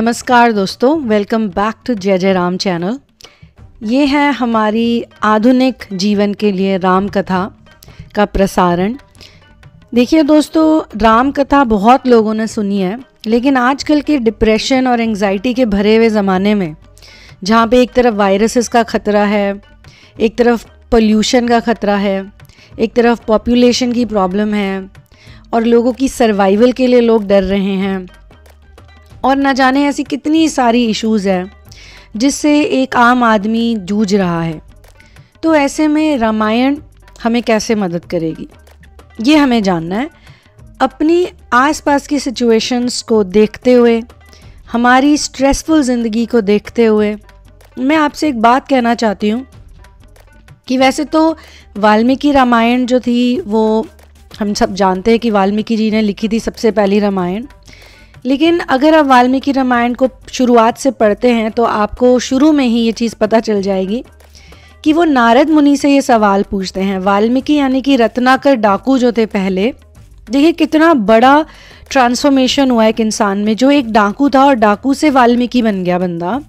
नमस्कार दोस्तों welcome back to जय जय राम चैनल ये है हमारी आधुनिक जीवन के लिए राम कथा का प्रसारण देखिए दोस्तों राम कथा बहुत लोगों ने सुनी है लेकिन आजकल के डिप्रेशन और एंजाइटी के भरे हुए ज़माने में जहाँ पे एक तरफ वायरसेस का ख़तरा है एक तरफ पोल्यूशन का ख़तरा है एक तरफ पॉपुलेशन की प्रॉब्लम है और लोगों की सर्वाइवल के लिए लोग डर रहे हैं और ना जाने ऐसी कितनी सारी इश्यूज़ हैं जिससे एक आम आदमी जूझ रहा है तो ऐसे में रामायण हमें कैसे मदद करेगी ये हमें जानना है अपनी आसपास की सिचुएशंस को देखते हुए हमारी स्ट्रेसफुल ज़िंदगी को देखते हुए मैं आपसे एक बात कहना चाहती हूँ कि वैसे तो वाल्मीकि रामायण जो थी वो हम सब जानते हैं कि वाल्मीकि जी ने लिखी थी सबसे पहली रामायण लेकिन अगर आप वाल्मीकि रामायण को शुरुआत से पढ़ते हैं तो आपको शुरू में ही ये चीज़ पता चल जाएगी कि वो नारद मुनि से ये सवाल पूछते हैं वाल्मीकि यानी कि रत्नाकर डाकू जो थे पहले देखिए कितना बड़ा ट्रांसफॉर्मेशन हुआ एक इंसान में जो एक डाकू था और डाकू से वाल्मीकि बन गया बंदा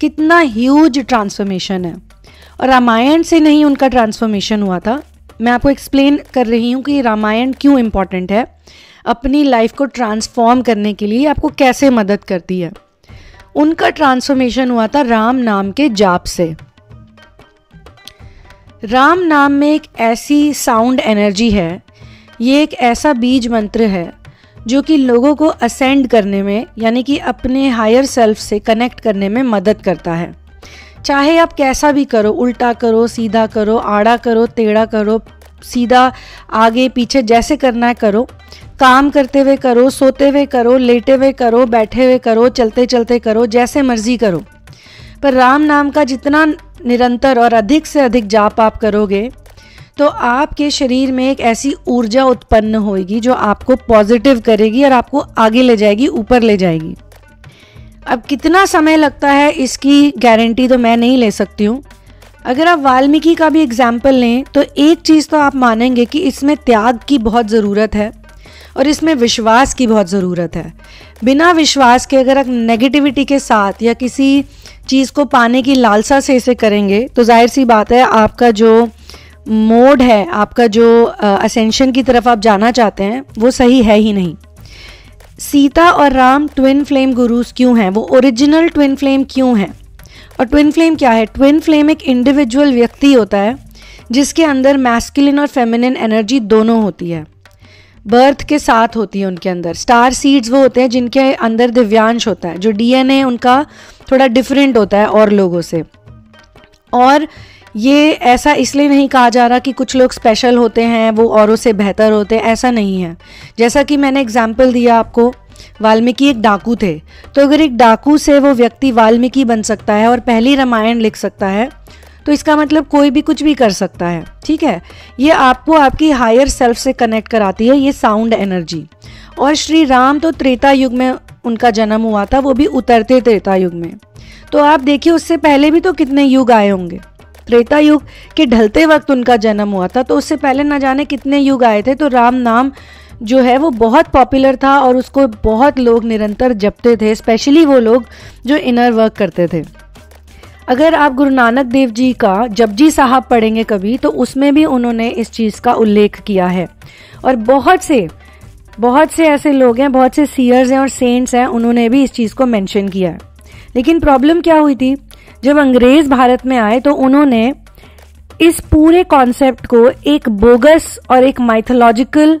कितना ह्यूज ट्रांसफॉर्मेशन है और रामायण से नहीं उनका ट्रांसफॉर्मेशन हुआ था मैं आपको एक्सप्लेन कर रही हूँ कि रामायण क्यों इम्पॉर्टेंट है अपनी लाइफ को ट्रांसफॉर्म करने के लिए आपको कैसे मदद करती है उनका ट्रांसफॉर्मेशन हुआ था राम नाम के जाप से राम नाम में एक ऐसी साउंड एनर्जी है ये एक ऐसा बीज मंत्र है जो कि लोगों को असेंड करने में यानी कि अपने हायर सेल्फ से कनेक्ट करने में मदद करता है चाहे आप कैसा भी करो उल्टा करो सीधा करो आड़ा करो टेढ़ा करो सीधा आगे पीछे जैसे करना है करो काम करते हुए करो सोते हुए करो लेटे हुए करो बैठे हुए करो चलते चलते करो जैसे मर्जी करो पर राम नाम का जितना निरंतर और अधिक से अधिक जाप आप करोगे तो आपके शरीर में एक ऐसी ऊर्जा उत्पन्न होगी जो आपको पॉजिटिव करेगी और आपको आगे ले जाएगी ऊपर ले जाएगी अब कितना समय लगता है इसकी गारंटी तो मैं नहीं ले सकती हूँ अगर आप वाल्मीकि का भी एग्जाम्पल लें तो एक चीज़ तो आप मानेंगे कि इसमें त्याग की बहुत ज़रूरत है और इसमें विश्वास की बहुत ज़रूरत है बिना विश्वास के अगर आप नेगेटिविटी के साथ या किसी चीज़ को पाने की लालसा से इसे करेंगे तो जाहिर सी बात है आपका जो मोड है आपका जो असेंशन की तरफ आप जाना चाहते हैं वो सही है ही नहीं सीता और राम ट्विन फ्लेम गुरुज क्यों हैं वो ओरिजिनल ट्विन फ्लेम क्यों हैं और ट्विन फ्लेम क्या है ट्विन फ्लेम एक इंडिविजुअल व्यक्ति होता है जिसके अंदर मैस्किलिन और फेमिनिन एनर्जी दोनों होती है बर्थ के साथ होती है उनके अंदर स्टार सीड्स वो होते हैं जिनके अंदर दिव्यांश होता है जो डीएनए उनका थोड़ा डिफरेंट होता है और लोगों से और ये ऐसा इसलिए नहीं कहा जा रहा कि कुछ लोग स्पेशल होते हैं वो औरों से बेहतर होते हैं ऐसा नहीं है जैसा कि मैंने एग्जाम्पल दिया आपको वाल्मीकि एक डाकू थे तो अगर एक डाकू से वो व्यक्ति वाल्मीकि बन सकता है और पहली रामायण लिख सकता है तो इसका मतलब कोई भी कुछ भी कर सकता है ठीक है ये आपको आपकी हायर सेल्फ से कनेक्ट कराती है ये साउंड एनर्जी और श्री राम तो त्रेता युग में उनका जन्म हुआ था वो भी उतरते त्रेता युग में तो आप देखिए उससे पहले भी तो कितने युग आए होंगे त्रेता युग के ढलते वक्त उनका जन्म हुआ था तो उससे पहले ना जाने कितने युग आए थे तो राम नाम जो है वो बहुत पॉपुलर था और उसको बहुत लोग निरंतर जपते थे स्पेशली वो लोग जो इनर वर्क करते थे अगर आप गुरु नानक देव जी का जपजी साहब पढ़ेंगे कभी तो उसमें भी उन्होंने इस चीज़ का उल्लेख किया है और बहुत से बहुत से ऐसे लोग हैं बहुत से सीयर्स हैं और सेंट्स हैं उन्होंने भी इस चीज़ को मेंशन किया है लेकिन प्रॉब्लम क्या हुई थी जब अंग्रेज भारत में आए तो उन्होंने इस पूरे कॉन्सेप्ट को एक बोगस और एक माइथोलॉजिकल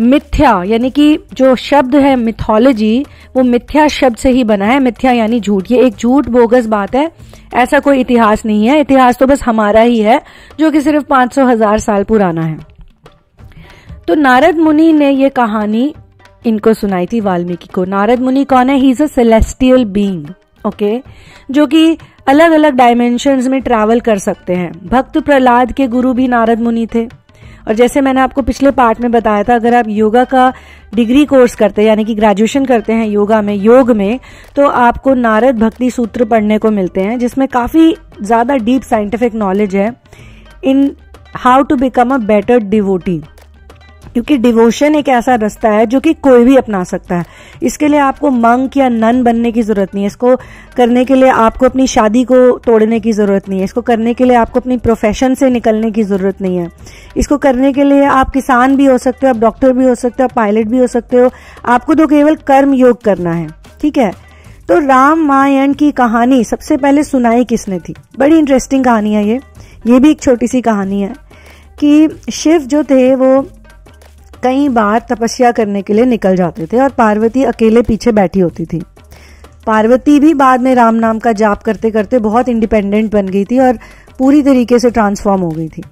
मिथ्या यानी कि जो शब्द है मिथोलॉजी वो मिथ्या शब्द से ही बना है मिथ्या यानी झूठ ये एक झूठ बोगस बात है ऐसा कोई इतिहास नहीं है इतिहास तो बस हमारा ही है जो कि सिर्फ पांच सौ हजार साल पुराना है तो नारद मुनि ने ये कहानी इनको सुनाई थी वाल्मीकि को नारद मुनि कौन है he is a celestial being okay जो कि अलग अलग डायमेंशन में ट्रैवल कर सकते हैं भक्त प्रहलाद के गुरु भी नारद मुनि थे और जैसे मैंने आपको पिछले पार्ट में बताया था अगर आप योगा का डिग्री कोर्स करते हैं यानी कि ग्रेजुएशन करते हैं योगा में योग में तो आपको नारद भक्ति सूत्र पढ़ने को मिलते हैं जिसमें काफ़ी ज़्यादा डीप साइंटिफिक नॉलेज है in how to become a better devotee क्योंकि डिवोशन एक ऐसा रास्ता है जो कि कोई भी अपना सकता है इसके लिए आपको मंक या नन बनने की ज़रूरत नहीं है इसको करने के लिए आपको अपनी शादी को तोड़ने की ज़रूरत नहीं है इसको करने के लिए आपको अपनी प्रोफेशन से निकलने की ज़रूरत नहीं है इसको करने के लिए आप किसान भी हो सकते हो आप डॉक्टर भी हो सकते हो आप पायलट भी हो सकते हो आपको तो केवल कर्म योग करना है ठीक है तो राम मायण की कहानी सबसे पहले सुनाई किसने थी बड़ी इंटरेस्टिंग कहानी है ये ये भी एक छोटी सी कहानी है कि शिव जो थे वो कई बार तपस्या करने के लिए निकल जाते थे और पार्वती अकेले पीछे बैठी होती थी पार्वती भी बाद में राम नाम का जाप करते करते बहुत इंडिपेंडेंट बन गई थी और पूरी तरीके से ट्रांसफॉर्म हो गई थी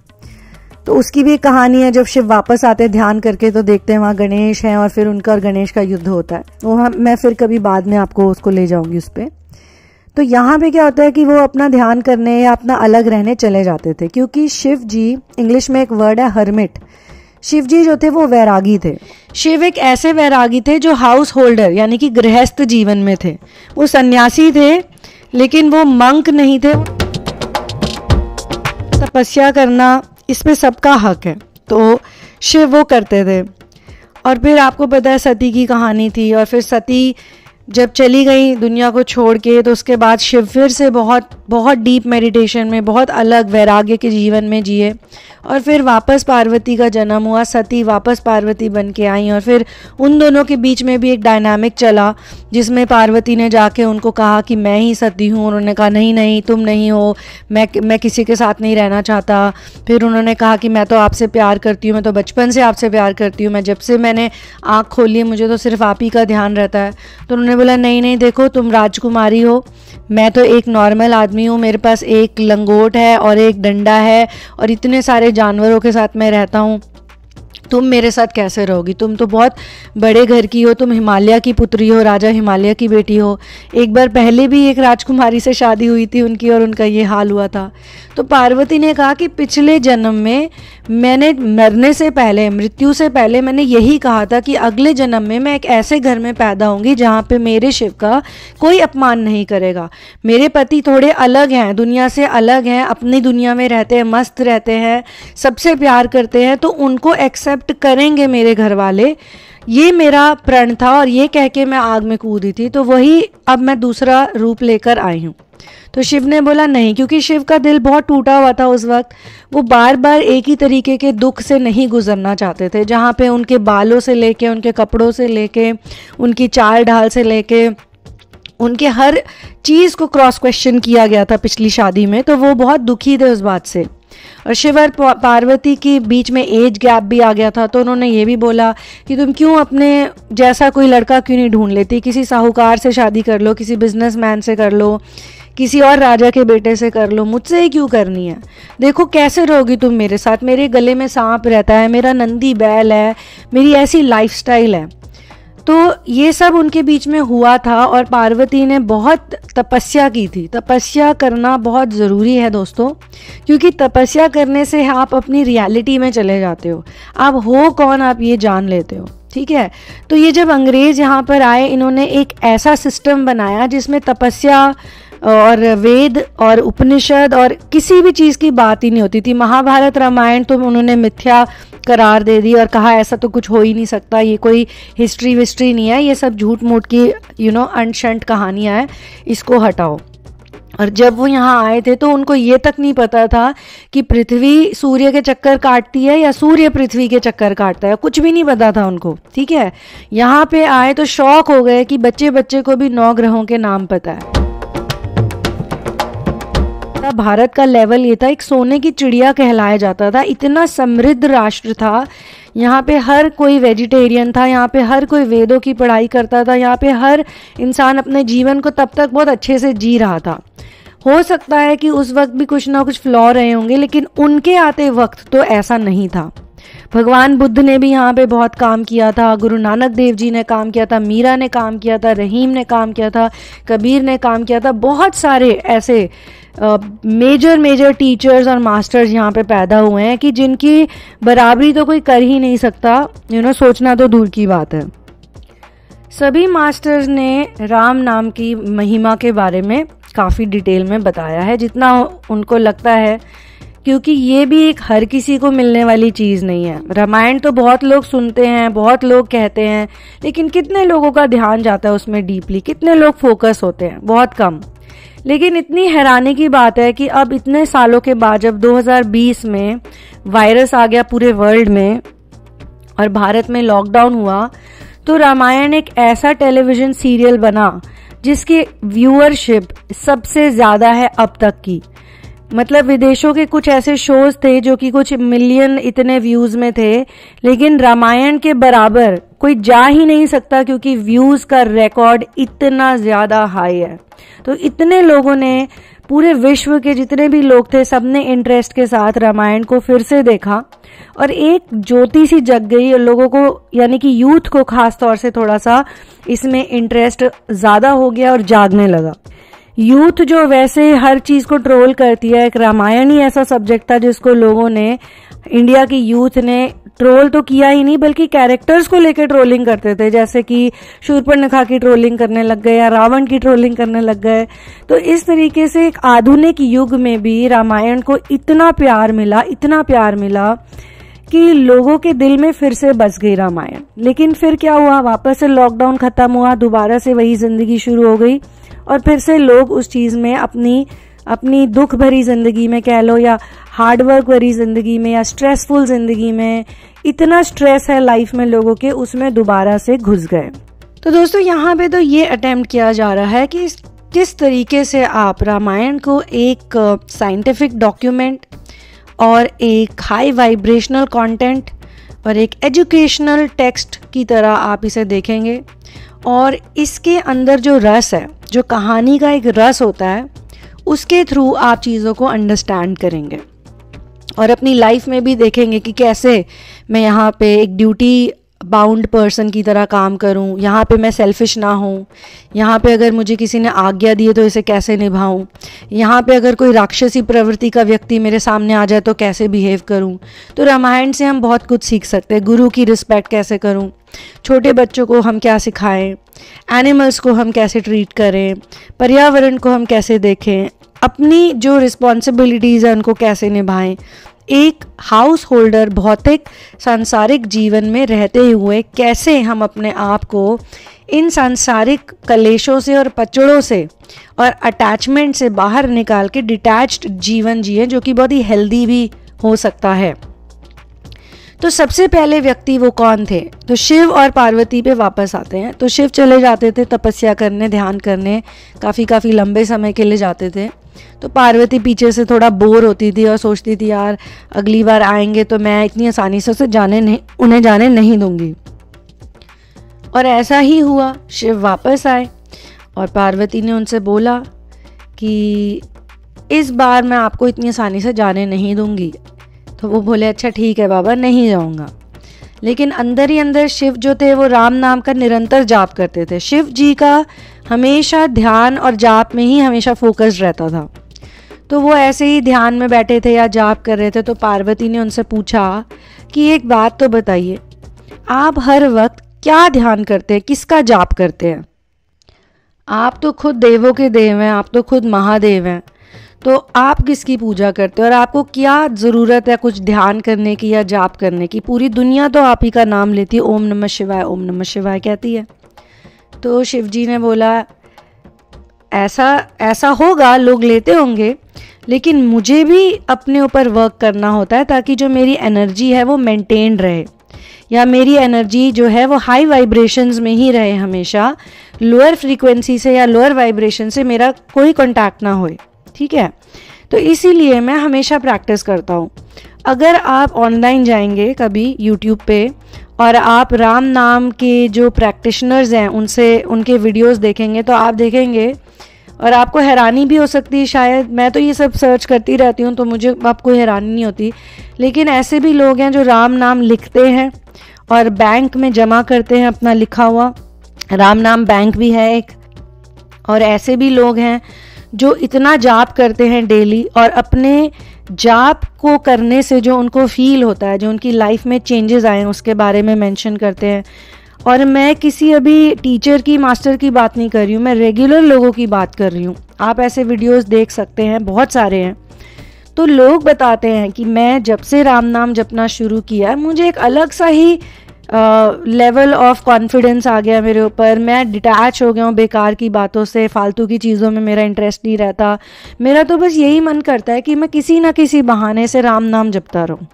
तो उसकी भी एक कहानी है जब शिव वापस आते ध्यान करके तो देखते हैं वहाँ गणेश हैं और फिर उनका और गणेश का युद्ध होता है वो हम मैं फिर कभी बाद में आपको उसको ले जाऊंगी उस पर तो यहाँ पे क्या होता है कि वो अपना ध्यान करने या अपना अलग रहने चले जाते थे क्योंकि शिव जी इंग्लिश में एक वर्ड है हरमिट शिव जी जो थे वो वैरागी थे शिव एक ऐसे वैरागी थे जो हाउस होल्डर यानी कि गृहस्थ जीवन में थे वो सन्यासी थे लेकिन वो मंक नहीं थे तपस्या करना इसमें सबका हक है तो शिव वो करते थे और फिर आपको पता है सती की कहानी थी और फिर सती जब चली गई दुनिया को छोड़ के तो उसके बाद शिव फिर से बहुत बहुत डीप मेडिटेशन में बहुत अलग वैराग्य के जीवन में जिए और फिर वापस पार्वती का जन्म हुआ सती वापस पार्वती बन के आई और फिर उन दोनों के बीच में भी एक डायनामिक चला जिसमें पार्वती ने जाके उनको कहा कि मैं ही सती हूँ उन्होंने कहा नहीं नहीं तुम नहीं हो मैं मैं किसी के साथ नहीं रहना चाहता फिर उन्होंने कहा कि मैं तो आपसे प्यार करती हूँ मैं तो बचपन से आपसे प्यार करती हूँ मैं जब से मैंने आँख खोली मुझे तो सिर्फ आप ही का ध्यान रहता है तो उन्होंने बोला नहीं नहीं देखो तुम राजकुमारी हो मैं तो एक नॉर्मल आदमी हूँ मेरे पास एक लंगोट है और एक डंडा है और इतने सारे जानवरों के साथ मैं रहता हूँ तुम मेरे साथ कैसे रहोगी तुम तो बहुत बड़े घर की हो तुम हिमालय की पुत्री हो राजा हिमालय की बेटी हो एक बार पहले भी एक राजकुमारी से शादी हुई थी उनकी और उनका ये हाल हुआ था तो पार्वती ने कहा कि पिछले जन्म में मैंने मरने से पहले मृत्यु से पहले मैंने यही कहा था कि अगले जन्म में मैं एक ऐसे घर में पैदा होंगी जहाँ पे मेरे शिव का कोई अपमान नहीं करेगा मेरे पति थोड़े अलग हैं दुनिया से अलग हैं अपनी दुनिया में रहते हैं मस्त रहते हैं सबसे प्यार करते हैं तो उनको एक्सेप्ट करेंगे मेरे घर वाले ये मेरा प्रण था और ये कह के मैं आग में कूदी थी तो वही अब मैं दूसरा रूप लेकर आई हूँ तो शिव ने बोला नहीं क्योंकि शिव का दिल बहुत टूटा हुआ था उस वक्त वो बार बार एक ही तरीके के दुख से नहीं गुजरना चाहते थे जहाँ पे उनके बालों से लेके उनके कपड़ों से लेके उनकी चाल ढाल से लेके उनके हर चीज़ को क्रॉस क्वेश्चन किया गया था पिछली शादी में तो वो बहुत दुखी थे उस बात से और शिव और पार्वती के बीच में एज गैप भी आ गया था तो उन्होंने ये भी बोला कि तुम क्यों अपने जैसा कोई लड़का क्यों नहीं ढूंढ लेती किसी साहूकार से शादी कर लो किसी बिजनेसमैन से कर लो किसी और राजा के बेटे से कर लो मुझसे ही क्यों करनी है देखो कैसे रहोगी तुम मेरे साथ मेरे गले में सांप रहता है मेरा नंदी बैल है मेरी ऐसी लाइफ है तो ये सब उनके बीच में हुआ था और पार्वती ने बहुत तपस्या की थी तपस्या करना बहुत ज़रूरी है दोस्तों क्योंकि तपस्या करने से आप अपनी रियलिटी में चले जाते हो आप हो कौन आप ये जान लेते हो ठीक है तो ये जब अंग्रेज़ यहाँ पर आए इन्होंने एक ऐसा सिस्टम बनाया जिसमें तपस्या और वेद और उपनिषद और किसी भी चीज़ की बात ही नहीं होती थी महाभारत रामायण तो उन्होंने मिथ्या करार दे दी और कहा ऐसा तो कुछ हो ही नहीं सकता ये कोई हिस्ट्री विस्ट्री नहीं है ये सब झूठ मूठ की यू नो अनशंट कहानियाँ हैं इसको हटाओ और जब वो यहाँ आए थे तो उनको ये तक नहीं पता था कि पृथ्वी सूर्य के चक्कर काटती है या सूर्य पृथ्वी के चक्कर काटता है कुछ भी नहीं पता था उनको ठीक है यहाँ पे आए तो शौक हो गए कि बच्चे बच्चे को भी नौ ग्रहों के नाम पता है था भारत का लेवल ये था एक सोने की चिड़िया कहलाया जाता था इतना समृद्ध राष्ट्र था यहाँ पे हर कोई वेजिटेरियन था यहाँ पे हर कोई वेदों की पढ़ाई करता था यहाँ पे हर इंसान अपने जीवन को तब तक बहुत अच्छे से जी रहा था हो सकता है कि उस वक्त भी कुछ ना कुछ फ्लॉ रहे होंगे लेकिन उनके आते वक्त तो ऐसा नहीं था भगवान बुद्ध ने भी यहाँ पे बहुत काम किया था गुरु नानक देव जी ने काम किया था मीरा ने काम किया था रहीम ने काम किया था कबीर ने काम किया था बहुत सारे ऐसे मेजर मेजर टीचर्स और मास्टर्स यहाँ पे पैदा हुए हैं कि जिनकी बराबरी तो कोई कर ही नहीं सकता यू नो सोचना तो दूर की बात है सभी मास्टर्स ने राम नाम की महिमा के बारे में काफ़ी डिटेल में बताया है जितना उनको लगता है क्योंकि ये भी एक हर किसी को मिलने वाली चीज़ नहीं है रामायण तो बहुत लोग सुनते हैं बहुत लोग कहते हैं लेकिन कितने लोगों का ध्यान जाता है उसमें डीपली कितने लोग फोकस होते हैं बहुत कम लेकिन इतनी हैरानी की बात है कि अब इतने सालों के बाद जब 2020 में वायरस आ गया पूरे वर्ल्ड में और भारत में लॉकडाउन हुआ तो रामायण एक ऐसा टेलीविजन सीरियल बना जिसकी व्यूअरशिप सबसे ज़्यादा है अब तक की मतलब विदेशों के कुछ ऐसे शोज थे जो कि कुछ मिलियन इतने व्यूज में थे लेकिन रामायण के बराबर कोई जा ही नहीं सकता क्योंकि व्यूज का रिकॉर्ड इतना ज्यादा हाई है तो इतने लोगों ने पूरे विश्व के जितने भी लोग थे सबने इंटरेस्ट के साथ रामायण को फिर से देखा और एक ज्योति सी जग गई और लोगों को यानी कि यूथ को खास तौर से थोड़ा सा इसमें इंटरेस्ट ज्यादा हो गया और जागने लगा यूथ जो वैसे हर चीज को ट्रोल करती है एक रामायण ही ऐसा सब्जेक्ट था जिसको लोगों ने इंडिया की यूथ ने ट्रोल तो किया ही नहीं बल्कि कैरेक्टर्स को लेकर ट्रोलिंग करते थे जैसे कि नखा की ट्रोलिंग करने लग गए या रावण की ट्रोलिंग करने लग गए तो इस तरीके से एक आधुनिक युग में भी रामायण को इतना प्यार मिला इतना प्यार मिला कि लोगों के दिल में फिर से बस गई रामायण लेकिन फिर क्या हुआ वापस से लॉकडाउन खत्म हुआ दोबारा से वही जिंदगी शुरू हो गई और फिर से लोग उस चीज़ में अपनी अपनी दुख भरी ज़िंदगी में कह लो या हार्डवर्क भरी ज़िंदगी में या स्ट्रेसफुल ज़िंदगी में इतना स्ट्रेस है लाइफ में लोगों के उसमें दोबारा से घुस गए तो दोस्तों यहाँ पे तो ये अटैम्प्ट किया जा रहा है कि किस तरीके से आप रामायण को एक साइंटिफिक डॉक्यूमेंट और एक हाई वाइब्रेशनल कंटेंट और एक एजुकेशनल टेक्स्ट की तरह आप इसे देखेंगे और इसके अंदर जो रस है जो कहानी का एक रस होता है उसके थ्रू आप चीज़ों को अंडरस्टैंड करेंगे और अपनी लाइफ में भी देखेंगे कि कैसे मैं यहाँ पे एक ड्यूटी बाउंड पर्सन की तरह काम करूँ यहाँ पे मैं सेल्फिश ना हूँ यहाँ पे अगर मुझे किसी ने आज्ञा दी है तो इसे कैसे निभाऊँ यहाँ पे अगर कोई राक्षसी प्रवृत्ति का व्यक्ति मेरे सामने आ जाए तो कैसे बिहेव करूँ तो रामायण से हम बहुत कुछ सीख सकते हैं गुरु की रिस्पेक्ट कैसे करूँ छोटे बच्चों को हम क्या सिखाएं एनिमल्स को हम कैसे ट्रीट करें पर्यावरण को हम कैसे देखें अपनी जो रिस्पॉन्सिबिलिटीज़ हैं उनको कैसे निभाएं एक हाउस होल्डर भौतिक सांसारिक जीवन में रहते हुए कैसे हम अपने आप को इन सांसारिक कलेशों से और पचड़ों से और अटैचमेंट से बाहर निकाल के डिटैच्ड जीवन जिए जो कि बहुत ही हेल्दी भी हो सकता है तो सबसे पहले व्यक्ति वो कौन थे तो शिव और पार्वती पे वापस आते हैं तो शिव चले जाते थे तपस्या करने ध्यान करने काफ़ी काफ़ी लंबे समय के लिए जाते थे तो पार्वती पीछे से थोड़ा बोर होती थी और सोचती थी यार अगली बार आएंगे तो मैं इतनी आसानी से उसे जाने नहीं उन्हें जाने नहीं दूंगी और ऐसा ही हुआ शिव वापस आए और पार्वती ने उनसे बोला कि इस बार मैं आपको इतनी आसानी से जाने नहीं दूंगी तो वो बोले अच्छा ठीक है बाबा नहीं जाऊँगा लेकिन अंदर ही अंदर शिव जो थे वो राम नाम का निरंतर जाप करते थे शिव जी का हमेशा ध्यान और जाप में ही हमेशा फोकस रहता था तो वो ऐसे ही ध्यान में बैठे थे या जाप कर रहे थे तो पार्वती ने उनसे पूछा कि एक बात तो बताइए आप हर वक्त क्या ध्यान करते हैं किसका जाप करते हैं आप तो खुद देवों के देव हैं आप तो खुद महादेव हैं तो आप किसकी पूजा करते हो और आपको क्या ज़रूरत है कुछ ध्यान करने की या जाप करने की पूरी दुनिया तो आप ही का नाम लेती है ओम नमः शिवाय ओम नमः शिवाय कहती है तो शिव जी ने बोला ऐसा ऐसा होगा लोग लेते होंगे लेकिन मुझे भी अपने ऊपर वर्क करना होता है ताकि जो मेरी एनर्जी है वो मेंटेन रहे या मेरी एनर्जी जो है वो हाई वाइब्रेशंस में ही रहे हमेशा लोअर फ्रीक्वेंसी से या लोअर वाइब्रेशन से मेरा कोई कॉन्टैक्ट ना होए ठीक है तो इसीलिए मैं हमेशा प्रैक्टिस करता हूँ अगर आप ऑनलाइन जाएंगे कभी यूट्यूब पे और आप राम नाम के जो प्रैक्टिशनर्स हैं उनसे उनके वीडियोस देखेंगे तो आप देखेंगे और आपको हैरानी भी हो सकती है शायद मैं तो ये सब सर्च करती रहती हूँ तो मुझे अब कोई हैरानी नहीं होती लेकिन ऐसे भी लोग हैं जो राम नाम लिखते हैं और बैंक में जमा करते हैं अपना लिखा हुआ राम नाम बैंक भी है एक और ऐसे भी लोग हैं जो इतना जाप करते हैं डेली और अपने जाप को करने से जो उनको फील होता है जो उनकी लाइफ में चेंजेस आए हैं उसके बारे में मेंशन करते हैं और मैं किसी अभी टीचर की मास्टर की बात नहीं कर रही हूँ मैं रेगुलर लोगों की बात कर रही हूँ आप ऐसे वीडियोस देख सकते हैं बहुत सारे हैं तो लोग बताते हैं कि मैं जब से राम नाम जपना शुरू किया मुझे एक अलग सा ही लेवल ऑफ कॉन्फिडेंस आ गया मेरे ऊपर मैं डिटैच हो गया हूँ बेकार की बातों से फालतू की चीज़ों में मेरा इंटरेस्ट नहीं रहता मेरा तो बस यही मन करता है कि मैं किसी ना किसी बहाने से राम नाम जपता रहूँ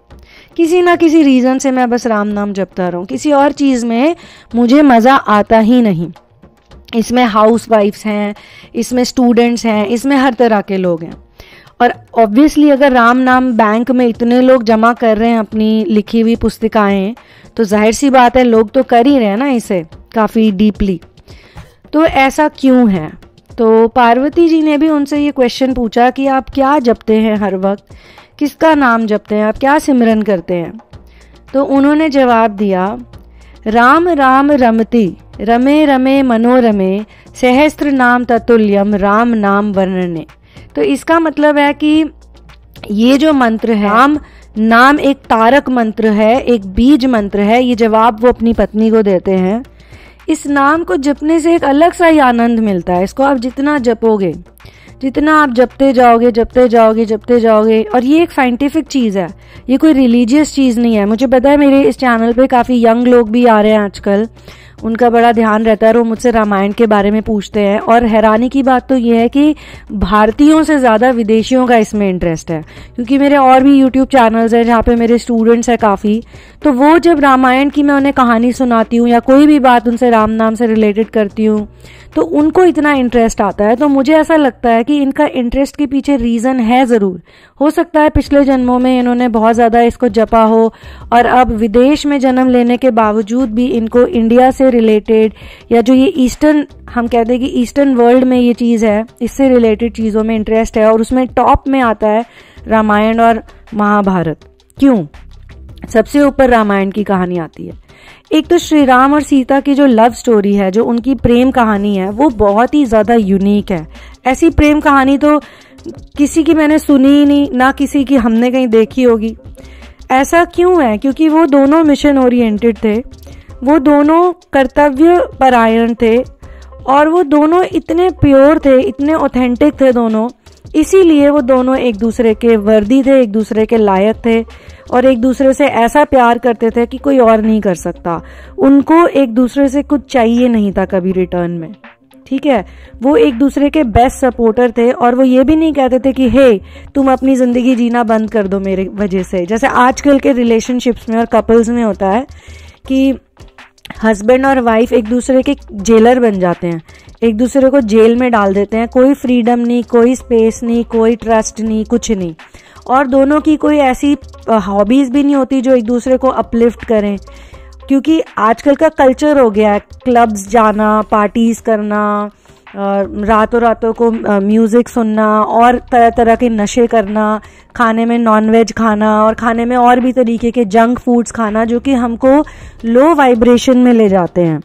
किसी ना किसी रीज़न से मैं बस राम नाम जपता रहूँ किसी और चीज़ में मुझे मज़ा आता ही नहीं इसमें हाउस वाइफ्स हैं इसमें स्टूडेंट्स हैं इसमें हर तरह के लोग हैं और ऑब्वियसली अगर राम नाम बैंक में इतने लोग जमा कर रहे हैं अपनी लिखी हुई पुस्तिकाएं तो जाहिर सी बात है लोग तो कर ही रहे हैं ना इसे काफ़ी डीपली तो ऐसा क्यों है तो पार्वती जी ने भी उनसे ये क्वेश्चन पूछा कि आप क्या जपते हैं हर वक्त किसका नाम जपते हैं आप क्या सिमरन करते हैं तो उन्होंने जवाब दिया राम राम रमती रमे रमे मनोरमे सहस्त्र नाम ततुल्यम राम नाम वर्णने तो इसका मतलब है कि ये जो मंत्र है नाम नाम एक तारक मंत्र है एक बीज मंत्र है ये जवाब वो अपनी पत्नी को देते हैं इस नाम को जपने से एक अलग सा ही आनंद मिलता है इसको आप जितना जपोगे जितना आप जपते जाओगे जपते जाओगे जपते जाओगे और ये एक साइंटिफिक चीज़ है ये कोई रिलीजियस चीज़ नहीं है मुझे पता है मेरे इस चैनल पे काफ़ी यंग लोग भी आ रहे हैं आजकल उनका बड़ा ध्यान रहता है और वो मुझसे रामायण के बारे में पूछते हैं और हैरानी की बात तो ये है कि भारतीयों से ज़्यादा विदेशियों का इसमें इंटरेस्ट है क्योंकि मेरे और भी यूट्यूब चैनल्स हैं जहाँ पे मेरे स्टूडेंट्स हैं काफ़ी तो वो जब रामायण की मैं उन्हें कहानी सुनाती हूँ या कोई भी बात उनसे राम नाम से रिलेटेड करती हूँ तो उनको इतना इंटरेस्ट आता है तो मुझे ऐसा लगता है कि इनका इंटरेस्ट के पीछे रीज़न है ज़रूर हो सकता है पिछले जन्मों में इन्होंने बहुत ज़्यादा इसको जपा हो और अब विदेश में जन्म लेने के बावजूद भी इनको इंडिया से रिलेटेड या जो ये ईस्टर्न हम कहते हैं कि ईस्टर्न वर्ल्ड में ये चीज़ है इससे रिलेटेड चीज़ों में इंटरेस्ट है और उसमें टॉप में आता है रामायण और महाभारत क्यों सबसे ऊपर रामायण की कहानी आती है एक तो श्री राम और सीता की जो लव स्टोरी है जो उनकी प्रेम कहानी है वो बहुत ही ज़्यादा यूनिक है ऐसी प्रेम कहानी तो किसी की मैंने सुनी ही नहीं ना किसी की हमने कहीं देखी होगी ऐसा क्यों है क्योंकि वो दोनों मिशन ओरिएंटेड थे वो दोनों कर्तव्य परायण थे और वो दोनों इतने प्योर थे इतने ऑथेंटिक थे दोनों इसीलिए वो दोनों एक दूसरे के वर्दी थे एक दूसरे के लायक थे और एक दूसरे से ऐसा प्यार करते थे कि कोई और नहीं कर सकता उनको एक दूसरे से कुछ चाहिए नहीं था कभी रिटर्न में ठीक है वो एक दूसरे के बेस्ट सपोर्टर थे और वो ये भी नहीं कहते थे कि हे तुम अपनी ज़िंदगी जीना बंद कर दो मेरे वजह से जैसे आजकल के रिलेशनशिप्स में और कपल्स में होता है कि हस्बैंड और वाइफ एक दूसरे के जेलर बन जाते हैं एक दूसरे को जेल में डाल देते हैं कोई फ्रीडम नहीं कोई स्पेस नहीं कोई ट्रस्ट नहीं कुछ नहीं और दोनों की कोई ऐसी हॉबीज़ भी नहीं होती जो एक दूसरे को अपलिफ्ट करें क्योंकि आजकल का कल्चर हो गया है क्लब्स जाना पार्टीज़ करना रातों रातों को म्यूज़िक सुनना और तरह तरह के नशे करना खाने में नॉनवेज खाना और खाने में और भी तरीके के जंक फूड्स खाना जो कि हमको लो वाइब्रेशन में ले जाते हैं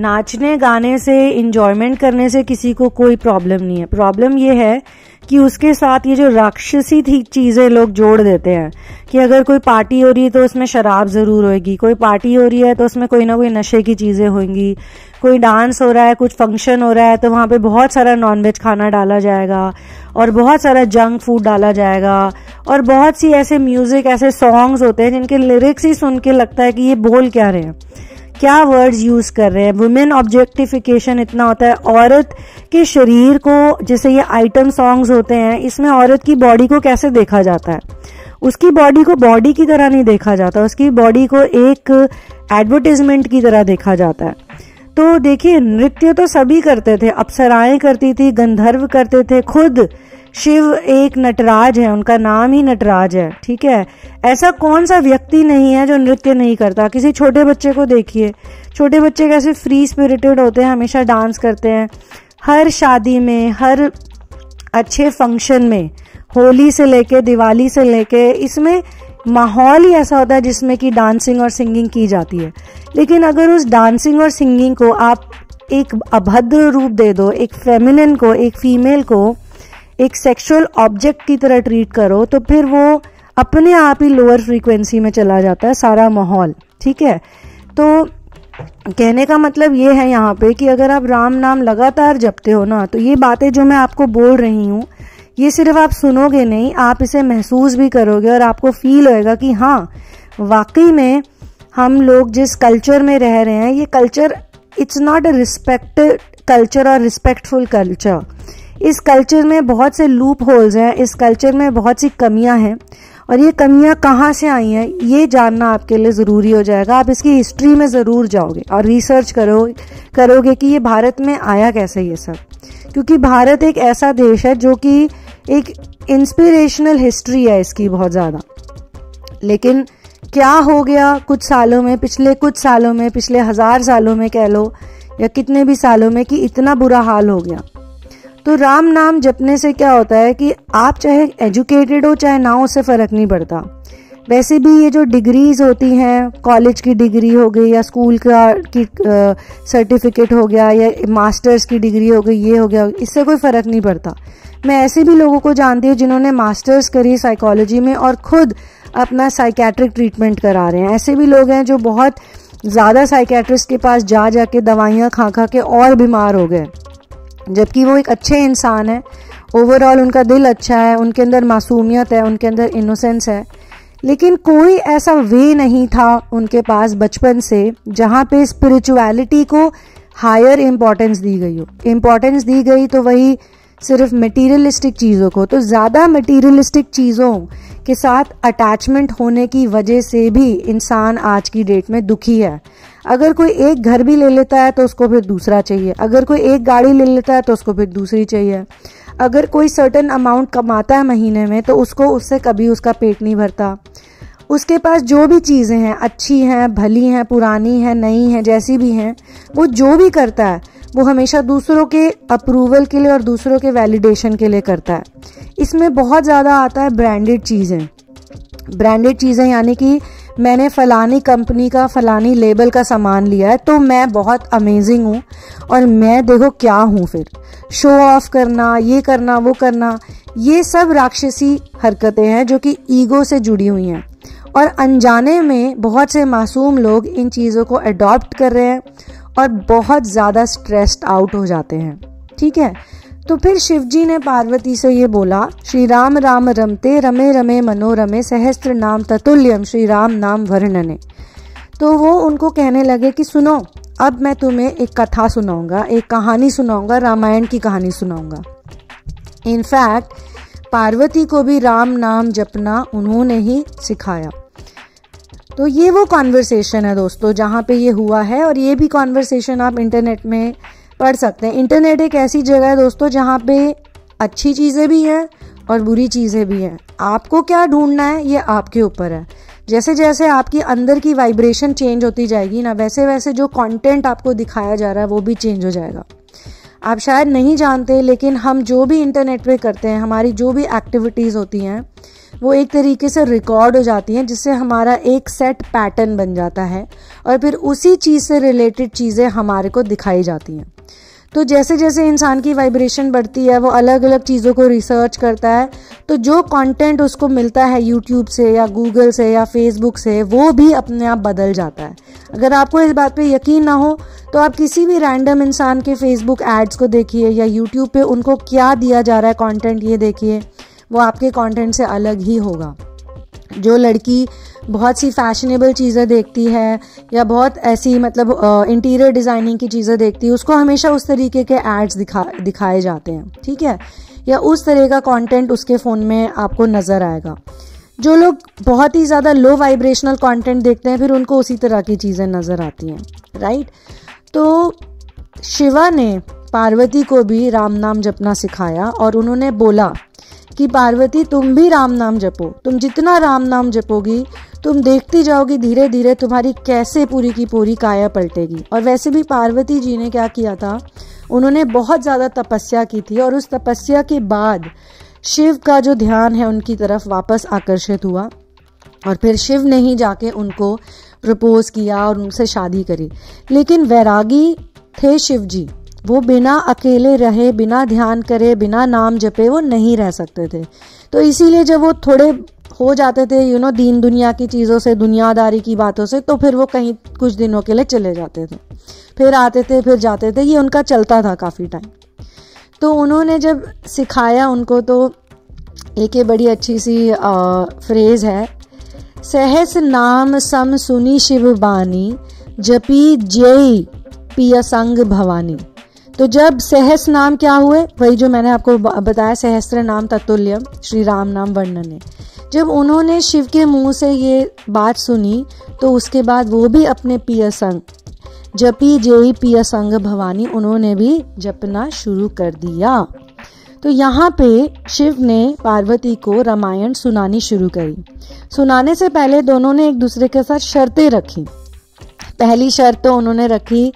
नाचने गाने से इन्जॉयमेंट करने से किसी को कोई प्रॉब्लम नहीं है प्रॉब्लम ये है कि उसके साथ ये जो राक्षसी थी चीज़ें लोग जोड़ देते हैं कि अगर कोई पार्टी हो रही है तो उसमें शराब ज़रूर होगी कोई पार्टी हो रही है तो उसमें कोई ना कोई नशे की चीज़ें होंगी कोई डांस हो रहा है कुछ फंक्शन हो रहा है तो वहाँ पे बहुत सारा नॉनवेज खाना डाला जाएगा और बहुत सारा जंक फूड डाला जाएगा और बहुत सी ऐसे म्यूज़िक ऐसे सॉन्ग्स होते हैं जिनके लिरिक्स ही सुन के लगता है कि ये बोल क्या रहे हैं क्या वर्ड्स यूज कर रहे हैं वुमेन ऑब्जेक्टिफिकेशन इतना होता है औरत के शरीर को जैसे ये आइटम सॉन्ग्स होते हैं इसमें औरत की बॉडी को कैसे देखा जाता है उसकी बॉडी को बॉडी की तरह नहीं देखा जाता उसकी बॉडी को एक एडवर्टिजमेंट की तरह देखा जाता है तो देखिए नृत्य तो सभी करते थे अप्सराएं करती थी गंधर्व करते थे खुद शिव एक नटराज है उनका नाम ही नटराज है ठीक है ऐसा कौन सा व्यक्ति नहीं है जो नृत्य नहीं करता किसी छोटे बच्चे को देखिए छोटे बच्चे कैसे फ्री स्पिरिटेड होते हैं हमेशा डांस करते हैं हर शादी में हर अच्छे फंक्शन में होली से लेके दिवाली से लेके इसमें माहौल ही ऐसा होता है जिसमें कि डांसिंग और सिंगिंग की जाती है लेकिन अगर उस डांसिंग और सिंगिंग को आप एक अभद्र रूप दे दो एक फेमिनिन को एक फीमेल को एक सेक्सुअल ऑब्जेक्ट की तरह ट्रीट करो तो फिर वो अपने आप ही लोअर फ्रीक्वेंसी में चला जाता है सारा माहौल ठीक है तो कहने का मतलब ये है यहाँ पे कि अगर आप राम नाम लगातार जपते हो ना तो ये बातें जो मैं आपको बोल रही हूँ ये सिर्फ आप सुनोगे नहीं आप इसे महसूस भी करोगे और आपको फील होएगा कि हाँ वाकई में हम लोग जिस कल्चर में रह रहे हैं ये culture it's not a respect culture और रिस्पेक्टफुल कल्चर इस कल्चर में बहुत से लूप होल्स हैं इस कल्चर में बहुत सी कमियां हैं और ये कमियां कहाँ से आई हैं ये जानना आपके लिए ज़रूरी हो जाएगा आप इसकी हिस्ट्री में ज़रूर जाओगे और रिसर्च करो करोगे कि ये भारत में आया कैसे ये सब क्योंकि भारत एक ऐसा देश है जो कि एक इंस्पिरेशनल हिस्ट्री है इसकी बहुत ज़्यादा लेकिन क्या हो गया कुछ सालों में पिछले कुछ सालों में पिछले हज़ार सालों में कह लो या कितने भी सालों में कि इतना बुरा हाल हो गया तो राम नाम जपने से क्या होता है कि आप चाहे एजुकेटेड हो चाहे ना हो उससे फ़र्क नहीं पड़ता वैसे भी ये जो डिग्रीज होती हैं कॉलेज की डिग्री हो गई या स्कूल का की सर्टिफिकेट हो गया या मास्टर्स की डिग्री हो गई ये हो गया इससे कोई फ़र्क नहीं पड़ता मैं ऐसे भी लोगों को जानती हूँ जिन्होंने मास्टर्स करी साइकोलॉजी में और ख़ुद अपना साइकेट्रिक ट्रीटमेंट करा रहे हैं ऐसे भी लोग हैं जो बहुत ज़्यादा साइकेट्रिस्ट के पास जा जा के दवाइयाँ खा खा के और बीमार हो गए जबकि वो एक अच्छे इंसान हैं ओवरऑल उनका दिल अच्छा है उनके अंदर मासूमियत है उनके अंदर इनोसेंस है लेकिन कोई ऐसा वे नहीं था उनके पास बचपन से जहाँ पे स्पिरिचुअलिटी को हायर इम्पोर्टेंस दी गई हो इम्पोर्टेंस दी गई तो वही सिर्फ मटीरियलिस्टिक चीज़ों को तो ज़्यादा मटीरियलिस्टिक चीज़ों के साथ अटैचमेंट होने की वजह से भी इंसान आज की डेट में दुखी है अगर कोई एक घर भी ले लेता है तो उसको फिर दूसरा चाहिए अगर कोई एक गाड़ी ले लेता है तो उसको फिर दूसरी चाहिए अगर कोई सर्टन अमाउंट कमाता है महीने में तो उसको उससे कभी उसका पेट नहीं भरता उसके पास जो भी चीज़ें हैं अच्छी हैं भली हैं पुरानी हैं नई हैं जैसी भी हैं वो जो भी करता है वो हमेशा दूसरों के अप्रूवल के लिए और दूसरों के वैलिडेशन के लिए करता है इसमें बहुत ज़्यादा आता है ब्रांडेड चीज़ें ब्रांडेड चीज़ें यानी कि मैंने फ़लानी कंपनी का फ़लानी लेबल का सामान लिया है तो मैं बहुत अमेजिंग हूँ और मैं देखो क्या हूँ फिर शो ऑफ करना ये करना वो करना ये सब राक्षसी हरकतें हैं जो कि ईगो से जुड़ी हुई हैं और अनजाने में बहुत से मासूम लोग इन चीज़ों को अडॉप्ट कर रहे हैं और बहुत ज़्यादा स्ट्रेस्ड आउट हो जाते हैं ठीक है तो फिर शिवजी ने पार्वती से ये बोला श्री राम राम रमते रमे रमे मनोरमे सहस्त्र नाम ततुल्यम श्री राम नाम वर्णने तो वो उनको कहने लगे कि सुनो अब मैं तुम्हें एक कथा सुनाऊंगा एक कहानी सुनाऊंगा रामायण की कहानी सुनाऊंगा इनफैक्ट पार्वती को भी राम नाम जपना उन्होंने ही सिखाया तो ये वो कॉन्वर्सेशन है दोस्तों जहाँ पे ये हुआ है और ये भी कॉन्वर्सेशन आप इंटरनेट में पढ़ सकते हैं इंटरनेट एक ऐसी जगह है दोस्तों जहाँ पे अच्छी चीज़ें भी हैं और बुरी चीज़ें भी हैं आपको क्या ढूंढना है ये आपके ऊपर है जैसे जैसे आपकी अंदर की वाइब्रेशन चेंज होती जाएगी ना वैसे वैसे जो कंटेंट आपको दिखाया जा रहा है वो भी चेंज हो जाएगा आप शायद नहीं जानते लेकिन हम जो भी इंटरनेट पे करते हैं हमारी जो भी एक्टिविटीज़ होती हैं वो एक तरीके से रिकॉर्ड हो जाती हैं जिससे हमारा एक सेट पैटर्न बन जाता है और फिर उसी चीज़ से रिलेटेड चीज़ें हमारे को दिखाई जाती हैं तो जैसे जैसे इंसान की वाइब्रेशन बढ़ती है वो अलग अलग चीज़ों को रिसर्च करता है तो जो कंटेंट उसको मिलता है यूट्यूब से या गूगल से या फेसबुक से वो भी अपने आप बदल जाता है अगर आपको इस बात पे यकीन ना हो तो आप किसी भी रैंडम इंसान के फेसबुक एड्स को देखिए या यूट्यूब पे उनको क्या दिया जा रहा है कॉन्टेंट ये देखिए वो आपके कंटेंट से अलग ही होगा जो लड़की बहुत सी फैशनेबल चीज़ें देखती है या बहुत ऐसी मतलब इंटीरियर डिज़ाइनिंग की चीज़ें देखती है उसको हमेशा उस तरीके के एड्स दिखा दिखाए जाते हैं ठीक है या उस तरह का कंटेंट उसके फ़ोन में आपको नज़र आएगा जो लोग बहुत ही ज़्यादा लो वाइब्रेशनल कंटेंट देखते हैं फिर उनको उसी तरह की चीज़ें नज़र आती हैं राइट तो शिवा ने पार्वती को भी राम नाम जपना सिखाया और उन्होंने बोला कि पार्वती तुम भी राम नाम जपो तुम जितना राम नाम जपोगी तुम देखती जाओगी धीरे धीरे तुम्हारी कैसे पूरी की पूरी काया पलटेगी और वैसे भी पार्वती जी ने क्या किया था उन्होंने बहुत ज़्यादा तपस्या की थी और उस तपस्या के बाद शिव का जो ध्यान है उनकी तरफ वापस आकर्षित हुआ और फिर शिव ने ही जाके उनको प्रपोज किया और उनसे शादी करी लेकिन वैरागी थे शिव जी वो बिना अकेले रहे बिना ध्यान करे बिना नाम जपे वो नहीं रह सकते थे तो इसीलिए जब वो थोड़े हो जाते थे यू नो दीन दुनिया की चीज़ों से दुनियादारी की बातों से तो फिर वो कहीं कुछ दिनों के लिए चले जाते थे फिर आते थे फिर जाते थे ये उनका चलता था काफ़ी टाइम तो उन्होंने जब सिखाया उनको तो एक ये बड़ी अच्छी सी फ्रेज है सहस नाम सम सुनी शिव बानी जपी जय पिय संग भवानी तो जब सहस नाम क्या हुए वही जो मैंने आपको बताया सहस्त्र नाम तत्ल्यम श्री राम नाम वर्णन है जब उन्होंने शिव के मुंह से ये बात सुनी तो उसके बाद वो भी अपने पिय संग जपी जेई पिय संग भवानी उन्होंने भी जपना शुरू कर दिया तो यहाँ पे शिव ने पार्वती को रामायण सुनानी शुरू करी सुनाने से पहले दोनों ने एक दूसरे के साथ शर्तें रखी पहली शर्त तो उन्होंने रखी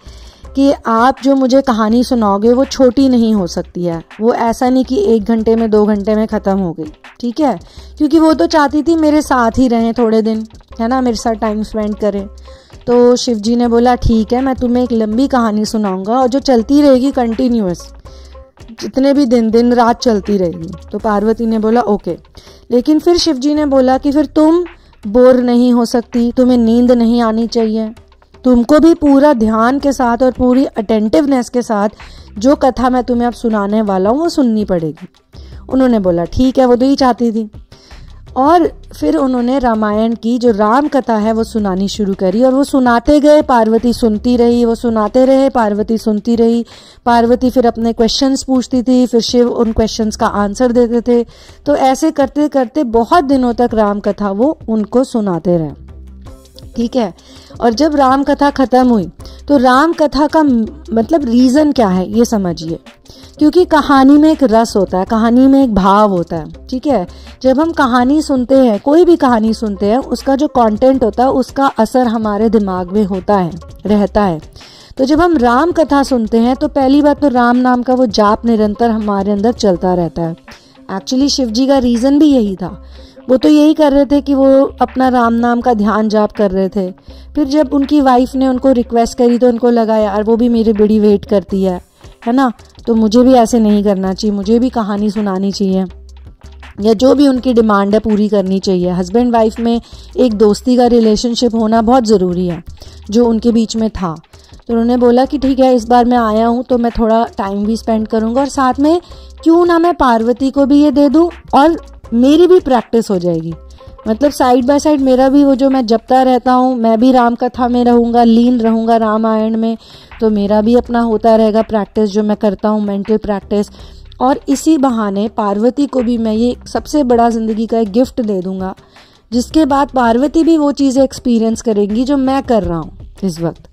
कि आप जो मुझे कहानी सुनाओगे वो छोटी नहीं हो सकती है वो ऐसा नहीं कि एक घंटे में दो घंटे में ख़त्म हो गई ठीक है क्योंकि वो तो चाहती थी मेरे साथ ही रहें थोड़े दिन है ना मेरे साथ टाइम स्पेंड करें तो शिव जी ने बोला ठीक है मैं तुम्हें एक लंबी कहानी सुनाऊंगा और जो चलती रहेगी कंटिन्यूस जितने भी दिन दिन रात चलती रहेगी तो पार्वती ने बोला ओके लेकिन फिर शिव जी ने बोला कि फिर तुम बोर नहीं हो सकती तुम्हें नींद नहीं आनी चाहिए तुमको भी पूरा ध्यान के साथ और पूरी अटेंटिवनेस के साथ जो कथा मैं तुम्हें अब सुनाने वाला हूँ वो सुननी पड़ेगी उन्होंने बोला ठीक है वो तो ही चाहती थी और फिर उन्होंने रामायण की जो राम कथा है वो सुनानी शुरू करी और वो सुनाते गए पार्वती सुनती रही वो सुनाते रहे पार्वती सुनती रही पार्वती फिर अपने क्वेश्चंस पूछती थी फिर शिव उन क्वेश्चंस का आंसर देते थे तो ऐसे करते करते बहुत दिनों तक राम कथा वो उनको सुनाते रहे ठीक है और जब राम कथा खत्म हुई तो राम कथा का मतलब रीज़न क्या है ये समझिए क्योंकि कहानी में एक रस होता है कहानी में एक भाव होता है ठीक है जब हम कहानी सुनते हैं कोई भी कहानी सुनते हैं उसका जो कंटेंट होता है उसका असर हमारे दिमाग में होता है रहता है तो जब हम राम कथा सुनते हैं तो पहली बात तो राम नाम का वो जाप निरंतर हमारे अंदर चलता रहता है एक्चुअली शिव जी का रीज़न भी यही था वो तो यही कर रहे थे कि वो अपना राम नाम का ध्यान जाप कर रहे थे फिर जब उनकी वाइफ ने उनको रिक्वेस्ट करी तो उनको लगा यार वो भी मेरी बड़ी वेट करती है है ना तो मुझे भी ऐसे नहीं करना चाहिए मुझे भी कहानी सुनानी चाहिए या जो भी उनकी डिमांड है पूरी करनी चाहिए हस्बैंड वाइफ में एक दोस्ती का रिलेशनशिप होना बहुत ज़रूरी है जो उनके बीच में था तो उन्होंने बोला कि ठीक है इस बार मैं आया हूँ तो मैं थोड़ा टाइम भी स्पेंड करूँगा और साथ में क्यों ना मैं पार्वती को भी ये दे दूँ और मेरी भी प्रैक्टिस हो जाएगी मतलब साइड बाय साइड मेरा भी वो जो मैं जपता रहता हूँ मैं भी राम कथा में रहूँगा लीन रहूँगा रामायण में तो मेरा भी अपना होता रहेगा प्रैक्टिस जो मैं करता हूँ मेंटल प्रैक्टिस और इसी बहाने पार्वती को भी मैं ये सबसे बड़ा ज़िंदगी का एक गिफ्ट दे दूँगा जिसके बाद पार्वती भी वो चीज़ें एक्सपीरियंस करेंगी जो मैं कर रहा हूँ इस वक्त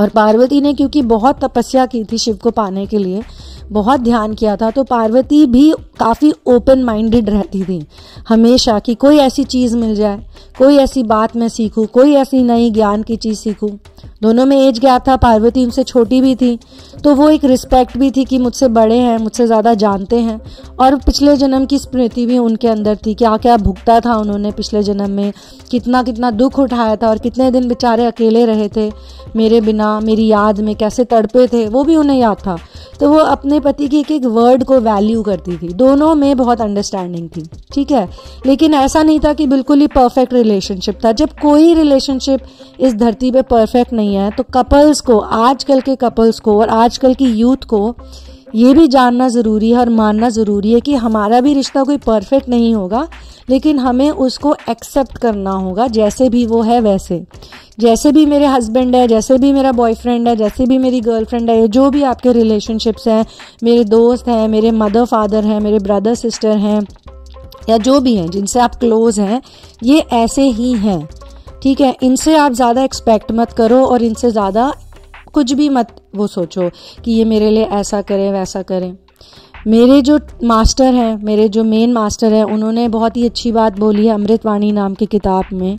और पार्वती ने क्योंकि बहुत तपस्या की थी शिव को पाने के लिए बहुत ध्यान किया था तो पार्वती भी काफ़ी ओपन माइंडेड रहती थी हमेशा कि कोई ऐसी चीज़ मिल जाए कोई ऐसी बात मैं सीखूं कोई ऐसी नई ज्ञान की चीज़ सीखूं दोनों में एज गैप था पार्वती उनसे छोटी भी थी तो वो एक रिस्पेक्ट भी थी कि मुझसे बड़े हैं मुझसे ज़्यादा जानते हैं और पिछले जन्म की स्मृति भी उनके अंदर थी क्या क्या भुगता था उन्होंने पिछले जन्म में कितना कितना दुख उठाया था और कितने दिन बेचारे अकेले रहे थे मेरे बिना मेरी याद में कैसे तड़पे थे वो भी उन्हें याद था तो वो अपने पति की एक एक वर्ड को वैल्यू करती थी दोनों में बहुत अंडरस्टैंडिंग थी ठीक है लेकिन ऐसा नहीं था कि बिल्कुल ही परफेक्ट रिलेशनशिप था जब कोई रिलेशनशिप इस धरती पे परफेक्ट नहीं है तो कपल्स को आजकल के कपल्स को और आज आजकल की यूथ को ये भी जानना ज़रूरी है और मानना ज़रूरी है कि हमारा भी रिश्ता कोई परफेक्ट नहीं होगा लेकिन हमें उसको एक्सेप्ट करना होगा जैसे भी वो है वैसे जैसे भी मेरे हस्बैंड है जैसे भी मेरा बॉयफ्रेंड है जैसे भी मेरी गर्लफ्रेंड है जो भी आपके रिलेशनशिप्स हैं मेरे दोस्त हैं मेरे मदर फादर हैं मेरे ब्रदर सिस्टर हैं या जो भी हैं जिनसे आप क्लोज हैं ये ऐसे ही हैं ठीक है इनसे आप ज़्यादा एक्सपेक्ट मत करो और इनसे ज़्यादा कुछ भी मत वो सोचो कि ये मेरे लिए ऐसा करें वैसा करें मेरे जो मास्टर हैं मेरे जो मेन मास्टर हैं उन्होंने बहुत ही अच्छी बात बोली है अमृतवाणी नाम की किताब में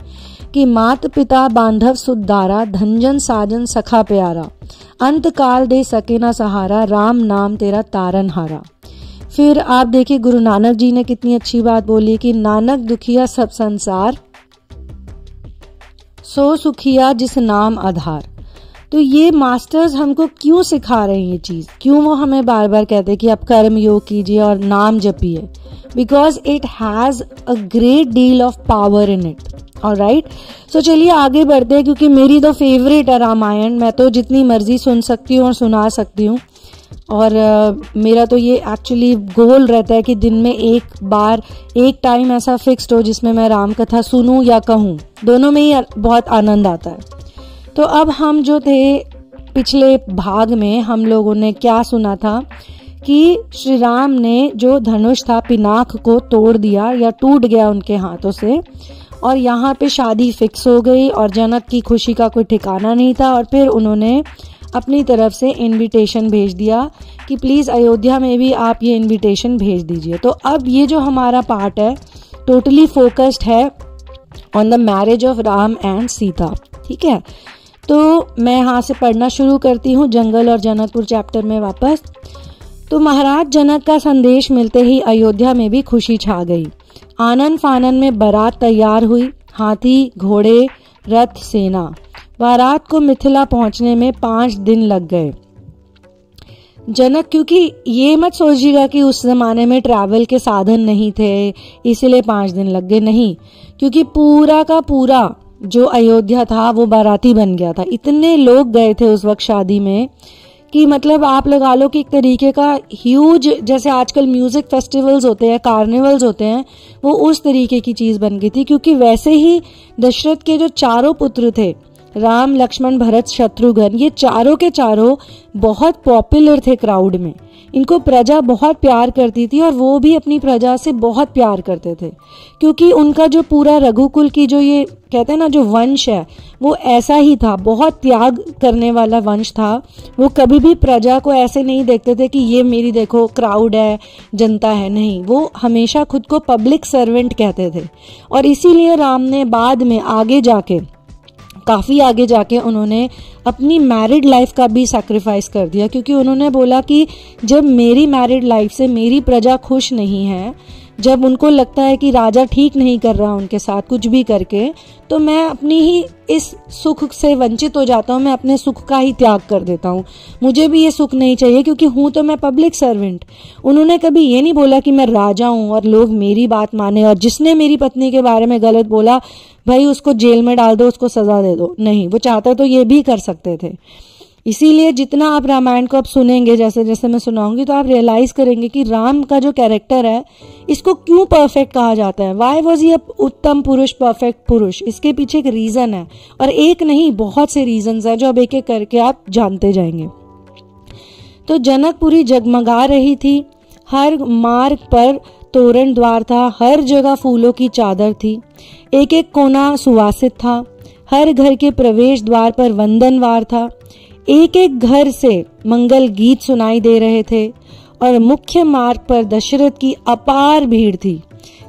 कि मात पिता बांधव सुधारा धनजन साजन सखा प्यारा अंत काल दे सके ना सहारा राम नाम तेरा तारन हारा फिर आप देखिए गुरु नानक जी ने कितनी अच्छी बात बोली कि नानक दुखिया सब संसार सो सुखिया जिस नाम आधार तो ये मास्टर्स हमको क्यों सिखा रहे हैं ये चीज़ क्यों वो हमें बार बार कहते हैं कि आप कर्म योग कीजिए और नाम जपिए because it has a great deal of power in it और राइट सो चलिए आगे बढ़ते हैं क्योंकि मेरी तो फेवरेट है रामायण मैं तो जितनी मर्जी सुन सकती हूँ और सुना सकती हूँ और uh, मेरा तो ये एक्चुअली गोल रहता है कि दिन में एक बार एक टाइम ऐसा फिक्स्ड हो जिसमें मैं राम कथा सुनूं या कहूं दोनों में ही बहुत आनंद आता है तो अब हम जो थे पिछले भाग में हम लोगों ने क्या सुना था कि श्री राम ने जो धनुष था पिनाक को तोड़ दिया या टूट गया उनके हाथों से और यहाँ पे शादी फिक्स हो गई और जनक की खुशी का कोई ठिकाना नहीं था और फिर उन्होंने अपनी तरफ से इनविटेशन भेज दिया कि प्लीज़ अयोध्या में भी आप ये इनविटेशन भेज दीजिए तो अब ये जो हमारा पार्ट है टोटली फोकस्ड है on the marriage of Ram and Sita ठीक है तो मैं यहाँ से पढ़ना शुरू करती हूँ जंगल और जनकपुर चैप्टर में वापस तो महाराज जनक का संदेश मिलते ही अयोध्या में भी खुशी छा गई आनंद फानन में बारात तैयार हुई हाथी घोड़े रथ सेना बारात को मिथिला पहुंचने में पांच दिन लग गए जनक क्योंकि ये मत सोचिएगा कि उस जमाने में ट्रैवल के साधन नहीं थे इसीलिए पांच दिन लग गए नहीं क्योंकि पूरा का पूरा जो अयोध्या था वो बाराती बन गया था इतने लोग गए थे उस वक्त शादी में कि मतलब आप लगा लो कि एक तरीके का ह्यूज जैसे आजकल म्यूजिक फेस्टिवल्स होते हैं कार्निवल्स होते हैं वो उस तरीके की चीज़ बन गई थी क्योंकि वैसे ही दशरथ के जो चारों पुत्र थे राम लक्ष्मण भरत शत्रुघ्न ये चारों के चारों बहुत पॉपुलर थे क्राउड में इनको प्रजा बहुत प्यार करती थी और वो भी अपनी प्रजा से बहुत प्यार करते थे क्योंकि उनका जो पूरा रघुकुल की जो ये कहते हैं ना जो वंश है वो ऐसा ही था बहुत त्याग करने वाला वंश था वो कभी भी प्रजा को ऐसे नहीं देखते थे कि ये मेरी देखो क्राउड है जनता है नहीं वो हमेशा खुद को पब्लिक सर्वेंट कहते थे और इसीलिए राम ने बाद में आगे जाके काफ़ी आगे जाके उन्होंने अपनी मैरिड लाइफ का भी सेक्रीफाइस कर दिया क्योंकि उन्होंने बोला कि जब मेरी मैरिड लाइफ से मेरी प्रजा खुश नहीं है जब उनको लगता है कि राजा ठीक नहीं कर रहा उनके साथ कुछ भी करके तो मैं अपनी ही इस सुख से वंचित हो जाता हूँ मैं अपने सुख का ही त्याग कर देता हूँ मुझे भी ये सुख नहीं चाहिए क्योंकि हूँ तो मैं पब्लिक सर्वेंट उन्होंने कभी ये नहीं बोला कि मैं राजा हूँ और लोग मेरी बात माने और जिसने मेरी पत्नी के बारे में गलत बोला भाई उसको जेल में डाल दो उसको सजा दे दो नहीं वो चाहते तो ये भी कर सकते थे इसीलिए जितना आप रामायण को आप सुनेंगे जैसे जैसे मैं सुनाऊंगी तो आप रियलाइज करेंगे कि राम का जो कैरेक्टर है इसको क्यों परफेक्ट कहा जाता है वाई वॉज ये उत्तम पुरुष परफेक्ट पुरुष इसके पीछे एक रीज़न है और एक नहीं बहुत से रीजन है जो अब एक एक करके आप जानते जाएंगे तो जनकपुरी जगमगा रही थी हर मार्ग पर तोरण द्वार था हर जगह फूलों की चादर थी एक एक कोना सुवासित था हर घर के प्रवेश द्वार पर वार था एक एक घर से मंगल गीत सुनाई दे रहे थे और मुख्य मार्ग पर दशरथ की अपार भीड़ थी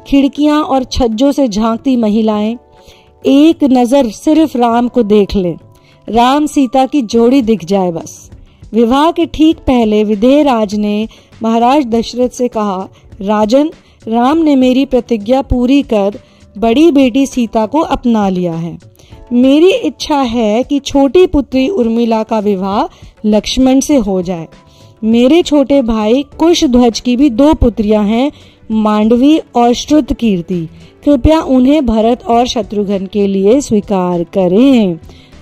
खिड़कियां और छज्जों से झांकती महिलाएं एक नजर सिर्फ राम को देख ले राम सीता की जोड़ी दिख जाए बस विवाह के ठीक पहले विदेहराज ने महाराज दशरथ से कहा राजन राम ने मेरी प्रतिज्ञा पूरी कर बड़ी बेटी सीता को अपना लिया है मेरी इच्छा है कि छोटी पुत्री उर्मिला का विवाह लक्ष्मण से हो जाए मेरे छोटे भाई कुश ध्वज की भी दो पुत्रियां हैं मांडवी और श्रुत कीर्ति कृपया उन्हें भरत और शत्रुघ्न के लिए स्वीकार करें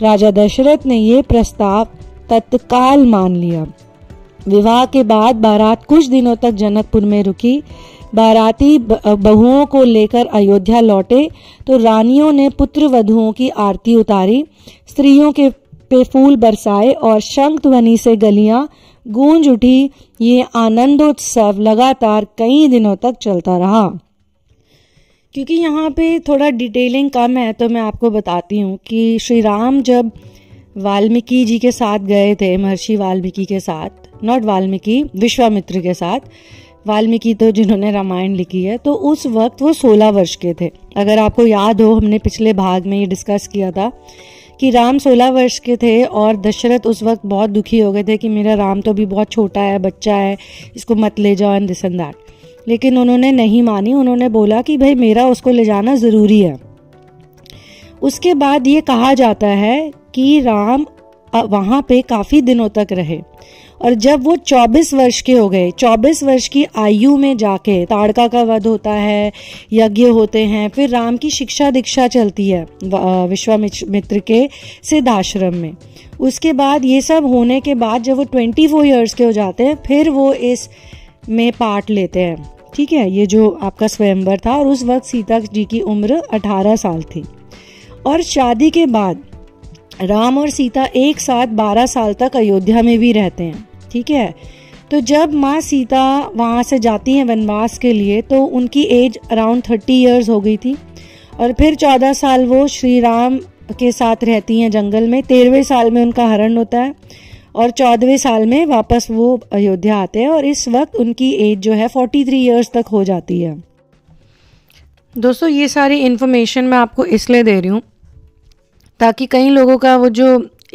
राजा दशरथ ने ये प्रस्ताव तत्काल मान लिया विवाह के बाद बारात कुछ दिनों तक जनकपुर में रुकी बाराती बहुओं को लेकर अयोध्या लौटे तो रानियों ने पुत्र वधुओं की आरती उतारी स्त्रियों के पे फूल बरसाए और शंख ध्वनि से गलियां गूंज उठी ये आनंदोत्सव लगातार कई दिनों तक चलता रहा क्योंकि यहाँ पे थोड़ा डिटेलिंग कम है तो मैं आपको बताती हूँ कि श्री राम जब वाल्मीकि जी के साथ गए थे महर्षि वाल्मीकि के साथ नॉट वाल्मीकि विश्वामित्र के साथ वाल्मीकि तो जिन्होंने रामायण लिखी है तो उस वक्त वो सोलह वर्ष के थे अगर आपको याद हो हमने पिछले भाग में ये डिस्कस किया था कि राम सोलह वर्ष के थे और दशरथ उस वक्त बहुत दुखी हो गए थे कि मेरा राम तो अभी बहुत छोटा है बच्चा है इसको मत ले जाओ एन दिसंदार लेकिन उन्होंने नहीं मानी उन्होंने बोला कि भाई मेरा उसको ले जाना ज़रूरी है उसके बाद ये कहा जाता है कि राम वहाँ पे काफ़ी दिनों तक रहे और जब वो 24 वर्ष के हो गए 24 वर्ष की आयु में जाके ताड़का का वध होता है यज्ञ होते हैं फिर राम की शिक्षा दीक्षा चलती है विश्वामित्र के सिद्धाश्रम में उसके बाद ये सब होने के बाद जब वो 24 फोर ईयर्स के हो जाते हैं फिर वो इस में पार्ट लेते हैं ठीक है ये जो आपका स्वयंवर था और उस वक्त सीता जी की उम्र 18 साल थी और शादी के बाद राम और सीता एक साथ बारह साल तक अयोध्या में भी रहते हैं ठीक है तो जब माँ सीता वहाँ से जाती हैं वनवास के लिए तो उनकी एज अराउंड थर्टी इयर्स हो गई थी और फिर चौदह साल वो श्री राम के साथ रहती हैं जंगल में तेरहवें साल में उनका हरण होता है और चौदहवें साल में वापस वो अयोध्या आते हैं और इस वक्त उनकी एज जो है फोर्टी थ्री ईयर्स तक हो जाती है दोस्तों ये सारी इन्फॉर्मेशन मैं आपको इसलिए दे रही हूँ ताकि कई लोगों का वो जो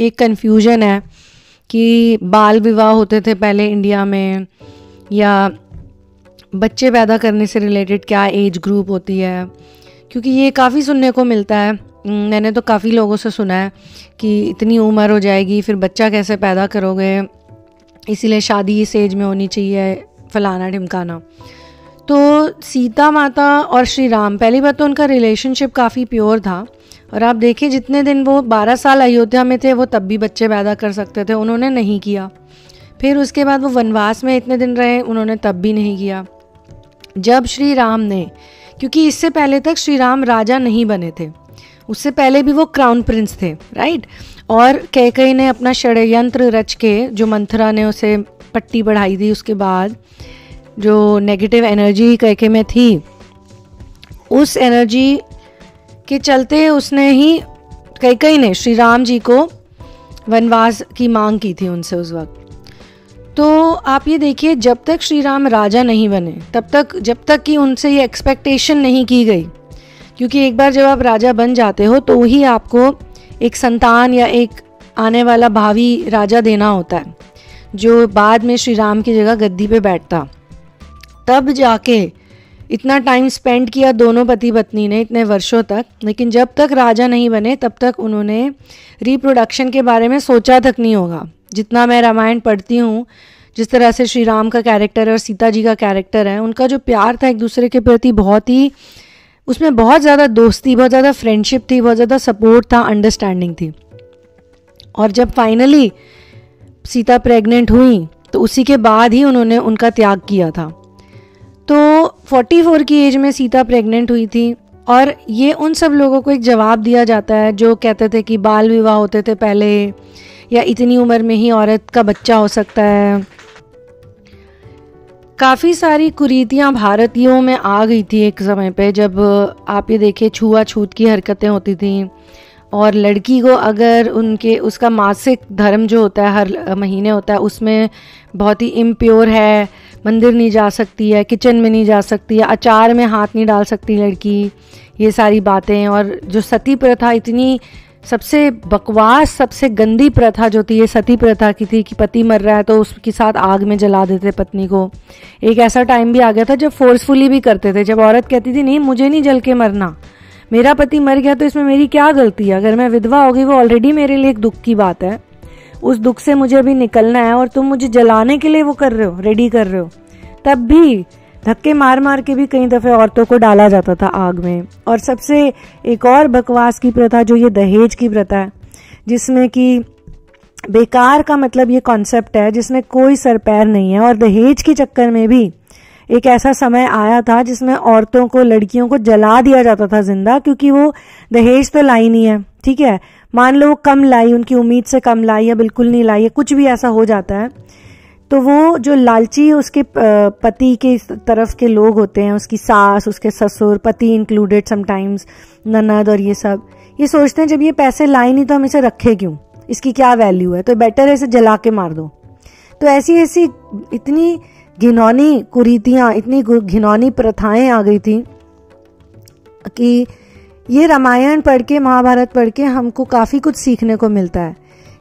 एक कन्फ्यूज़न है कि बाल विवाह होते थे पहले इंडिया में या बच्चे पैदा करने से रिलेटेड क्या एज ग्रुप होती है क्योंकि ये काफ़ी सुनने को मिलता है मैंने तो काफ़ी लोगों से सुना है कि इतनी उम्र हो जाएगी फिर बच्चा कैसे पैदा करोगे इसीलिए शादी इस एज में होनी चाहिए फलाना ढिमकाना तो सीता माता और श्री राम पहली बात तो उनका रिलेशनशिप काफ़ी प्योर था और आप देखिए जितने दिन वो बारह साल अयोध्या में थे वो तब भी बच्चे पैदा कर सकते थे उन्होंने नहीं किया फिर उसके बाद वो वनवास में इतने दिन रहे उन्होंने तब भी नहीं किया जब श्री राम ने क्योंकि इससे पहले तक श्री राम राजा नहीं बने थे उससे पहले भी वो क्राउन प्रिंस थे राइट और कैकई ने अपना षडयंत्र रच के जो मंथरा ने उसे पट्टी बढ़ाई थी उसके बाद जो नेगेटिव एनर्जी कैके में थी उस एनर्जी के चलते उसने ही कई कई ने श्री राम जी को वनवास की मांग की थी उनसे उस वक्त तो आप ये देखिए जब तक श्री राम राजा नहीं बने तब तक जब तक कि उनसे ये एक्सपेक्टेशन नहीं की गई क्योंकि एक बार जब आप राजा बन जाते हो तो ही आपको एक संतान या एक आने वाला भावी राजा देना होता है जो बाद में श्री राम की जगह गद्दी पे बैठता तब जाके इतना टाइम स्पेंड किया दोनों पति पत्नी ने इतने वर्षों तक लेकिन जब तक राजा नहीं बने तब तक उन्होंने रिप्रोडक्शन के बारे में सोचा तक नहीं होगा जितना मैं रामायण पढ़ती हूँ जिस तरह से श्री राम का कैरेक्टर और सीता जी का कैरेक्टर है उनका जो प्यार था एक दूसरे के प्रति बहुत ही उसमें बहुत ज़्यादा दोस्ती बहुत ज़्यादा फ्रेंडशिप थी बहुत ज़्यादा सपोर्ट था अंडरस्टैंडिंग थी और जब फाइनली सीता प्रेग्नेंट हुई तो उसी के बाद ही उन्होंने उनका त्याग किया था तो 44 की एज में सीता प्रेग्नेंट हुई थी और ये उन सब लोगों को एक जवाब दिया जाता है जो कहते थे कि बाल विवाह होते थे पहले या इतनी उम्र में ही औरत का बच्चा हो सकता है काफ़ी सारी कुरीतियाँ भारतीयों में आ गई थी एक समय पे जब आप ये देखिए छुआछूत की हरकतें होती थी और लड़की को अगर उनके उसका मासिक धर्म जो होता है हर महीने होता है उसमें बहुत ही इम्प्योर है मंदिर नहीं जा सकती है किचन में नहीं जा सकती है अचार में हाथ नहीं डाल सकती लड़की ये सारी बातें और जो सती प्रथा इतनी सबसे बकवास सबसे गंदी प्रथा जो थी ये सती प्रथा की थी कि पति मर रहा है तो उसके साथ आग में जला देते पत्नी को एक ऐसा टाइम भी आ गया था जब फोर्सफुली भी करते थे जब औरत कहती थी नहीं मुझे नहीं जल के मरना मेरा पति मर गया तो इसमें मेरी क्या गलती है अगर मैं विधवा हो गई वो ऑलरेडी मेरे लिए एक दुख की बात है उस दुख से मुझे अभी निकलना है और तुम मुझे जलाने के लिए वो कर रहे हो रेडी कर रहे हो तब भी धक्के मार मार के भी कई दफ़े औरतों को डाला जाता था आग में और सबसे एक और बकवास की प्रथा जो ये दहेज की प्रथा है जिसमें कि बेकार का मतलब ये कॉन्सेप्ट है जिसमें कोई सर पैर नहीं है और दहेज के चक्कर में भी एक ऐसा समय आया था जिसमें औरतों को लड़कियों को जला दिया जाता था जिंदा क्योंकि वो दहेज तो लाई नहीं है ठीक है मान लो वो कम लाई उनकी उम्मीद से कम लाई या बिल्कुल नहीं लाई या कुछ भी ऐसा हो जाता है तो वो जो लालची उसके पति के तरफ के लोग होते हैं उसकी सास उसके ससुर पति इंक्लूडेड समटाइम्स ननद और ये सब ये सोचते हैं जब ये पैसे लाए नहीं तो हम इसे रखे क्यों इसकी क्या वैल्यू है तो बेटर है इसे जला के मार दो तो ऐसी ऐसी इतनी घिनौनी कुरीतियाँ इतनी घिनौनी प्रथाएं आ गई थी कि ये रामायण पढ़ के महाभारत पढ़ के हमको काफ़ी कुछ सीखने को मिलता है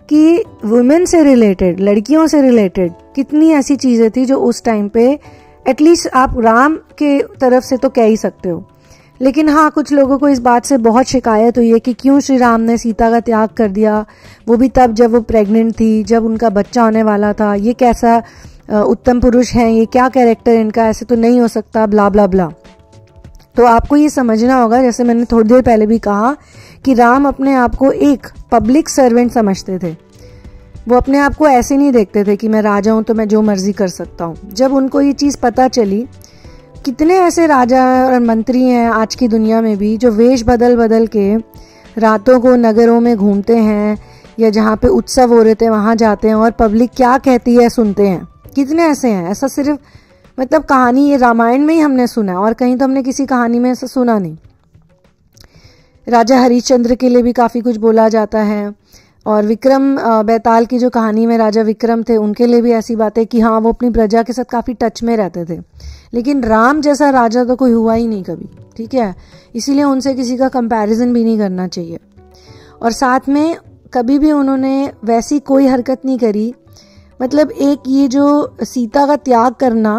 कि वुमेन से रिलेटेड लड़कियों से रिलेटेड कितनी ऐसी चीज़ें थी जो उस टाइम पे एटलीस्ट आप राम के तरफ से तो कह ही सकते हो लेकिन हाँ कुछ लोगों को इस बात से बहुत शिकायत हुई है कि क्यों श्री राम ने सीता का त्याग कर दिया वो भी तब जब वो प्रेग्नेंट थी जब उनका बच्चा होने वाला था ये कैसा उत्तम पुरुष है ये क्या कैरेक्टर इनका ऐसे तो नहीं हो सकता ब्ला ब्ला ब्ला तो आपको ये समझना होगा जैसे मैंने थोड़ी देर पहले भी कहा कि राम अपने आप को एक पब्लिक सर्वेंट समझते थे वो अपने आप को ऐसे नहीं देखते थे कि मैं राजा हूँ तो मैं जो मर्जी कर सकता हूँ जब उनको ये चीज़ पता चली कितने ऐसे राजा और मंत्री हैं आज की दुनिया में भी जो वेश बदल बदल के रातों को नगरों में घूमते हैं या जहाँ पे उत्सव हो रहे थे वहाँ जाते हैं और पब्लिक क्या कहती है सुनते हैं कितने ऐसे हैं ऐसा सिर्फ मतलब कहानी ये रामायण में ही हमने सुना और कहीं तो हमने किसी कहानी में सुना नहीं राजा हरिश्चंद्र के लिए भी काफ़ी कुछ बोला जाता है और विक्रम बैताल की जो कहानी में राजा विक्रम थे उनके लिए भी ऐसी बातें कि हाँ वो अपनी प्रजा के साथ काफ़ी टच में रहते थे लेकिन राम जैसा राजा तो कोई हुआ ही नहीं कभी ठीक है इसीलिए उनसे किसी का कंपैरिजन भी नहीं करना चाहिए और साथ में कभी भी उन्होंने वैसी कोई हरकत नहीं करी मतलब एक ये जो सीता का त्याग करना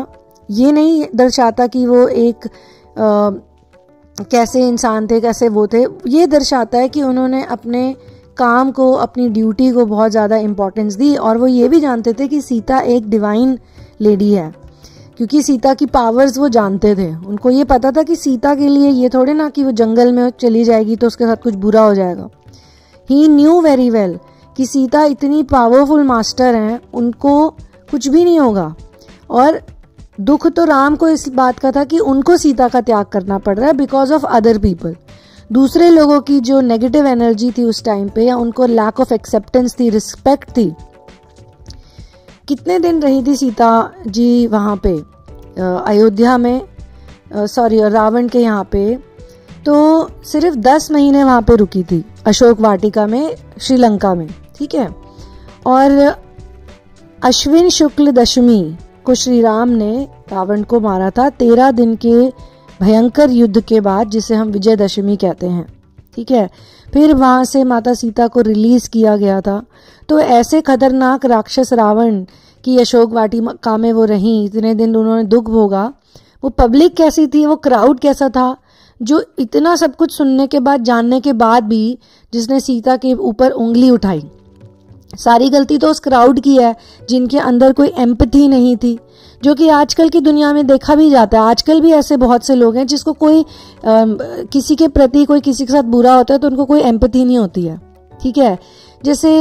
ये नहीं दर्शाता कि वो एक आ, कैसे इंसान थे कैसे वो थे ये दर्शाता है कि उन्होंने अपने काम को अपनी ड्यूटी को बहुत ज़्यादा इम्पोर्टेंस दी और वो ये भी जानते थे कि सीता एक डिवाइन लेडी है क्योंकि सीता की पावर्स वो जानते थे उनको ये पता था कि सीता के लिए ये थोड़े ना कि वो जंगल में चली जाएगी तो उसके साथ कुछ बुरा हो जाएगा ही न्यू वेरी वेल कि सीता इतनी पावरफुल मास्टर हैं उनको कुछ भी नहीं होगा और दुख तो राम को इस बात का था कि उनको सीता का त्याग करना पड़ रहा है बिकॉज ऑफ अदर पीपल दूसरे लोगों की जो नेगेटिव एनर्जी थी उस टाइम पे या उनको लैक ऑफ एक्सेप्टेंस थी रिस्पेक्ट थी कितने दिन रही थी सीता जी वहाँ पे अयोध्या में सॉरी रावण के यहाँ पे तो सिर्फ दस महीने वहाँ पे रुकी थी अशोक वाटिका में श्रीलंका में ठीक है और अश्विन शुक्ल दशमी को श्री राम ने रावण को मारा था तेरह दिन के भयंकर युद्ध के बाद जिसे हम विजयदशमी कहते हैं ठीक है फिर वहां से माता सीता को रिलीज किया गया था तो ऐसे खतरनाक राक्षस रावण की अशोक वाटी का में वो रही इतने दिन उन्होंने दुख भोगा वो पब्लिक कैसी थी वो क्राउड कैसा था जो इतना सब कुछ सुनने के बाद जानने के बाद भी जिसने सीता के ऊपर उंगली उठाई सारी गलती तो उस क्राउड की है जिनके अंदर कोई एम्पथी नहीं थी जो कि आजकल की दुनिया में देखा भी जाता है आजकल भी ऐसे बहुत से लोग हैं जिसको कोई आ, किसी के प्रति कोई किसी के साथ बुरा होता है तो उनको कोई एम्पथी नहीं होती है ठीक है जैसे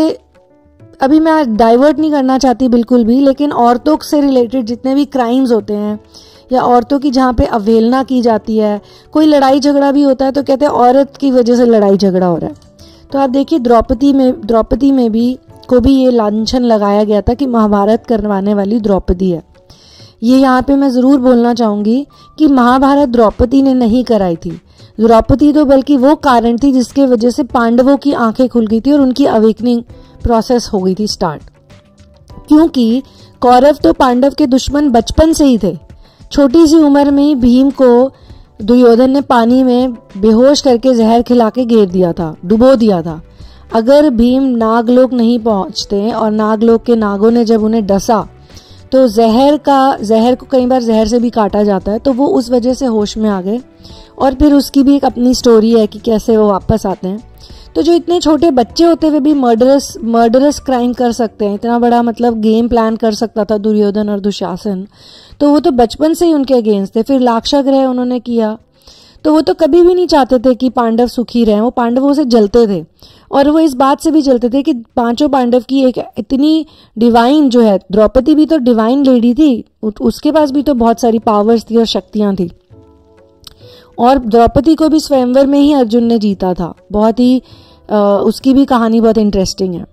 अभी मैं डाइवर्ट नहीं करना चाहती बिल्कुल भी लेकिन औरतों से रिलेटेड जितने भी क्राइम्स होते हैं या औरतों की जहाँ पे अवहेलना की जाती है कोई लड़ाई झगड़ा भी होता है तो कहते हैं औरत की वजह से लड़ाई झगड़ा हो रहा है तो आप देखिए द्रौपदी में द्रौपदी में भी को भी ये लांछन लगाया गया था कि महाभारत करवाने वाली द्रौपदी है ये यहाँ पे मैं ज़रूर बोलना चाहूँगी कि महाभारत द्रौपदी ने नहीं कराई थी द्रौपदी तो बल्कि वो कारण थी जिसके वजह से पांडवों की आंखें खुल गई थी और उनकी अवेकनिंग प्रोसेस हो गई थी स्टार्ट क्योंकि कौरव तो पांडव के दुश्मन बचपन से ही थे छोटी सी उम्र में भीम को दुर्योधन ने पानी में बेहोश करके जहर खिला के घेर दिया था डुबो दिया था अगर भीम नागलोक नहीं पहुंचते और नागलोक के नागों ने जब उन्हें डसा तो जहर का जहर को कई बार जहर से भी काटा जाता है तो वो उस वजह से होश में आ गए और फिर उसकी भी एक अपनी स्टोरी है कि कैसे वो वापस आते हैं तो जो इतने छोटे बच्चे होते हुए भी मर्डरस मर्डरस क्राइम कर सकते हैं इतना बड़ा मतलब गेम प्लान कर सकता था दुर्योधन और दुशासन तो वो तो बचपन से ही उनके अगेंस्ट थे फिर लाक्षाग्रह उन्होंने किया तो वो तो कभी भी नहीं चाहते थे कि पांडव सुखी रहें वो पांडवों से जलते थे और वो इस बात से भी चलते थे कि पांचों पांडव की एक इतनी डिवाइन जो है द्रौपदी भी तो डिवाइन लेडी थी उसके पास भी तो बहुत सारी पावर्स थी और शक्तियां थी और द्रौपदी को भी स्वयंवर में ही अर्जुन ने जीता था बहुत ही आ, उसकी भी कहानी बहुत इंटरेस्टिंग है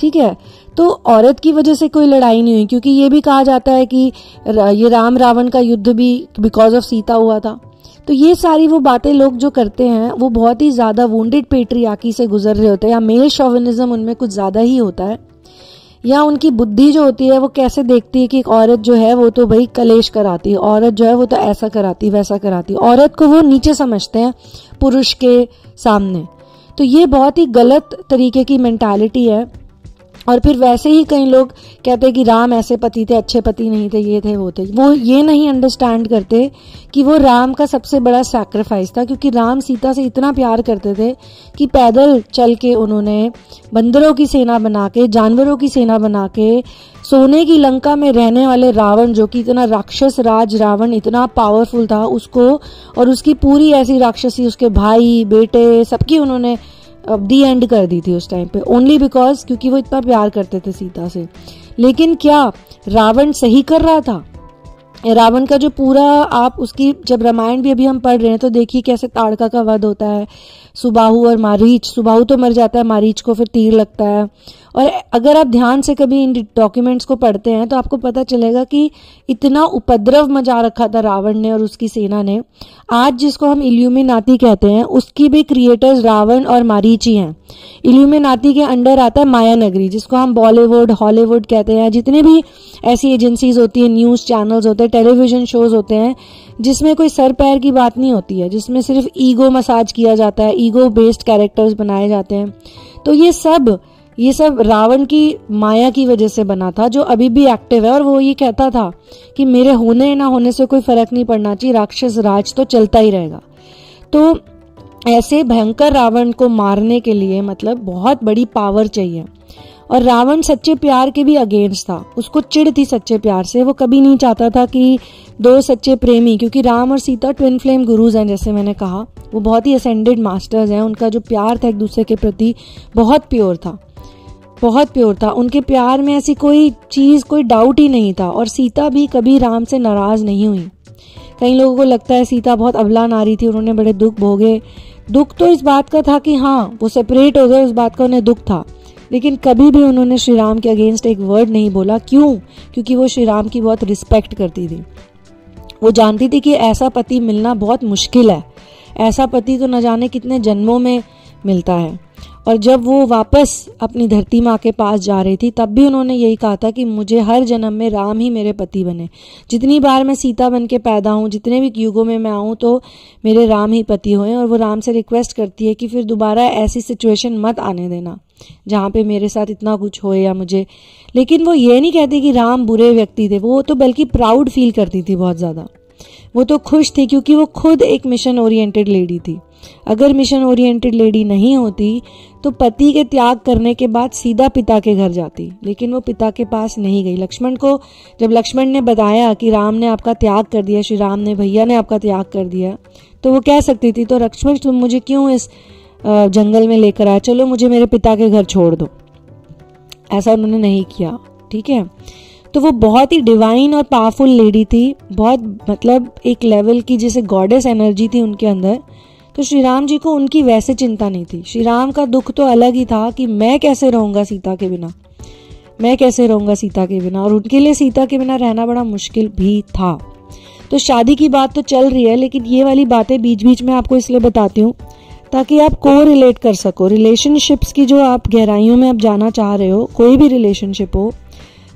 ठीक है तो औरत की वजह से कोई लड़ाई नहीं हुई क्योंकि ये भी कहा जाता है कि ये राम रावण का युद्ध भी बिकॉज ऑफ सीता हुआ था तो ये सारी वो बातें लोग जो करते हैं वो बहुत ही ज़्यादा वोंडेड पेट्रियाकी से गुजर रहे होते हैं या मेल शोविनिज्म उनमें कुछ ज़्यादा ही होता है या उनकी बुद्धि जो होती है वो कैसे देखती है कि एक औरत जो है वो तो भाई कलेश कराती है औरत जो है वो तो ऐसा कराती वैसा कराती औरत को वो नीचे समझते हैं पुरुष के सामने तो ये बहुत ही गलत तरीके की मैंटालिटी है और फिर वैसे ही कई लोग कहते हैं कि राम ऐसे पति थे अच्छे पति नहीं थे ये थे वो थे वो ये नहीं अंडरस्टैंड करते कि वो राम का सबसे बड़ा सैक्रिफाइस था क्योंकि राम सीता से इतना प्यार करते थे कि पैदल चल के उन्होंने बंदरों की सेना बना के जानवरों की सेना बना के सोने की लंका में रहने वाले रावण जो कि इतना राक्षस राज रावण इतना पावरफुल था उसको और उसकी पूरी ऐसी राक्षसी उसके भाई बेटे सबकी उन्होंने दी एंड कर दी थी उस टाइम पे ओनली बिकॉज क्योंकि वो इतना प्यार करते थे सीता से लेकिन क्या रावण सही कर रहा था रावण का जो पूरा आप उसकी जब रामायण भी अभी हम पढ़ रहे हैं तो देखिए कैसे ताड़का का वध होता है सुबाहू और मारीच सुबाहू तो मर जाता है मारीच को फिर तीर लगता है और अगर आप ध्यान से कभी इन डॉक्यूमेंट्स को पढ़ते हैं तो आपको पता चलेगा कि इतना उपद्रव मचा रखा था रावण ने और उसकी सेना ने आज जिसको हम इल्यूमिनाती कहते हैं उसकी भी क्रिएटर्स रावण और मारीच ही हैं इल्यूमिनाती के अंडर आता है माया नगरी जिसको हम बॉलीवुड हॉलीवुड कहते हैं जितने भी ऐसी एजेंसीज होती है न्यूज़ चैनल्स होते हैं टेलीविजन शोज होते हैं जिसमें कोई सर पैर की बात नहीं होती है जिसमें सिर्फ ईगो मसाज किया जाता है ईगो बेस्ड कैरेक्टर्स बनाए जाते हैं तो ये सब ये सब रावण की माया की वजह से बना था जो अभी भी एक्टिव है और वो ये कहता था कि मेरे होने या ना होने से कोई फर्क नहीं पड़ना चाहिए राक्षस राज तो चलता ही रहेगा तो ऐसे भयंकर रावण को मारने के लिए मतलब बहुत बड़ी पावर चाहिए और रावण सच्चे प्यार के भी अगेंस्ट था उसको चिड़ थी सच्चे प्यार से वो कभी नहीं चाहता था कि दो सच्चे प्रेमी क्योंकि राम और सीता ट्विन फ्लेम गुरुज हैं जैसे मैंने कहा वो बहुत ही असेंडेड मास्टर्स हैं उनका जो प्यार था एक दूसरे के प्रति बहुत प्योर था बहुत प्योर था उनके प्यार में ऐसी कोई चीज़ कोई डाउट ही नहीं था और सीता भी कभी राम से नाराज़ नहीं हुई कई लोगों को लगता है सीता बहुत अबला नारी थी उन्होंने बड़े दुख भोगे दुख तो इस बात का था कि हाँ वो सेपरेट हो गए उस बात का उन्हें दुख था लेकिन कभी भी उन्होंने श्री राम के अगेंस्ट एक वर्ड नहीं बोला क्यों क्योंकि वो श्री राम की बहुत रिस्पेक्ट करती थी वो जानती थी कि ऐसा पति मिलना बहुत मुश्किल है ऐसा पति तो न जाने कितने जन्मों में मिलता है और जब वो वापस अपनी धरती माँ के पास जा रही थी तब भी उन्होंने यही कहा था कि मुझे हर जन्म में राम ही मेरे पति बने जितनी बार मैं सीता बन के पैदा हूँ जितने भी युगों में मैं आऊँ तो मेरे राम ही पति हुए और वो राम से रिक्वेस्ट करती है कि फिर दोबारा ऐसी सिचुएशन मत आने देना जहाँ पे मेरे साथ इतना कुछ हो या मुझे लेकिन वो ये नहीं कहती कि राम बुरे व्यक्ति थे वो तो बल्कि प्राउड फील करती थी बहुत ज़्यादा वो तो खुश थी क्योंकि वो खुद एक मिशन ओरिएंटेड लेडी थी अगर मिशन ओरिएंटेड लेडी नहीं होती तो पति के त्याग करने के बाद सीधा पिता के घर जाती लेकिन वो पिता के पास नहीं गई लक्ष्मण को जब लक्ष्मण ने बताया कि राम ने आपका त्याग कर दिया श्री राम ने भैया ने आपका त्याग कर दिया तो वो कह सकती थी तो लक्ष्मण तुम मुझे क्यों इस जंगल में लेकर आया चलो मुझे मेरे पिता के घर छोड़ दो ऐसा उन्होंने नहीं किया ठीक है तो वो बहुत ही डिवाइन और पावरफुल लेडी थी बहुत मतलब एक लेवल की जैसे गॉडेस एनर्जी थी उनके अंदर तो श्री राम जी को उनकी वैसे चिंता नहीं थी श्री राम का दुख तो अलग ही था कि मैं कैसे रहूँगा सीता के बिना मैं कैसे रहूँगा सीता के बिना और उनके लिए सीता के बिना रहना बड़ा मुश्किल भी था तो शादी की बात तो चल रही है लेकिन ये वाली बातें बीच बीच में आपको इसलिए बताती हूँ ताकि आप को रिलेट कर सको रिलेशनशिप्स की जो आप गहराइयों में आप जाना चाह रहे हो कोई भी रिलेशनशिप हो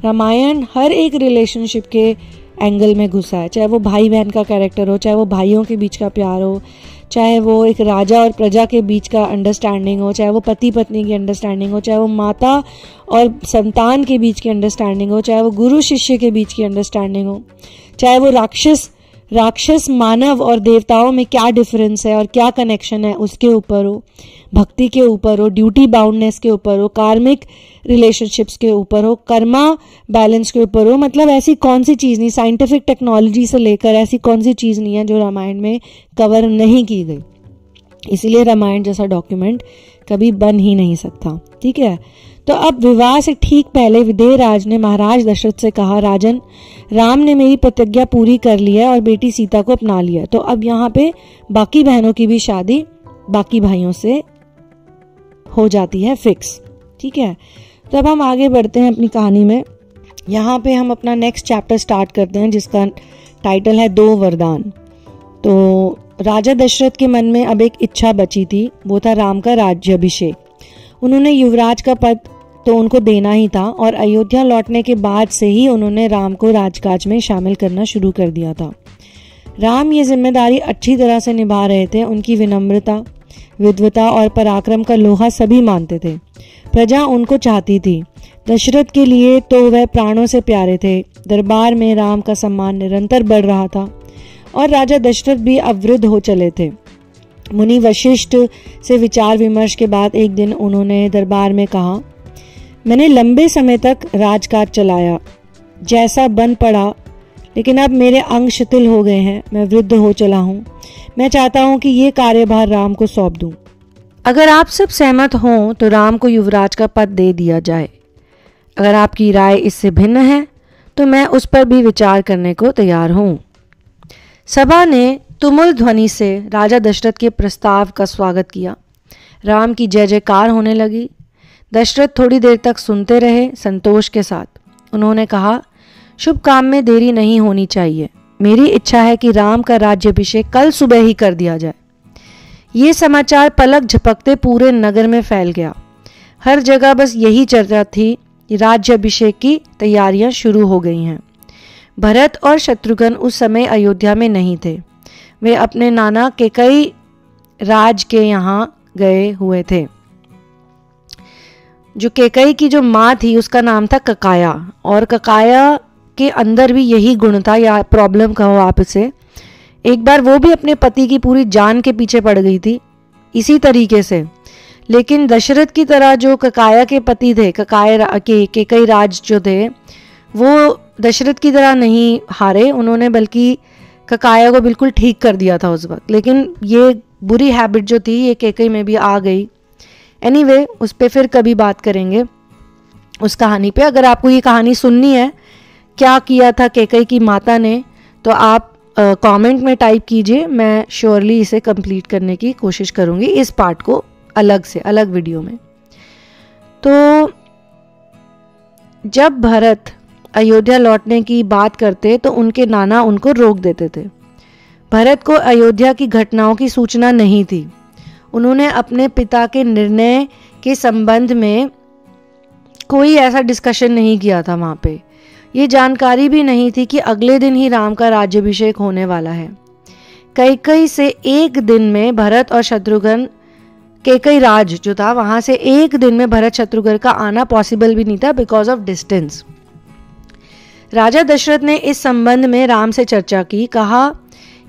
रामायण हर एक रिलेशनशिप के एंगल में घुसा है चाहे वो भाई बहन का कैरेक्टर हो चाहे वो भाइयों के बीच का प्यार हो चाहे वो एक राजा और प्रजा के बीच का अंडरस्टैंडिंग हो चाहे वो पति पत्नी की अंडरस्टैंडिंग हो चाहे वो माता और संतान के बीच की अंडरस्टैंडिंग हो चाहे वो गुरु शिष्य के बीच की अंडरस्टैंडिंग हो चाहे वो राक्षस राक्षस मानव और देवताओं में क्या डिफरेंस है और क्या कनेक्शन है उसके ऊपर हो भक्ति के ऊपर हो ड्यूटी बाउंडनेस के ऊपर हो कार्मिक रिलेशनशिप्स के ऊपर हो कर्मा बैलेंस के ऊपर हो मतलब ऐसी कौन सी चीज़ नहीं साइंटिफिक टेक्नोलॉजी से लेकर ऐसी कौन सी चीज़ नहीं है जो रामायण में कवर नहीं की गई इसीलिए रामायण जैसा डॉक्यूमेंट कभी बन ही नहीं सकता ठीक है तो अब विवाह से ठीक पहले राज ने महाराज दशरथ से कहा राजन राम ने मेरी प्रतिज्ञा पूरी कर ली है और बेटी सीता को अपना लिया तो अब यहाँ पे बाकी बहनों की भी शादी बाकी भाइयों से हो जाती है फिक्स ठीक है तो अब हम आगे बढ़ते हैं अपनी कहानी में यहाँ पे हम अपना नेक्स्ट चैप्टर स्टार्ट करते हैं जिसका टाइटल है दो वरदान तो राजा दशरथ के मन में अब एक इच्छा बची थी वो था राम का राज्यभिषेक उन्होंने युवराज का पद तो उनको देना ही था और अयोध्या लौटने के बाद से ही उन्होंने राम को राजकाज में शामिल करना शुरू कर दिया था राम ये जिम्मेदारी अच्छी तरह से निभा रहे थे उनकी विनम्रता विद्वता और पराक्रम का लोहा सभी मानते थे प्रजा उनको चाहती थी दशरथ के लिए तो वह प्राणों से प्यारे थे दरबार में राम का सम्मान निरंतर बढ़ रहा था और राजा दशरथ भी अवृद्ध हो चले थे मुनि वशिष्ठ से विचार विमर्श के बाद एक दिन उन्होंने दरबार में कहा मैंने लंबे समय तक राजकाज चलाया जैसा बन पड़ा लेकिन अब मेरे अंग शिथिल हो गए हैं मैं वृद्ध हो चला हूँ मैं चाहता हूँ कि ये कार्यभार राम को सौंप दूँ अगर आप सब सहमत हों तो राम को युवराज का पद दे दिया जाए अगर आपकी राय इससे भिन्न है तो मैं उस पर भी विचार करने को तैयार हूँ सभा ने तुमुल ध्वनि से राजा दशरथ के प्रस्ताव का स्वागत किया राम की जय जयकार होने लगी दशरथ थोड़ी देर तक सुनते रहे संतोष के साथ उन्होंने कहा शुभ काम में देरी नहीं होनी चाहिए मेरी इच्छा है कि राम का राज्यभिषेक कल सुबह ही कर दिया जाए ये समाचार पलक झपकते पूरे नगर में फैल गया हर जगह बस यही चर्चा थी राज्यभिषेक की तैयारियां शुरू हो गई हैं भरत और शत्रुघ्न उस समय अयोध्या में नहीं थे वे अपने नाना के कई राज के यहाँ गए हुए थे जो केकई की जो माँ थी उसका नाम था ककाया और ककाया के अंदर भी यही गुण था या प्रॉब्लम कहो आप इसे एक बार वो भी अपने पति की पूरी जान के पीछे पड़ गई थी इसी तरीके से लेकिन दशरथ की तरह जो ककाया के पति थे ककाय के के कई राज जो थे वो दशरथ की तरह नहीं हारे उन्होंने बल्कि ककाया को बिल्कुल ठीक कर दिया था उस वक्त लेकिन ये बुरी हैबिट जो थी ये केकई में भी आ गई एनी anyway, उस पर फिर कभी बात करेंगे उस कहानी पे अगर आपको ये कहानी सुननी है क्या किया था केकई की माता ने तो आप कमेंट में टाइप कीजिए मैं श्योरली इसे कंप्लीट करने की कोशिश करूँगी इस पार्ट को अलग से अलग वीडियो में तो जब भरत अयोध्या लौटने की बात करते तो उनके नाना उनको रोक देते थे भरत को अयोध्या की घटनाओं की सूचना नहीं थी उन्होंने अपने पिता के निर्णय के संबंध में कोई ऐसा डिस्कशन नहीं किया था वहाँ पे ये जानकारी भी नहीं थी कि अगले दिन ही राम का राज्यभिषेक होने वाला है कई कई से एक दिन में भरत और शत्रुघ्न के कई राज जो था वहां से एक दिन में भरत शत्रुघ्न का आना पॉसिबल भी नहीं था because of distance Raja Dashrath ने इस संबंध में राम से चर्चा की कहा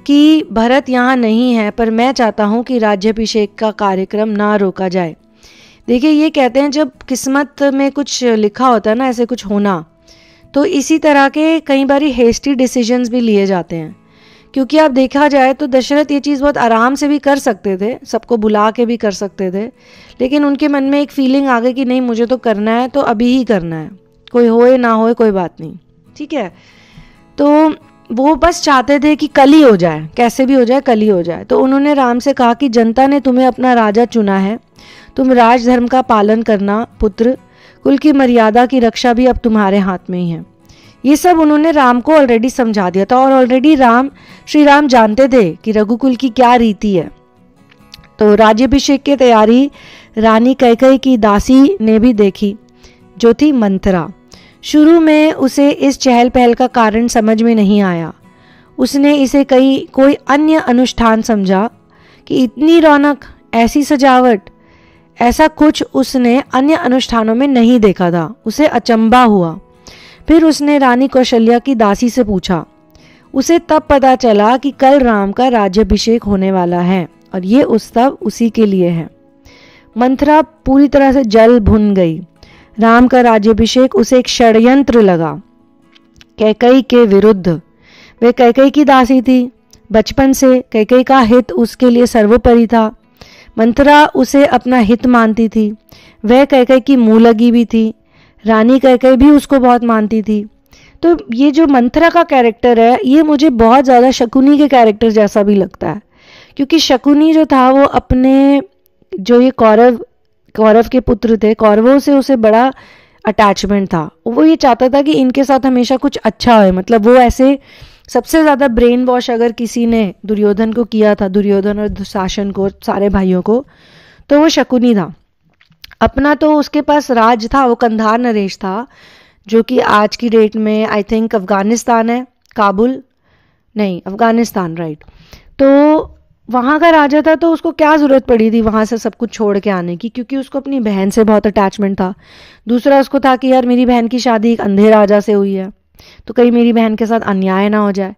कि भरत यहाँ नहीं है पर मैं चाहता हूँ कि राज्यभिषेक का कार्यक्रम ना रोका जाए देखिए ये कहते हैं जब किस्मत में कुछ लिखा होता है ना ऐसे कुछ होना तो इसी तरह के कई बार हेस्टी डिसीजंस भी लिए जाते हैं क्योंकि आप देखा जाए तो दशरथ ये चीज़ बहुत आराम से भी कर सकते थे सबको बुला के भी कर सकते थे लेकिन उनके मन में एक फीलिंग आ गई कि नहीं मुझे तो करना है तो अभी ही करना है कोई होए ना होए कोई बात नहीं ठीक है तो वो बस चाहते थे कि कल ही हो जाए कैसे भी हो जाए कल ही हो जाए तो उन्होंने राम से कहा कि जनता ने तुम्हें अपना राजा चुना है तुम राजधर्म का पालन करना पुत्र कुल की मर्यादा की रक्षा भी अब तुम्हारे हाथ में ही है ये सब उन्होंने राम को ऑलरेडी समझा दिया था और ऑलरेडी राम श्री राम जानते थे कि रघुकुल की क्या रीति है तो राज्यभिषेक की तैयारी रानी कैकई की दासी ने भी देखी जो थी मंथरा शुरू में उसे इस चहल पहल का कारण समझ में नहीं आया उसने इसे कई कोई अन्य अनुष्ठान समझा कि इतनी रौनक ऐसी सजावट ऐसा कुछ उसने अन्य अनुष्ठानों में नहीं देखा था उसे अचंबा हुआ फिर उसने रानी कौशल्या की दासी से पूछा उसे तब पता चला कि कल राम का राज्यभिषेक होने वाला है और ये उत्सव उसी के लिए है मंथरा पूरी तरह से जल भुन गई राम का राज्यभिषेक उसे एक षडयंत्र लगा कैकई के विरुद्ध वे कैकई की दासी थी बचपन से कैकई का हित उसके लिए सर्वोपरि था मंथरा उसे अपना हित मानती थी वह कह की मुँह लगी भी थी रानी कैकई भी उसको बहुत मानती थी तो ये जो मंथरा का कैरेक्टर है ये मुझे बहुत ज़्यादा शकुनी के कैरेक्टर जैसा भी लगता है क्योंकि शकुनी जो था वो अपने जो ये कौरव कौरव के पुत्र थे कौरवों से उसे बड़ा अटैचमेंट था वो ये चाहता था कि इनके साथ हमेशा कुछ अच्छा हो मतलब वो ऐसे सबसे ज़्यादा ब्रेन वॉश अगर किसी ने दुर्योधन को किया था दुर्योधन और दुशासन को सारे भाइयों को तो वो शकुनी था अपना तो उसके पास राज था वो कंधार नरेश था जो कि आज की डेट में आई थिंक अफ़गानिस्तान है काबुल नहीं अफ़गानिस्तान राइट तो वहाँ का राजा था तो उसको क्या ज़रूरत पड़ी थी वहाँ से सब कुछ छोड़ के आने की क्योंकि उसको अपनी बहन से बहुत अटैचमेंट था दूसरा उसको था कि यार मेरी बहन की शादी एक अंधे राजा से हुई है तो कहीं मेरी बहन के साथ अन्याय ना हो जाए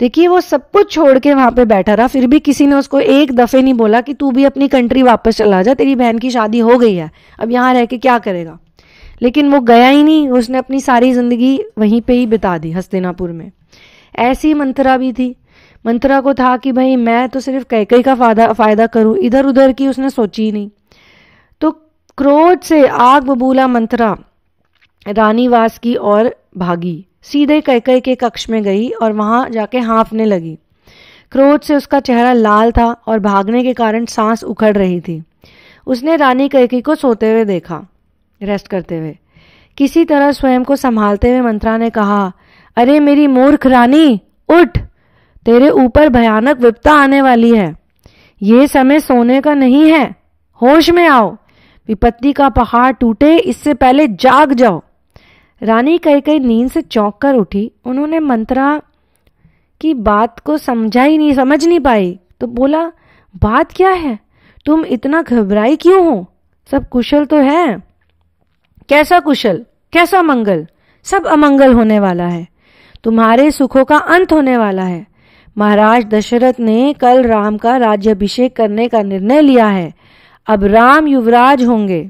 देखिए वो सब कुछ छोड़ के वहाँ पे बैठा रहा फिर भी किसी ने उसको एक दफ़े नहीं बोला कि तू भी अपनी कंट्री वापस चला जा तेरी बहन की शादी हो गई है अब यहाँ रह के क्या करेगा लेकिन वो गया ही नहीं उसने अपनी सारी ज़िंदगी वहीं पे ही बिता दी हस्तिनापुर में ऐसी मंथरा भी थी मंत्रा को था कि भाई मैं तो सिर्फ कैके का फायदा फ़ायदा करूँ इधर उधर की उसने सोची ही नहीं तो क्रोध से आग बबूला मंत्रा रानीवास की और भागी सीधे कैकई के कक्ष में गई और वहां जाके हाँफने लगी क्रोध से उसका चेहरा लाल था और भागने के कारण सांस उखड़ रही थी उसने रानी कैकी को सोते हुए देखा रेस्ट करते हुए किसी तरह स्वयं को संभालते हुए मंत्रा ने कहा अरे मेरी मूर्ख रानी उठ तेरे ऊपर भयानक विपता आने वाली है ये समय सोने का नहीं है होश में आओ विपत्ति का पहाड़ टूटे इससे पहले जाग जाओ रानी कई कई नींद से चौंक कर उठी उन्होंने मंत्रा की बात को समझा ही नहीं समझ नहीं पाई तो बोला बात क्या है तुम इतना घबराई क्यों हो सब कुशल तो है कैसा कुशल कैसा मंगल सब अमंगल होने वाला है तुम्हारे सुखों का अंत होने वाला है महाराज दशरथ ने कल राम का राज्यभिषेक करने का निर्णय लिया है अब राम युवराज होंगे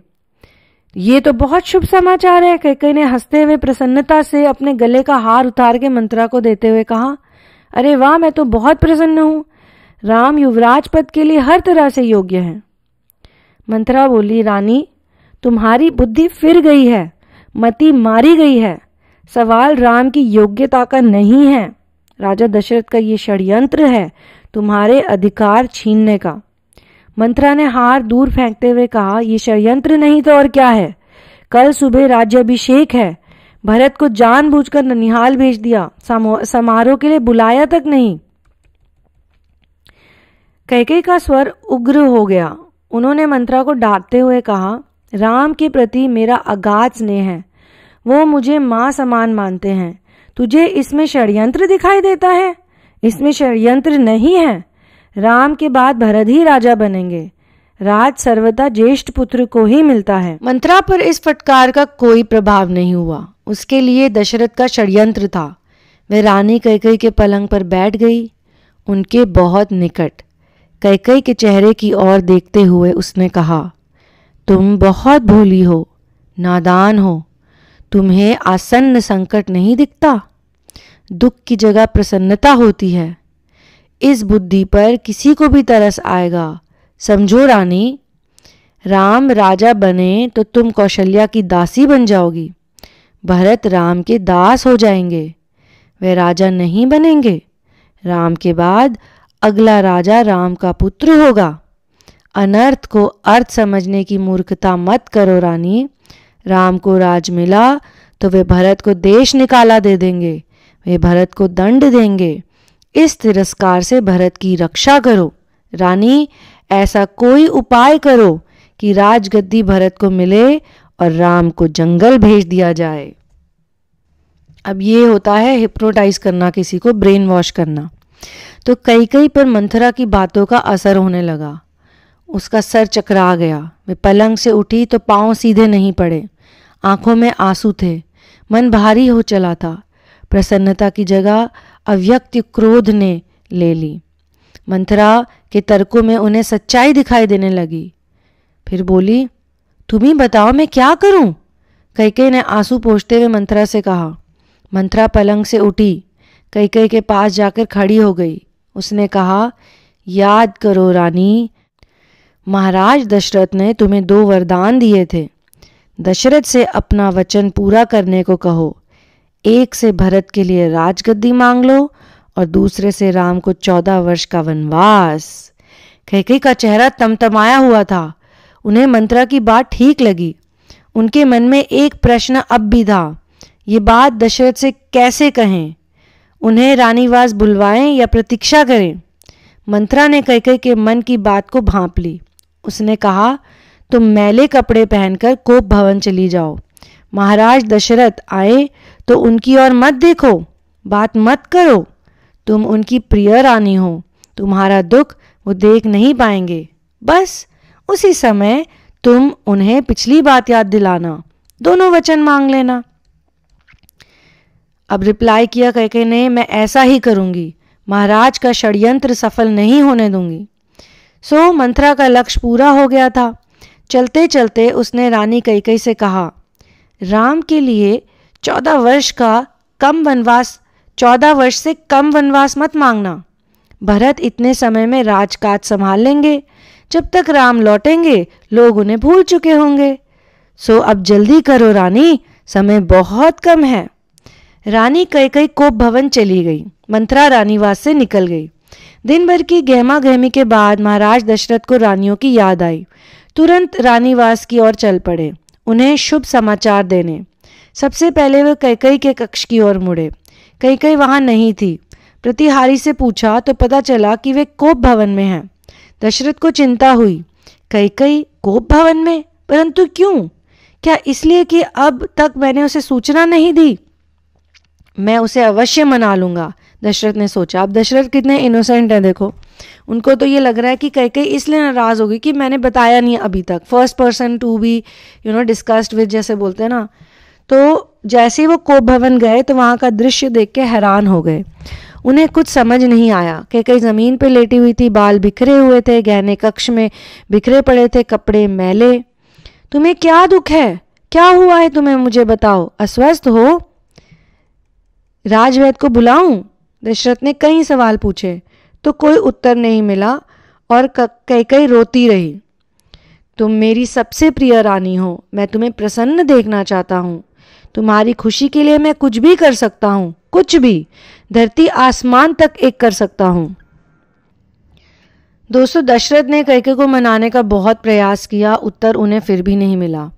ये तो बहुत शुभ समाचार है कैकई ने हंसते हुए प्रसन्नता से अपने गले का हार उतार के मंत्रा को देते हुए कहा अरे वाह मैं तो बहुत प्रसन्न हूं राम युवराज पद के लिए हर तरह से योग्य है मंत्रा बोली रानी तुम्हारी बुद्धि फिर गई है मती मारी गई है सवाल राम की योग्यता का नहीं है राजा दशरथ का ये षड्यंत्र है तुम्हारे अधिकार छीनने का मंत्रा ने हार दूर फेंकते हुए कहा यह षडयंत्र नहीं तो और क्या है कल सुबह राज्यभिषेक है भरत को जानबूझकर ननिहाल भेज दिया समारोह के लिए बुलाया तक नहीं कैके का स्वर उग्र हो गया उन्होंने मंत्रा को डांटते हुए कहा राम के प्रति मेरा अगाध स्नेह है वो मुझे माँ समान मानते हैं तुझे इसमें षडयंत्र दिखाई देता है इसमें षडयंत्र नहीं है राम के बाद भरत ही राजा बनेंगे राज सर्वदा ज्येष्ठ पुत्र को ही मिलता है मंत्रा पर इस फटकार का कोई प्रभाव नहीं हुआ उसके लिए दशरथ का षड्यंत्र था वह रानी कैकई के पलंग पर बैठ गई उनके बहुत निकट कैकई के चेहरे की ओर देखते हुए उसने कहा तुम बहुत भूली हो नादान हो तुम्हें आसन्न संकट नहीं दिखता दुख की जगह प्रसन्नता होती है इस बुद्धि पर किसी को भी तरस आएगा समझो रानी राम राजा बने तो तुम कौशल्या की दासी बन जाओगी भरत राम के दास हो जाएंगे वे राजा नहीं बनेंगे राम के बाद अगला राजा राम का पुत्र होगा अनर्थ को अर्थ समझने की मूर्खता मत करो रानी राम को राज मिला तो वे भरत को देश निकाला दे देंगे वे भरत को दंड देंगे इस तिरस्कार से भरत की रक्षा करो रानी ऐसा कोई उपाय करो कि राजगद्दी भरत को मिले और राम को जंगल भेज दिया जाए अब ये होता है हिप्नोटाइज करना किसी को ब्रेन वॉश करना तो कई कई पर मंथरा की बातों का असर होने लगा उसका सर चकरा गया वे पलंग से उठी तो पाँव सीधे नहीं पड़े आंखों में आंसू थे मन भारी हो चला था प्रसन्नता की जगह अव्यक्त क्रोध ने ले ली मंथरा के तर्कों में उन्हें सच्चाई दिखाई देने लगी फिर बोली तुम ही बताओ मैं क्या करूं? कैके ने आंसू पोछते हुए मंथरा से कहा मंथरा पलंग से उठी कैके के पास जाकर खड़ी हो गई उसने कहा याद करो रानी महाराज दशरथ ने तुम्हें दो वरदान दिए थे दशरथ से अपना वचन पूरा करने को कहो एक से भरत के लिए राजगद्दी मांग लो और दूसरे से राम को चौदह वर्ष का वनवास कैकई का चेहरा तमतमाया हुआ था उन्हें मंत्रा की बात ठीक लगी उनके मन में एक प्रश्न अब भी था ये बात दशरथ से कैसे कहें उन्हें रानीवास बुलवाएं या प्रतीक्षा करें मंत्रा ने कैकई के मन की बात को भांप ली उसने कहा तुम मैले कपड़े पहनकर कोप भवन चली जाओ महाराज दशरथ आए तो उनकी ओर मत देखो बात मत करो तुम उनकी प्रिय रानी हो तुम्हारा दुख वो देख नहीं पाएंगे बस उसी समय तुम उन्हें पिछली बात याद दिलाना दोनों वचन मांग लेना अब रिप्लाई किया कहके ने मैं ऐसा ही करूंगी महाराज का षड्यंत्र सफल नहीं होने दूंगी सो मंथरा का लक्ष्य पूरा हो गया था चलते चलते उसने रानी कई से कहा राम के लिए चौदह वर्ष का कम वनवास चौदह वर्ष से कम वनवास मत मांगना भरत इतने समय में राजकाज संभाल लेंगे जब तक राम लौटेंगे लोग उन्हें भूल चुके होंगे सो अब जल्दी करो रानी समय बहुत कम है रानी कई कई कोप भवन चली गई मंत्रा रानीवास से निकल गई दिन भर की गहमा गहमी के बाद महाराज दशरथ को रानियों की याद आई तुरंत रानीवास की ओर चल पड़े उन्हें शुभ समाचार देने सबसे पहले वह कैकई के कक्ष की ओर मुड़े कैकई वहाँ नहीं थी प्रतिहारी से पूछा तो पता चला कि वे कोप भवन में हैं दशरथ को चिंता हुई कैकई कोप भवन में परंतु क्यों क्या इसलिए कि अब तक मैंने उसे सूचना नहीं दी मैं उसे अवश्य मना लूंगा दशरथ ने सोचा अब दशरथ कितने इनोसेंट हैं देखो उनको तो ये लग रहा है कि कई कई इसलिए नाराज़ होगी कि मैंने बताया नहीं अभी तक first person to be you know discussed with जैसे बोलते हैं ना तो जैसे ही वो कोप भवन गए तो वहाँ का दृश्य देख के हैरान हो गए उन्हें कुछ समझ नहीं आया कि कहीं ज़मीन पर लेटी हुई थी बाल बिखरे हुए थे गहने कक्ष में बिखरे पड़े थे कपड़े मैले तुम्हें क्या दुख है क्या हुआ है तुम्हें मुझे बताओ अस्वस्थ हो राजवैद को बुलाऊं दशरथ ने कई सवाल पूछे तो कोई उत्तर नहीं मिला और कई कई रोती रही तुम मेरी सबसे प्रिय रानी हो मैं तुम्हें प्रसन्न देखना चाहता हूँ तुम्हारी खुशी के लिए मैं कुछ भी कर सकता हूँ कुछ भी धरती आसमान तक एक कर सकता हूँ दोस्तों दशरथ ने कैके को मनाने का बहुत प्रयास किया उत्तर उन्हें फिर भी नहीं मिला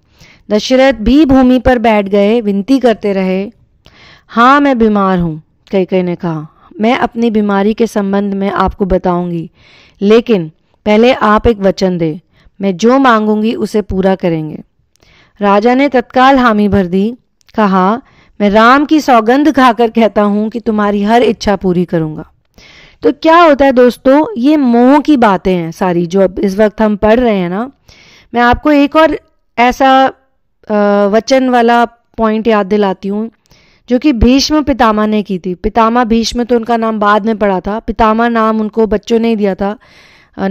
दशरथ भी भूमि पर बैठ गए विनती करते रहे हाँ मैं बीमार हूँ कैके ने कहा मैं अपनी बीमारी के संबंध में आपको बताऊंगी लेकिन पहले आप एक वचन दे मैं जो मांगूंगी उसे पूरा करेंगे राजा ने तत्काल हामी भर दी कहा मैं राम की सौगंध खाकर कहता हूं कि तुम्हारी हर इच्छा पूरी करूंगा तो क्या होता है दोस्तों ये मोह की बातें हैं सारी जो अब इस वक्त हम पढ़ रहे हैं ना मैं आपको एक और ऐसा वचन वाला पॉइंट याद दिलाती हूँ जो कि भीष्म पितामा ने की थी पितामा भीष्म तो उनका नाम बाद में पड़ा था पितामा नाम उनको बच्चों ने ही दिया था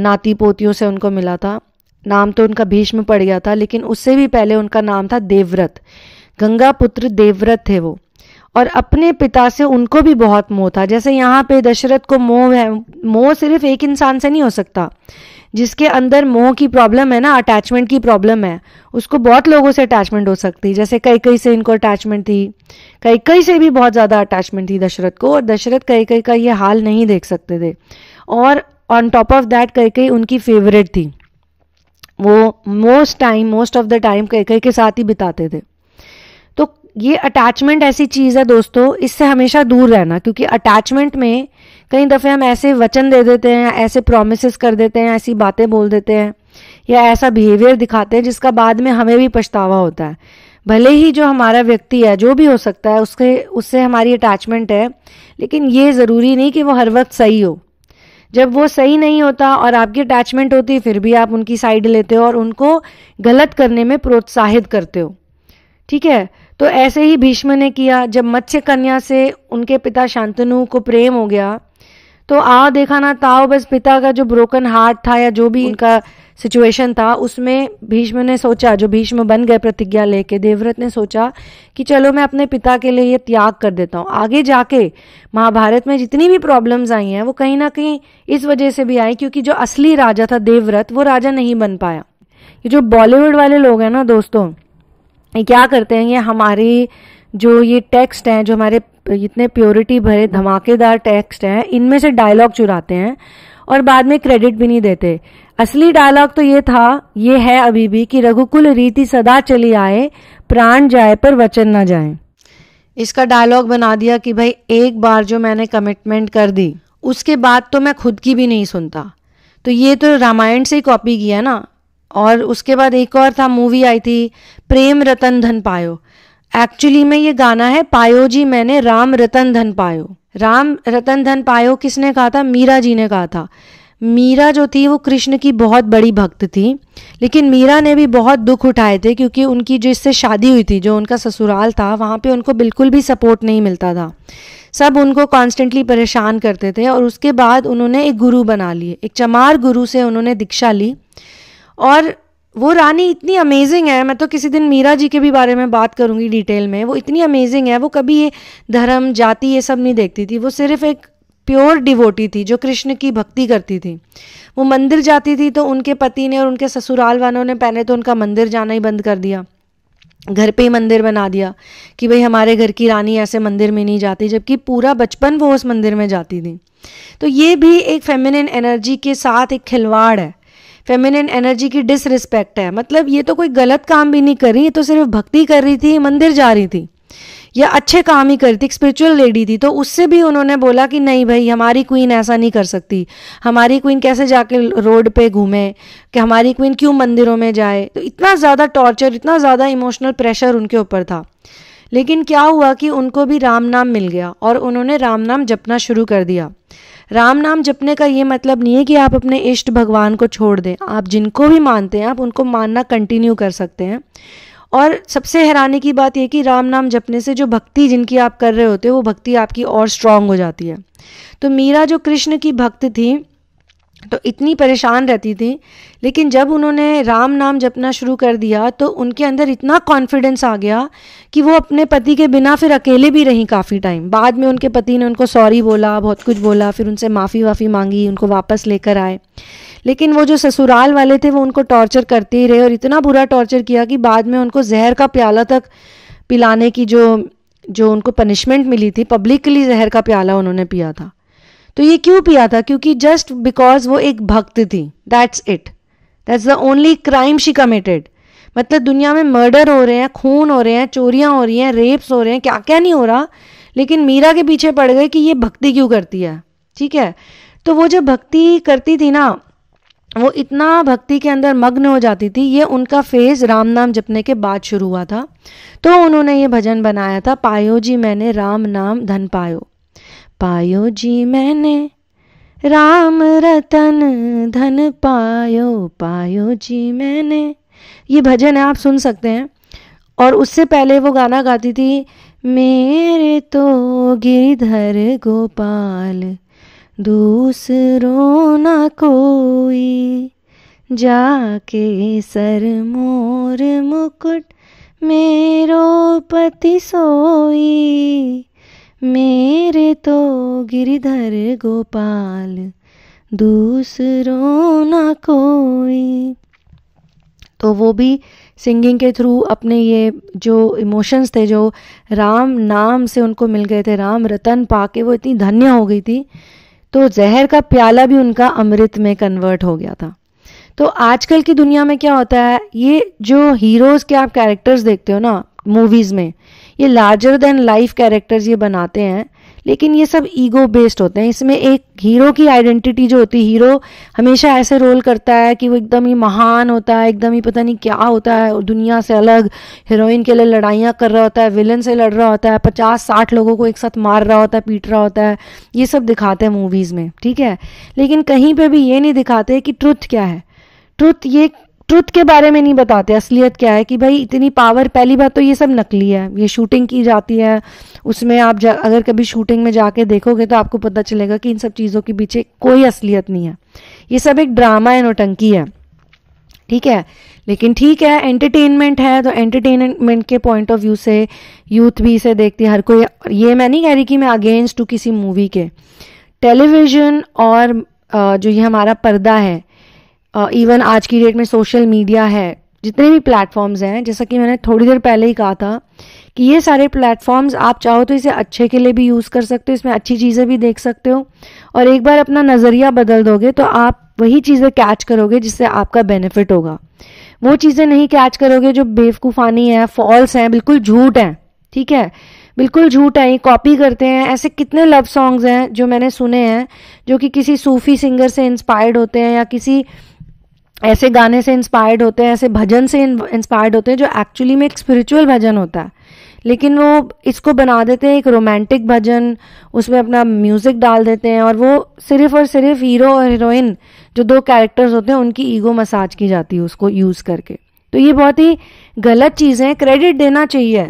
नाती पोतियों से उनको मिला था नाम तो उनका भीष्म पड़ गया था लेकिन उससे भी पहले उनका नाम था देवव्रत गंगा पुत्र देवव्रत थे वो और अपने पिता से उनको भी बहुत मोह था जैसे यहाँ पे दशरथ को मोह है मोह सिर्फ एक इंसान से नहीं हो सकता जिसके अंदर मोह की प्रॉब्लम है ना अटैचमेंट की प्रॉब्लम है उसको बहुत लोगों से अटैचमेंट हो सकती जैसे कई कई से इनको अटैचमेंट थी कई कई से भी बहुत ज़्यादा अटैचमेंट थी दशरथ को और दशरथ कई कई का ये हाल नहीं देख सकते थे और ऑन टॉप ऑफ दैट कई कई उनकी फेवरेट थी वो most time most of the time कई कई के साथ ही बिताते थे ये अटैचमेंट ऐसी चीज़ है दोस्तों इससे हमेशा दूर रहना क्योंकि अटैचमेंट में कई दफ़े हम ऐसे वचन दे देते हैं ऐसे प्रोमिस कर देते हैं ऐसी बातें बोल देते हैं या ऐसा बिहेवियर दिखाते हैं जिसका बाद में हमें भी पछतावा होता है भले ही जो हमारा व्यक्ति है जो भी हो सकता है उसके उससे हमारी अटैचमेंट है लेकिन ये ज़रूरी नहीं कि वो हर वक्त सही हो जब वो सही नहीं होता और आपकी अटैचमेंट होती है फिर भी आप उनकी साइड लेते हो और उनको गलत करने में प्रोत्साहित करते हो ठीक है तो ऐसे ही भीष्म ने किया जब मत्स्य कन्या से उनके पिता शांतनु को प्रेम हो गया तो आ देखा ना ताओ बस पिता का जो ब्रोकन हार्ट था या जो भी उनका सिचुएशन था उसमें भीष्म ने सोचा जो भीष्म बन गए प्रतिज्ञा लेके देवव्रत ने सोचा कि चलो मैं अपने पिता के लिए ये त्याग कर देता हूँ आगे जाके महाभारत में जितनी भी प्रॉब्लम्स आई हैं वो कहीं ना कहीं इस वजह से भी आई क्योंकि जो असली राजा था देवव्रत वो राजा नहीं बन पाया ये जो बॉलीवुड वाले लोग हैं ना दोस्तों क्या करते हैं ये हमारी जो ये टेक्स्ट हैं जो हमारे इतने प्योरिटी भरे धमाकेदार टेक्स्ट हैं इनमें से डायलॉग चुराते हैं और बाद में क्रेडिट भी नहीं देते असली डायलॉग तो ये था ये है अभी भी कि रघुकुल रीति सदा चली आए प्राण जाए पर वचन ना जाए इसका डायलॉग बना दिया कि भाई एक बार जो मैंने कमिटमेंट कर दी उसके बाद तो मैं खुद की भी नहीं सुनता तो ये तो रामायण से ही कॉपी किया ना और उसके बाद एक और था मूवी आई थी प्रेम रतन धन पायो एक्चुअली में ये गाना है पायो जी मैंने राम रतन धन पायो राम रतन धन पायो किसने कहा था मीरा जी ने कहा था मीरा जो थी वो कृष्ण की बहुत बड़ी भक्त थी लेकिन मीरा ने भी बहुत दुख उठाए थे क्योंकि उनकी जो इससे शादी हुई थी जो उनका ससुराल था वहाँ पे उनको बिल्कुल भी सपोर्ट नहीं मिलता था सब उनको कॉन्स्टेंटली परेशान करते थे और उसके बाद उन्होंने एक गुरु बना लिए एक चमार गुरु से उन्होंने दीक्षा ली और वो रानी इतनी अमेजिंग है मैं तो किसी दिन मीरा जी के भी बारे में बात करूँगी डिटेल में वो इतनी अमेजिंग है वो कभी ये धर्म जाति ये सब नहीं देखती थी वो सिर्फ एक प्योर डिवोटी थी जो कृष्ण की भक्ति करती थी वो मंदिर जाती थी तो उनके पति ने और उनके ससुराल वालों ने पहले तो उनका मंदिर जाना ही बंद कर दिया घर पे ही मंदिर बना दिया कि भाई हमारे घर की रानी ऐसे मंदिर में नहीं जाती जबकि पूरा बचपन वो उस मंदिर में जाती थी तो ये भी एक फेमिनिन एनर्जी के साथ एक खिलवाड़ है फेमिनिन एनर्जी की डिसरिस्पेक्ट है मतलब ये तो कोई गलत काम भी नहीं कर रही ये तो सिर्फ भक्ति कर रही थी मंदिर जा रही थी या अच्छे काम ही करती थी स्पिरिचुअल लेडी थी तो उससे भी उन्होंने बोला कि नहीं भाई हमारी क्वीन ऐसा नहीं कर सकती हमारी क्वीन कैसे जाके रोड पे घूमे कि हमारी क्वीन क्यों मंदिरों में जाए तो इतना ज़्यादा टॉर्चर इतना ज़्यादा इमोशनल प्रेशर उनके ऊपर था लेकिन क्या हुआ कि उनको भी राम नाम मिल गया और उन्होंने राम नाम जपना शुरू कर दिया राम नाम जपने का ये मतलब नहीं है कि आप अपने इष्ट भगवान को छोड़ दें आप जिनको भी मानते हैं आप उनको मानना कंटिन्यू कर सकते हैं और सबसे हैरानी की बात यह कि राम नाम जपने से जो भक्ति जिनकी आप कर रहे होते हो वो भक्ति आपकी और स्ट्रांग हो जाती है तो मीरा जो कृष्ण की भक्त थी तो इतनी परेशान रहती थी लेकिन जब उन्होंने राम नाम जपना शुरू कर दिया तो उनके अंदर इतना कॉन्फिडेंस आ गया कि वो अपने पति के बिना फिर अकेले भी रहीं काफ़ी टाइम बाद में उनके पति ने उनको सॉरी बोला बहुत कुछ बोला फिर उनसे माफ़ी वाफ़ी मांगी उनको वापस लेकर आए लेकिन वो जो ससुराल वाले थे वो उनको टॉर्चर करते ही रहे और इतना बुरा टॉर्चर किया कि बाद में उनको जहर का प्याला तक पिलाने की जो जो उनको पनिशमेंट मिली थी पब्लिकली जहर का प्याला उन्होंने पिया था तो ये क्यों पिया था क्योंकि जस्ट बिकॉज वो एक भक्त थी that's it that's the only crime she committed मतलब दुनिया में मर्डर हो रहे हैं खून हो रहे हैं चोरियाँ हो रही हैं रेप्स हो रहे हैं क्या क्या नहीं हो रहा लेकिन मीरा के पीछे पड़ गए कि ये भक्ति क्यों करती है ठीक है तो वो जब भक्ति करती थी ना वो इतना भक्ति के अंदर मग्न हो जाती थी ये उनका फेज राम नाम जपने के बाद शुरू हुआ था तो उन्होंने ये भजन बनाया था पायो जी मैंने राम नाम धन पायो पायो जी मैंने राम रतन धन पायो पायो जी मैंने ये भजन है आप सुन सकते हैं और उससे पहले वो गाना गाती थी मेरे तो गिरधर गोपाल दूसरों ना कोई जाके सर मोर मुकुट मेरो पति सोई मेरे तो गिरिधर गोपाल दूसरों ना कोई तो वो भी सिंगिंग के थ्रू अपने ये जो इमोशंस थे जो राम नाम से उनको मिल गए थे राम रतन पाके वो इतनी धन्य हो गई थी तो जहर का प्याला भी उनका अमृत में कन्वर्ट हो गया था तो आजकल की दुनिया में क्या होता है ये जो हीरोज़ के आप कैरेक्टर्स देखते हो ना मूवीज़ में ये लार्जर देन लाइफ कैरेक्टर्स ये बनाते हैं लेकिन ये सब ईगो बेस्ड होते हैं इसमें एक हीरो की आइडेंटिटी जो होती है हीरो हमेशा ऐसे रोल करता है कि वो एकदम ही महान होता है एकदम ही पता नहीं क्या होता है दुनिया से अलग हीरोइन के लिए लड़ाइयाँ कर रहा होता है विलन से लड़ रहा होता है पचास साठ लोगों को एक साथ मार रहा होता है पीट रहा होता है ये सब दिखाते हैं मूवीज़ में ठीक है लेकिन कहीं पर भी ये नहीं दिखाते कि ट्रुथ क्या है ट्रुथ ये ट्रुथ के बारे में नहीं बताते असलियत क्या है कि भाई इतनी पावर पहली बात तो ये सब नकली है ये शूटिंग की जाती है उसमें आप जा, अगर कभी शूटिंग में जाके देखोगे तो आपको पता चलेगा कि इन सब चीज़ों के पीछे कोई असलियत नहीं है ये सब एक ड्रामा है नोटंकी है ठीक है लेकिन ठीक है एंटरटेनमेंट है तो एंटरटेनमेंट के पॉइंट ऑफ व्यू से यूथ भी इसे देखती है हर कोई ये मैं नहीं कह रही कि मैं अगेंस्ट टू किसी मूवी के टेलीविज़न और जो ये हमारा पर्दा है इवन uh, आज की डेट में सोशल मीडिया है जितने भी प्लेटफॉर्म्स हैं जैसा कि मैंने थोड़ी देर पहले ही कहा था कि ये सारे प्लेटफॉर्म्स आप चाहो तो इसे अच्छे के लिए भी यूज़ कर सकते हो इसमें अच्छी चीज़ें भी देख सकते हो और एक बार अपना नज़रिया बदल दोगे तो आप वही चीज़ें कैच करोगे जिससे आपका बेनिफिट होगा वो चीज़ें नहीं कैच करोगे जो बेवकूफ़ानी है फॉल्स हैं बिल्कुल झूठ हैं ठीक है बिल्कुल झूठ है ये कॉपी करते हैं ऐसे कितने लव सॉन्ग्स हैं जो मैंने सुने हैं जो कि किसी सूफी सिंगर से इंस्पायर्ड होते हैं या किसी ऐसे गाने से इंस्पायर्ड होते हैं ऐसे भजन से इंस्पायर्ड होते हैं जो एक्चुअली में एक स्पिरिचुअल भजन होता है लेकिन वो इसको बना देते हैं एक रोमांटिक भजन उसमें अपना म्यूज़िक डाल देते हैं और वो सिर्फ और सिर्फ हीरो और हीरोइन जो दो कैरेक्टर्स होते हैं उनकी ईगो मसाज की जाती है उसको यूज़ करके तो ये बहुत ही गलत चीज़ है क्रेडिट देना चाहिए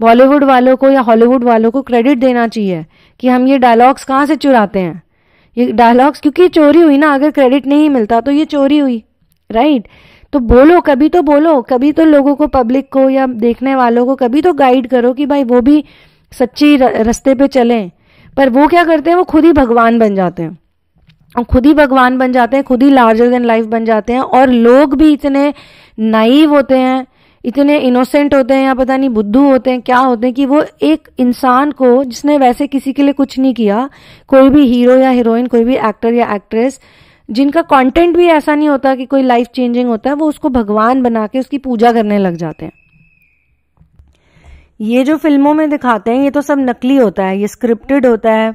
बॉलीवुड वालों को या हॉलीवुड वालों को क्रेडिट देना चाहिए कि हम ये डायलॉग्स कहाँ से चुराते हैं ये डायलॉग्स क्योंकि चोरी हुई ना अगर क्रेडिट नहीं मिलता तो ये चोरी हुई राइट तो बोलो कभी तो बोलो कभी तो लोगों को पब्लिक को या देखने वालों को कभी तो गाइड करो कि भाई वो भी सच्ची रस्ते पे चले पर वो क्या करते हैं वो खुद ही भगवान बन जाते हैं और खुद ही भगवान बन जाते हैं खुद ही लार्जर देन लाइफ बन जाते हैं और लोग भी इतने नाइव होते हैं इतने इनोसेंट होते हैं या पता नहीं बुद्धू होते हैं क्या होते हैं कि वो एक इंसान को जिसने वैसे किसी के लिए कुछ नहीं किया कोई भी हीरो या हीरोइन कोई भी एक्टर या एक्ट्रेस जिनका कंटेंट भी ऐसा नहीं होता कि कोई लाइफ चेंजिंग होता है वो उसको भगवान बना के उसकी पूजा करने लग जाते हैं ये जो फिल्मों में दिखाते हैं ये तो सब नकली होता है ये स्क्रिप्टेड होता है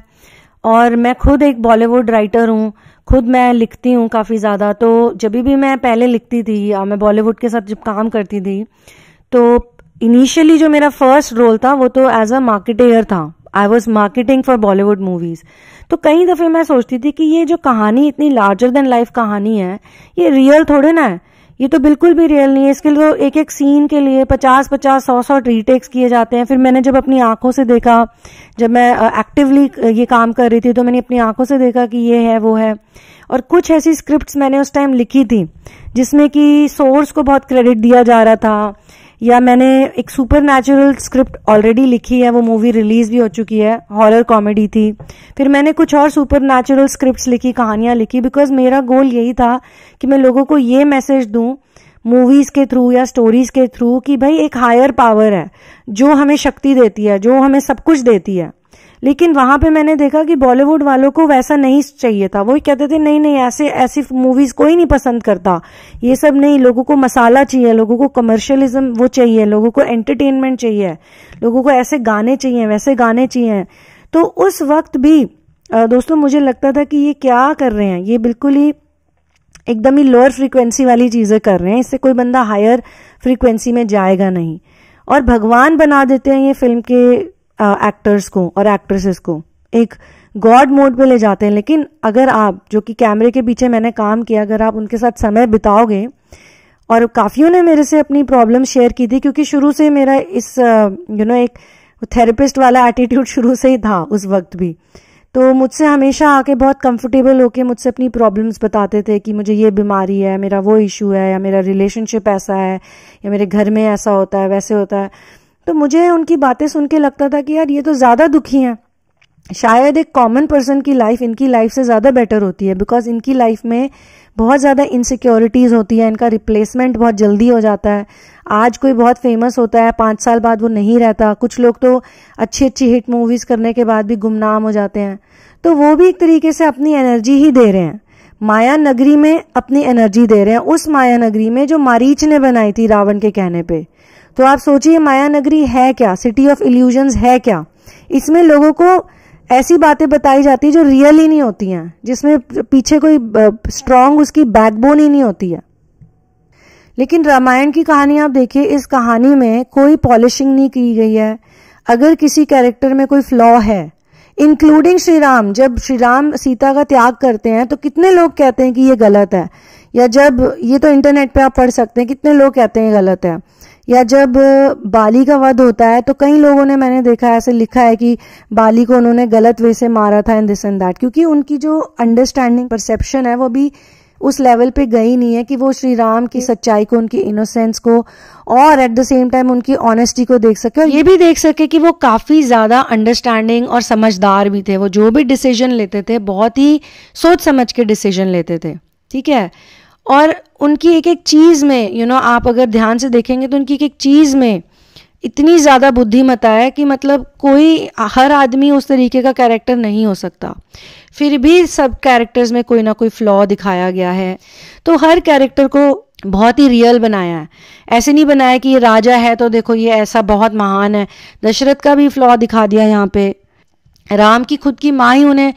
और मैं खुद एक बॉलीवुड राइटर हूँ खुद मैं लिखती हूँ काफ़ी ज़्यादा तो जब भी मैं पहले लिखती थी या मैं बॉलीवुड के साथ जब काम करती थी तो इनिशियली जो मेरा फर्स्ट रोल था वो तो एज अ मार्केटेयर था I was marketing for Bollywood movies तो कई दफे मैं सोचती थी कि ये जो कहानी इतनी लार्जर देन लाइफ कहानी है ये रियल थोड़े ना है ये तो बिल्कुल भी रियल नहीं है इसके लिए एक एक सीन के लिए पचास पचास सौ सौ रीटेक्स किए जाते हैं फिर मैंने जब अपनी आंखों से देखा जब मैं एक्टिवली ये काम कर रही थी तो मैंने अपनी आंखों से देखा कि ये है वो है और कुछ ऐसी स्क्रिप्ट्स मैंने उस टाइम लिखी थी जिसमें कि सोर्स को बहुत क्रेडिट दिया जा रहा था या मैंने एक सुपर नेचुरल स्क्रिप्ट ऑलरेडी लिखी है वो मूवी रिलीज भी हो चुकी है हॉरर कॉमेडी थी फिर मैंने कुछ और सुपर नेचुरल स्क्रिप्ट लिखी कहानियाँ लिखी बिकॉज मेरा गोल यही था कि मैं लोगों को ये मैसेज दू मूवीज़ के थ्रू या स्टोरीज़ के थ्रू कि भाई एक हायर पावर है जो हमें शक्ति देती है जो हमें सब कुछ देती है लेकिन वहां पे मैंने देखा कि बॉलीवुड वालों को वैसा नहीं चाहिए था वो कहते थे नहीं नहीं ऐसे ऐसी मूवीज कोई नहीं पसंद करता ये सब नहीं लोगों को मसाला चाहिए लोगों को कमर्शलिज्म वो चाहिए लोगों को एंटरटेनमेंट चाहिए लोगों को ऐसे गाने चाहिए वैसे गाने चाहिए तो उस वक्त भी दोस्तों मुझे लगता था कि ये क्या कर रहे हैं ये बिल्कुल ही एकदम ही लोअर फ्रीक्वेंसी वाली चीज़ें कर रहे हैं इससे कोई बंदा हायर फ्रीक्वेंसी में जाएगा नहीं और भगवान बना देते हैं ये फिल्म के एक्टर्स uh, को और एक्ट्रेसेस को एक गॉड मोड में ले जाते हैं लेकिन अगर आप जो कि कैमरे के पीछे मैंने काम किया अगर आप उनके साथ समय बिताओगे और काफ़ियों ने मेरे से अपनी प्रॉब्लम शेयर की थी क्योंकि शुरू से मेरा इस यू uh, नो एक थेरेपिस्ट वाला एटीट्यूड शुरू से ही था उस वक्त भी तो मुझसे हमेशा आके बहुत कंफर्टेबल होके मुझसे अपनी प्रॉब्लम्स बताते थे कि मुझे ये बीमारी है मेरा वो इशू है या मेरा रिलेशनशिप ऐसा है या मेरे घर में ऐसा होता है वैसे होता है तो मुझे उनकी बातें सुन के लगता था कि यार ये तो ज़्यादा दुखी हैं शायद एक कॉमन पर्सन की लाइफ इनकी लाइफ से ज़्यादा बेटर होती है बिकॉज इनकी लाइफ में बहुत ज़्यादा इनसिक्योरिटीज़ होती है इनका रिप्लेसमेंट बहुत जल्दी हो जाता है आज कोई बहुत फेमस होता है पाँच साल बाद वो नहीं रहता कुछ लोग तो अच्छी अच्छी हिट मूवीज़ करने के बाद भी गुमनाम हो जाते हैं तो वो भी एक तरीके से अपनी एनर्जी ही दे रहे हैं माया नगरी में अपनी एनर्जी दे रहे हैं उस माया नगरी में जो मारीच ने बनाई थी रावण के कहने पर तो आप सोचिए माया नगरी है क्या सिटी ऑफ इल्यूजन है क्या इसमें लोगों को ऐसी बातें बताई जाती है जो रियल ही नहीं होती हैं जिसमें पीछे कोई स्ट्रांग उसकी बैकबोन ही नहीं होती है लेकिन रामायण की कहानी आप देखिए इस कहानी में कोई पॉलिशिंग नहीं की गई है अगर किसी कैरेक्टर में कोई फ्लॉ है इंक्लूडिंग श्री राम जब श्री राम सीता का त्याग करते हैं तो कितने लोग कहते हैं कि ये गलत है या जब ये तो इंटरनेट पे आप पढ़ सकते हैं कितने लोग कहते हैं गलत है या जब बाली का वध होता है तो कई लोगों ने मैंने देखा ऐसे लिखा है कि बाली को उन्होंने गलत वे से मारा था इन दिस एंड दैट क्योंकि उनकी जो अंडरस्टैंडिंग परसेप्शन है वो भी उस लेवल पे गई नहीं है कि वो श्री राम की सच्चाई को उनकी इनोसेंस को और एट द सेम टाइम उनकी ऑनेस्टी को देख सके और ये भी देख सके कि वो काफ़ी ज़्यादा अंडरस्टैंडिंग और समझदार भी थे वो जो भी डिसीजन लेते थे बहुत ही सोच समझ के डिसीजन लेते थे ठीक है और उनकी एक एक चीज़ में यू you नो know, आप अगर ध्यान से देखेंगे तो उनकी एक एक चीज़ में इतनी ज़्यादा बुद्धिमता है कि मतलब कोई हर आदमी उस तरीके का कैरेक्टर नहीं हो सकता फिर भी सब कैरेक्टर्स में कोई ना कोई फ्लॉ दिखाया गया है तो हर कैरेक्टर को बहुत ही रियल बनाया है ऐसे नहीं बनाया कि ये राजा है तो देखो ये ऐसा बहुत महान है दशरथ का भी फ्लॉ दिखा दिया यहाँ पे राम की खुद की माँ ही उन्हें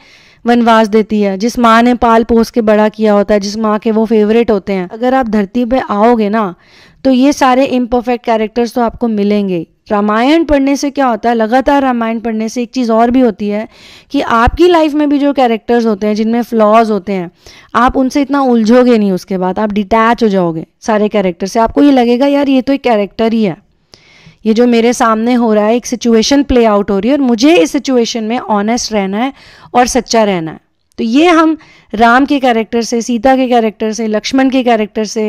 वनवास देती है जिस माँ ने पाल पोस के बड़ा किया होता है जिस माँ के वो फेवरेट होते हैं अगर आप धरती पे आओगे ना तो ये सारे इम्परफेक्ट कैरेक्टर्स तो आपको मिलेंगे रामायण पढ़ने से क्या होता है लगातार रामायण पढ़ने से एक चीज़ और भी होती है कि आपकी लाइफ में भी जो कैरेक्टर्स होते हैं जिनमें फ्लॉज होते हैं आप उनसे इतना उलझोगे नहीं उसके बाद आप डिटैच हो जाओगे सारे कैरेक्टर से आपको ये लगेगा यार ये तो एक कैरेक्टर ही है ये जो मेरे सामने हो रहा है एक सिचुएशन प्ले आउट हो रही है और मुझे इस सिचुएशन में ऑनेस्ट रहना है और सच्चा रहना है तो ये हम राम के कैरेक्टर से सीता के कैरेक्टर से लक्ष्मण के कैरेक्टर से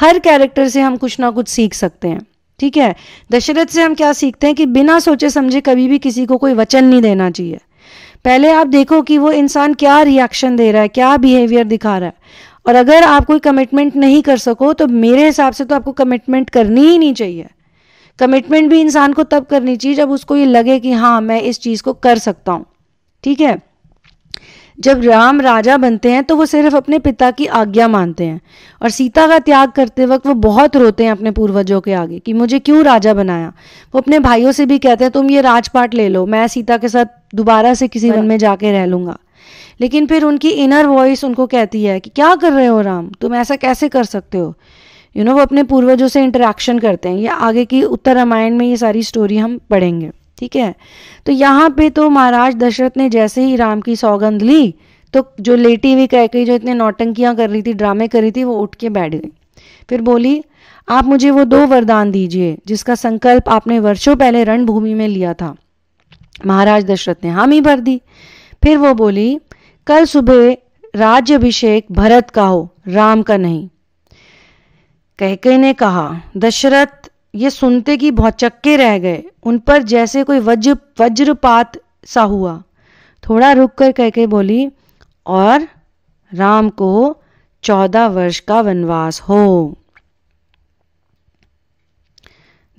हर कैरेक्टर से हम कुछ ना कुछ सीख सकते हैं ठीक है दशरथ से हम क्या सीखते हैं कि बिना सोचे समझे कभी भी किसी को कोई वचन नहीं देना चाहिए पहले आप देखो कि वो इंसान क्या रिएक्शन दे रहा है क्या बिहेवियर दिखा रहा है और अगर आप कोई कमिटमेंट नहीं कर सको तो मेरे हिसाब से तो आपको कमिटमेंट करनी ही नहीं चाहिए कमिटमेंट भी इंसान को तब करनी चाहिए जब उसको ये लगे कि हाँ मैं इस चीज़ को कर सकता हूँ ठीक है जब राम राजा बनते हैं तो वो सिर्फ अपने पिता की आज्ञा मानते हैं और सीता का त्याग करते वक्त वो बहुत रोते हैं अपने पूर्वजों के आगे कि मुझे क्यों राजा बनाया वो अपने भाइयों से भी कहते हैं तुम ये राजपाट ले लो मैं सीता के साथ दोबारा से किसी वन हाँ। में जाके रह लूंगा लेकिन फिर उनकी इनर वॉइस उनको कहती है कि क्या कर रहे हो राम तुम ऐसा कैसे कर सकते हो यू you नो know, वो अपने पूर्वजों से इंटरेक्शन करते हैं ये आगे की उत्तर रामायण में ये सारी स्टोरी हम पढ़ेंगे ठीक है तो यहाँ पे तो महाराज दशरथ ने जैसे ही राम की सौगंध ली तो जो लेटी हुई कह कही जो इतने नौटंकियाँ कर रही थी ड्रामे कर रही थी वो उठ के बैठ गई फिर बोली आप मुझे वो दो वरदान दीजिए जिसका संकल्प आपने वर्षों पहले रणभूमि में लिया था महाराज दशरथ ने हामी भर दी फिर वो बोली कल सुबह राज्य अभिषेक भरत का हो राम का नहीं कहके ने कहा दशरथ ये सुनते कि भौचक्के रह गए उन पर जैसे कोई वज्र वज्रपात सा हुआ थोड़ा रुक कर कहके बोली और राम को चौदह वर्ष का वनवास हो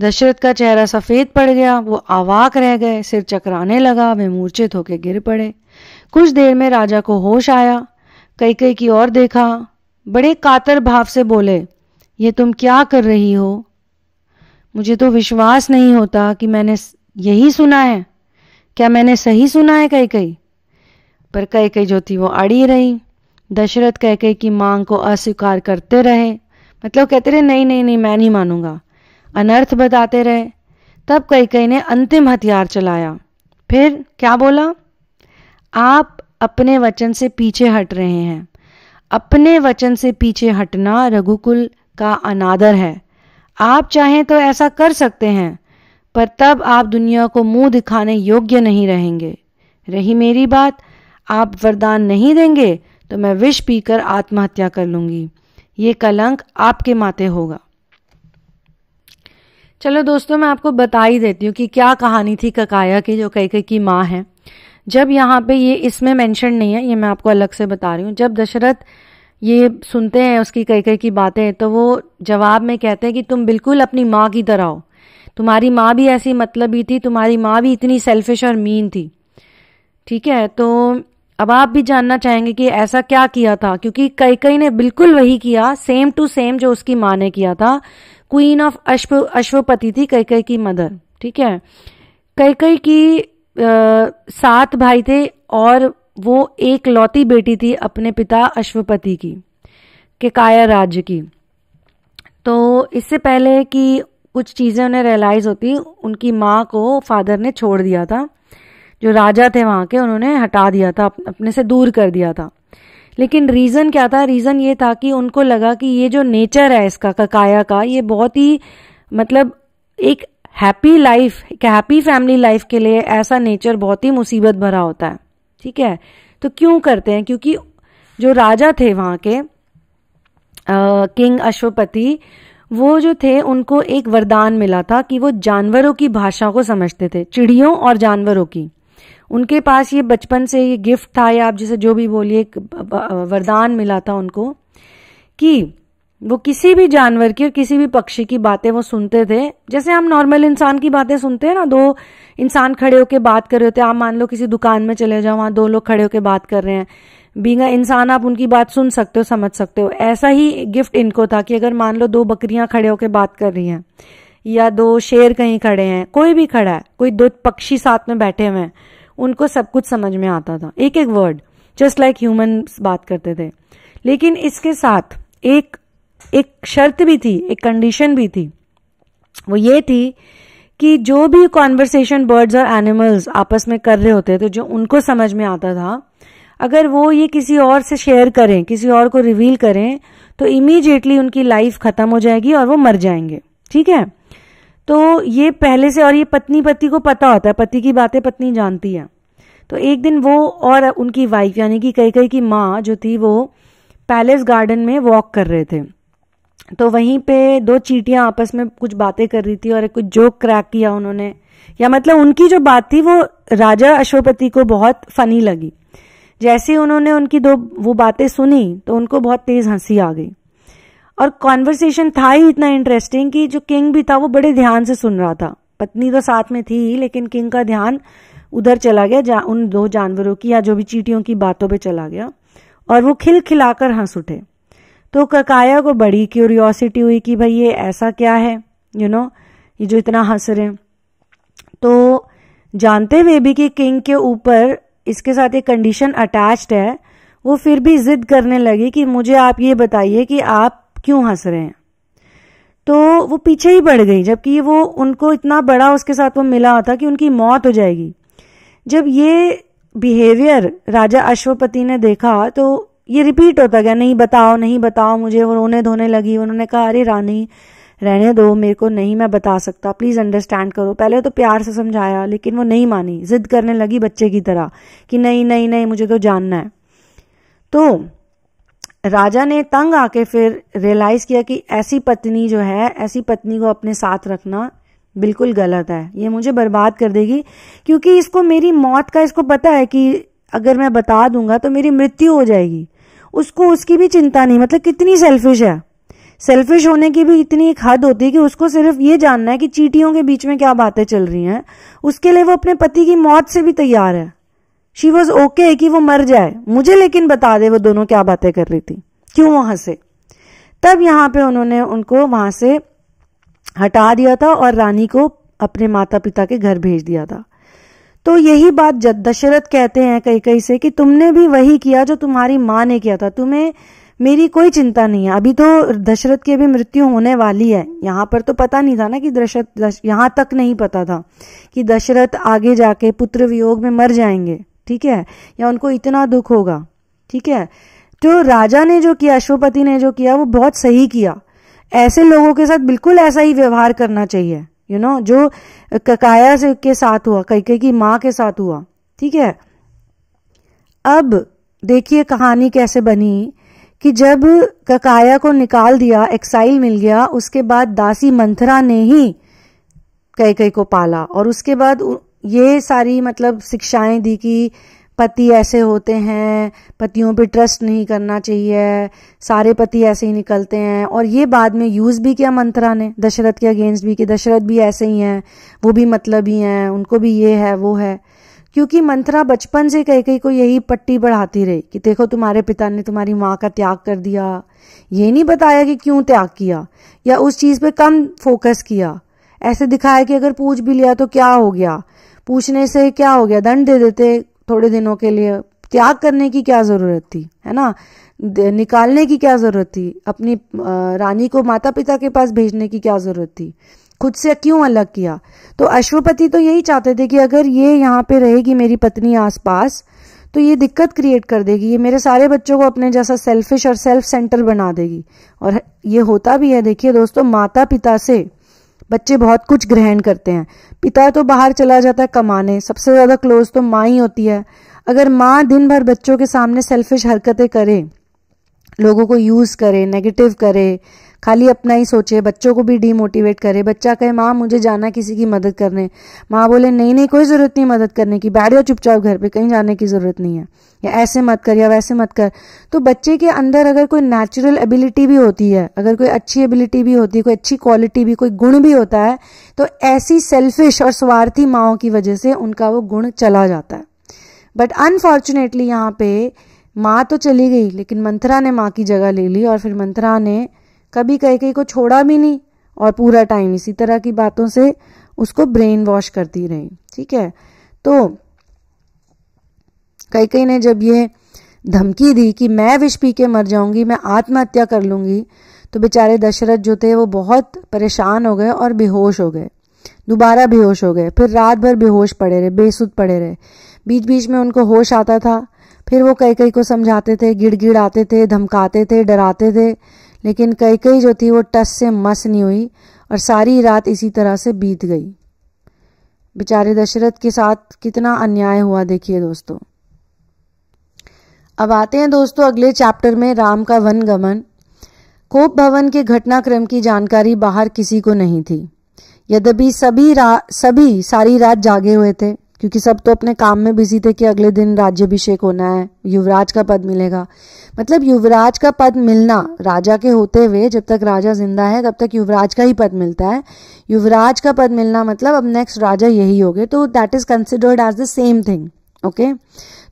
दशरथ का चेहरा सफेद पड़ गया वो आवाक रह गए सिर चकराने लगा वे मूर्छित होकर गिर पड़े कुछ देर में राजा को होश आया कई कई की ओर देखा बड़े कातर भाव से बोले ये तुम क्या कर रही हो मुझे तो विश्वास नहीं होता कि मैंने यही सुना है क्या मैंने सही सुना है कई कई पर कई कई जो थी वो अड़ी रही दशरथ कह कई की मांग को अस्वीकार करते रहे मतलब कहते रहे नहीं नहीं नहीं मैं नहीं मानूंगा अनर्थ बताते रहे तब कई कई ने अंतिम हथियार चलाया फिर क्या बोला आप अपने वचन से पीछे हट रहे हैं अपने वचन से पीछे हटना रघुकुल का अनादर है आप चाहें तो ऐसा कर सकते हैं पर तब आप दुनिया को मुंह दिखाने योग्य नहीं रहेंगे रही मेरी बात आप वरदान नहीं देंगे तो मैं विष पीकर आत्महत्या कर लूंगी ये कलंक आपके माते होगा चलो दोस्तों मैं आपको बता ही देती हूँ कि क्या कहानी थी ककाया की जो कैके की माँ है जब यहाँ पे ये इसमें मेंशन नहीं है ये मैं आपको अलग से बता रही हूँ जब दशरथ ये सुनते हैं उसकी कई कई की बातें तो वो जवाब में कहते हैं कि तुम बिल्कुल अपनी माँ की तरह हो तुम्हारी माँ भी ऐसी मतलब ही थी तुम्हारी माँ भी इतनी सेल्फिश और मीन थी ठीक है तो अब आप भी जानना चाहेंगे कि ऐसा क्या किया था क्योंकि कई कई ने बिल्कुल वही किया सेम टू सेम जो उसकी माँ ने किया था क्वीन ऑफ अश्व अश्वपति थी कई कई की मदर ठीक है कई कई की सात भाई थे और वो एक लौती बेटी थी अपने पिता अश्वपति की के काया राज्य की तो इससे पहले कि कुछ चीज़ें उन्हें रियलाइज़ होती उनकी माँ को फादर ने छोड़ दिया था जो राजा थे वहाँ के उन्होंने हटा दिया था अपने से दूर कर दिया था लेकिन रीज़न क्या था रीज़न ये था कि उनको लगा कि ये जो नेचर है इसका ककाया का ये बहुत ही मतलब एक हैप्पी लाइफ एक हैप्पी फैमिली लाइफ के लिए ऐसा नेचर बहुत ही मुसीबत भरा होता है ठीक है तो क्यों करते हैं क्योंकि जो राजा थे वहाँ के आ, किंग अश्वपति वो जो थे उनको एक वरदान मिला था कि वो जानवरों की भाषा को समझते थे चिड़ियों और जानवरों की उनके पास ये बचपन से ये गिफ्ट था या आप जिसे जो भी बोलिए वरदान मिला था उनको कि वो किसी भी जानवर की और किसी भी पक्षी की बातें वो सुनते थे जैसे हम नॉर्मल इंसान की बातें सुनते हैं ना दो इंसान खड़े होकर बात कर रहे होते हैं आप मान लो किसी दुकान में चले जाओ वहां दो लोग खड़े होकर बात कर रहे हैं बींगा इंसान आप उनकी बात सुन सकते हो समझ सकते हो ऐसा ही गिफ्ट इनको था कि अगर मान लो दो बकरियां खड़े होकर बात कर रही हैं या दो शेर कहीं खड़े हैं कोई भी खड़ा है कोई दो पक्षी साथ में बैठे हुए हैं उनको सब कुछ समझ में आता था एक एक वर्ड जस्ट लाइक ह्यूमन बात करते थे लेकिन इसके साथ एक एक शर्त भी थी एक कंडीशन भी थी वो ये थी कि जो भी कॉन्वर्सेशन बर्ड्स और एनिमल्स आपस में कर रहे होते तो जो उनको समझ में आता था अगर वो ये किसी और से शेयर करें किसी और को रिवील करें तो इमीजिएटली उनकी लाइफ ख़त्म हो जाएगी और वो मर जाएंगे ठीक है तो ये पहले से और ये पत्नी पति को पता होता है पति की बातें पत्नी जानती है तो एक दिन वो और उनकी वाइफ यानी कि कई कई की माँ जो थी वो पैलेस गार्डन में वॉक कर रहे थे तो वहीं पे दो चीटियां आपस में कुछ बातें कर रही थी और कुछ जोक क्रैक किया उन्होंने या मतलब उनकी जो बात थी वो राजा अशोपति को बहुत फनी लगी जैसे ही उन्होंने उनकी दो वो बातें सुनी तो उनको बहुत तेज हंसी आ गई और कॉन्वर्सेशन था ही इतना इंटरेस्टिंग कि जो किंग भी था वो बड़े ध्यान से सुन रहा था पत्नी तो साथ में थी लेकिन किंग का ध्यान उधर चला गया जा उन दो जानवरों की या जो भी चीटियों की बातों पे चला गया और वो खिल खिलाकर हंस उठे तो ककाया को बड़ी क्यूरियोसिटी हुई कि भाई ये ऐसा क्या है यू you नो know, ये जो इतना हंस रहे हैं तो जानते हुए भी कि किंग के ऊपर इसके साथ एक कंडीशन अटैच्ड है वो फिर भी जिद करने लगी कि मुझे आप ये बताइए कि आप क्यों हंस रहे हैं तो वो पीछे ही बढ़ गई जबकि वो उनको इतना बड़ा उसके साथ वो मिला था कि उनकी मौत हो जाएगी जब ये बिहेवियर राजा अश्वपति ने देखा तो ये रिपीट होता गया नहीं बताओ नहीं बताओ मुझे वो रोने धोने लगी उन्होंने कहा अरे रानी रहने दो मेरे को नहीं मैं बता सकता प्लीज़ अंडरस्टैंड करो पहले तो प्यार से समझाया लेकिन वो नहीं मानी जिद करने लगी बच्चे की तरह कि नहीं नहीं नहीं मुझे तो जानना है तो राजा ने तंग आके फिर रियलाइज़ किया कि ऐसी पत्नी जो है ऐसी पत्नी को अपने साथ रखना बिल्कुल गलत है ये मुझे बर्बाद कर देगी क्योंकि इसको मेरी मौत का इसको पता है कि अगर मैं बता दूंगा तो मेरी मृत्यु हो जाएगी उसको उसकी भी चिंता नहीं मतलब कितनी सेल्फिश है सेल्फिश होने की भी इतनी एक हद होती है कि उसको सिर्फ ये जानना है कि चीटियों के बीच में क्या बातें चल रही हैं उसके लिए वो अपने पति की मौत से भी तैयार है शी वॉज ओके कि वो मर जाए मुझे लेकिन बता दे वो दोनों क्या बातें कर रही थी क्यों वहां से तब यहाँ पे उन्होंने उनको वहां से हटा दिया था और रानी को अपने माता पिता के घर भेज दिया था तो यही बात दशरथ कहते हैं कहीं कहीं से कि तुमने भी वही किया जो तुम्हारी माँ ने किया था तुम्हें मेरी कोई चिंता नहीं है अभी तो दशरथ की अभी मृत्यु होने वाली है यहाँ पर तो पता नहीं था ना कि दशरथ यहाँ तक नहीं पता था कि दशरथ आगे जाके पुत्र वियोग में मर जाएंगे ठीक है या उनको इतना दुख होगा ठीक है तो राजा ने जो किया अश्वपति ने जो किया वो बहुत सही किया ऐसे लोगों के साथ बिल्कुल ऐसा ही व्यवहार करना चाहिए यू you नो know, जो ककाया से के साथ हुआ कैके की माँ के साथ हुआ ठीक है अब देखिए कहानी कैसे बनी कि जब ककाया को निकाल दिया एक्साइल मिल गया उसके बाद दासी मंथरा ने ही कैकई को पाला और उसके बाद ये सारी मतलब शिक्षाएं दी कि पति ऐसे होते हैं पतियों पे ट्रस्ट नहीं करना चाहिए सारे पति ऐसे ही निकलते हैं और ये बाद में यूज़ भी किया मंत्रा ने दशरथ के अगेंस्ट भी कि दशरथ भी ऐसे ही हैं वो भी मतलब ही हैं उनको भी ये है वो है क्योंकि मंत्रा बचपन से कहीं कहीं को यही पट्टी बढ़ाती रही कि देखो तुम्हारे पिता ने तुम्हारी माँ का त्याग कर दिया ये नहीं बताया कि क्यों त्याग किया या उस चीज़ पर कम फोकस किया ऐसे दिखाया कि अगर पूछ भी लिया तो क्या हो गया पूछने से क्या हो गया दंड दे देते थोड़े दिनों के लिए त्याग करने की क्या ज़रूरत थी है ना निकालने की क्या ज़रूरत थी अपनी रानी को माता पिता के पास भेजने की क्या ज़रूरत थी खुद से क्यों अलग किया तो अश्वपति तो यही चाहते थे कि अगर ये यहाँ पे रहेगी मेरी पत्नी आसपास तो ये दिक्कत क्रिएट कर देगी ये मेरे सारे बच्चों को अपने जैसा सेल्फिश और सेल्फ सेंटर बना देगी और ये होता भी है देखिए दोस्तों माता पिता से बच्चे बहुत कुछ ग्रहण करते हैं पिता तो बाहर चला जाता है कमाने सबसे ज़्यादा क्लोज तो माँ ही होती है अगर माँ दिन भर बच्चों के सामने सेल्फिश हरकतें करे लोगों को यूज़ करे नेगेटिव करे खाली अपना ही सोचे बच्चों को भी डीमोटिवेट करे बच्चा कहे माँ मुझे जाना किसी की मदद करने माँ बोले नहीं नहीं कोई ज़रूरत नहीं मदद करने की बैठ जाओ चुपचाप घर पे कहीं जाने की ज़रूरत नहीं है या ऐसे मत कर या वैसे मत कर तो बच्चे के अंदर अगर कोई नेचुरल एबिलिटी भी होती है अगर कोई अच्छी एबिलिटी भी होती है कोई अच्छी क्वालिटी भी कोई गुण भी होता है तो ऐसी सेल्फिश और स्वार्थी माओ की वजह से उनका वो गुण चला जाता है बट अनफॉर्चुनेटली यहाँ पे माँ तो चली गई लेकिन मंथरा ने माँ की जगह ले ली और फिर मंथरा ने कभी कह कहीं को छोड़ा भी नहीं और पूरा टाइम इसी तरह की बातों से उसको ब्रेन वॉश करती रही ठीक है तो कई कई ने जब ये धमकी दी कि मैं विष पी के मर जाऊंगी मैं आत्महत्या कर लूंगी तो बेचारे दशरथ जो थे वो बहुत परेशान हो गए और बेहोश हो गए दोबारा बेहोश हो गए फिर रात भर बेहोश पड़े रहे बेसुध पड़े रहे बीच बीच में उनको होश आता था फिर वो कई कई को समझाते थे गिड़गिड़ आते थे धमकाते थे डराते थे लेकिन कई कई जो थी वो टस से मस नहीं हुई और सारी रात इसी तरह से बीत गई बेचारे दशरथ के साथ कितना अन्याय हुआ देखिए दोस्तों अब आते हैं दोस्तों अगले चैप्टर में राम का वन गमन कोप भवन के घटनाक्रम की जानकारी बाहर किसी को नहीं थी यद्यपि सभी रा सभी सारी रात जागे हुए थे क्योंकि सब तो अपने काम में बिजी थे कि अगले दिन राज्यभिषेक होना है युवराज का पद मिलेगा मतलब युवराज का पद मिलना राजा के होते हुए जब तक राजा जिंदा है तब तक युवराज का ही पद मिलता है युवराज का पद मिलना मतलब अब नेक्स्ट राजा यही हो गए तो that is considered as the same thing okay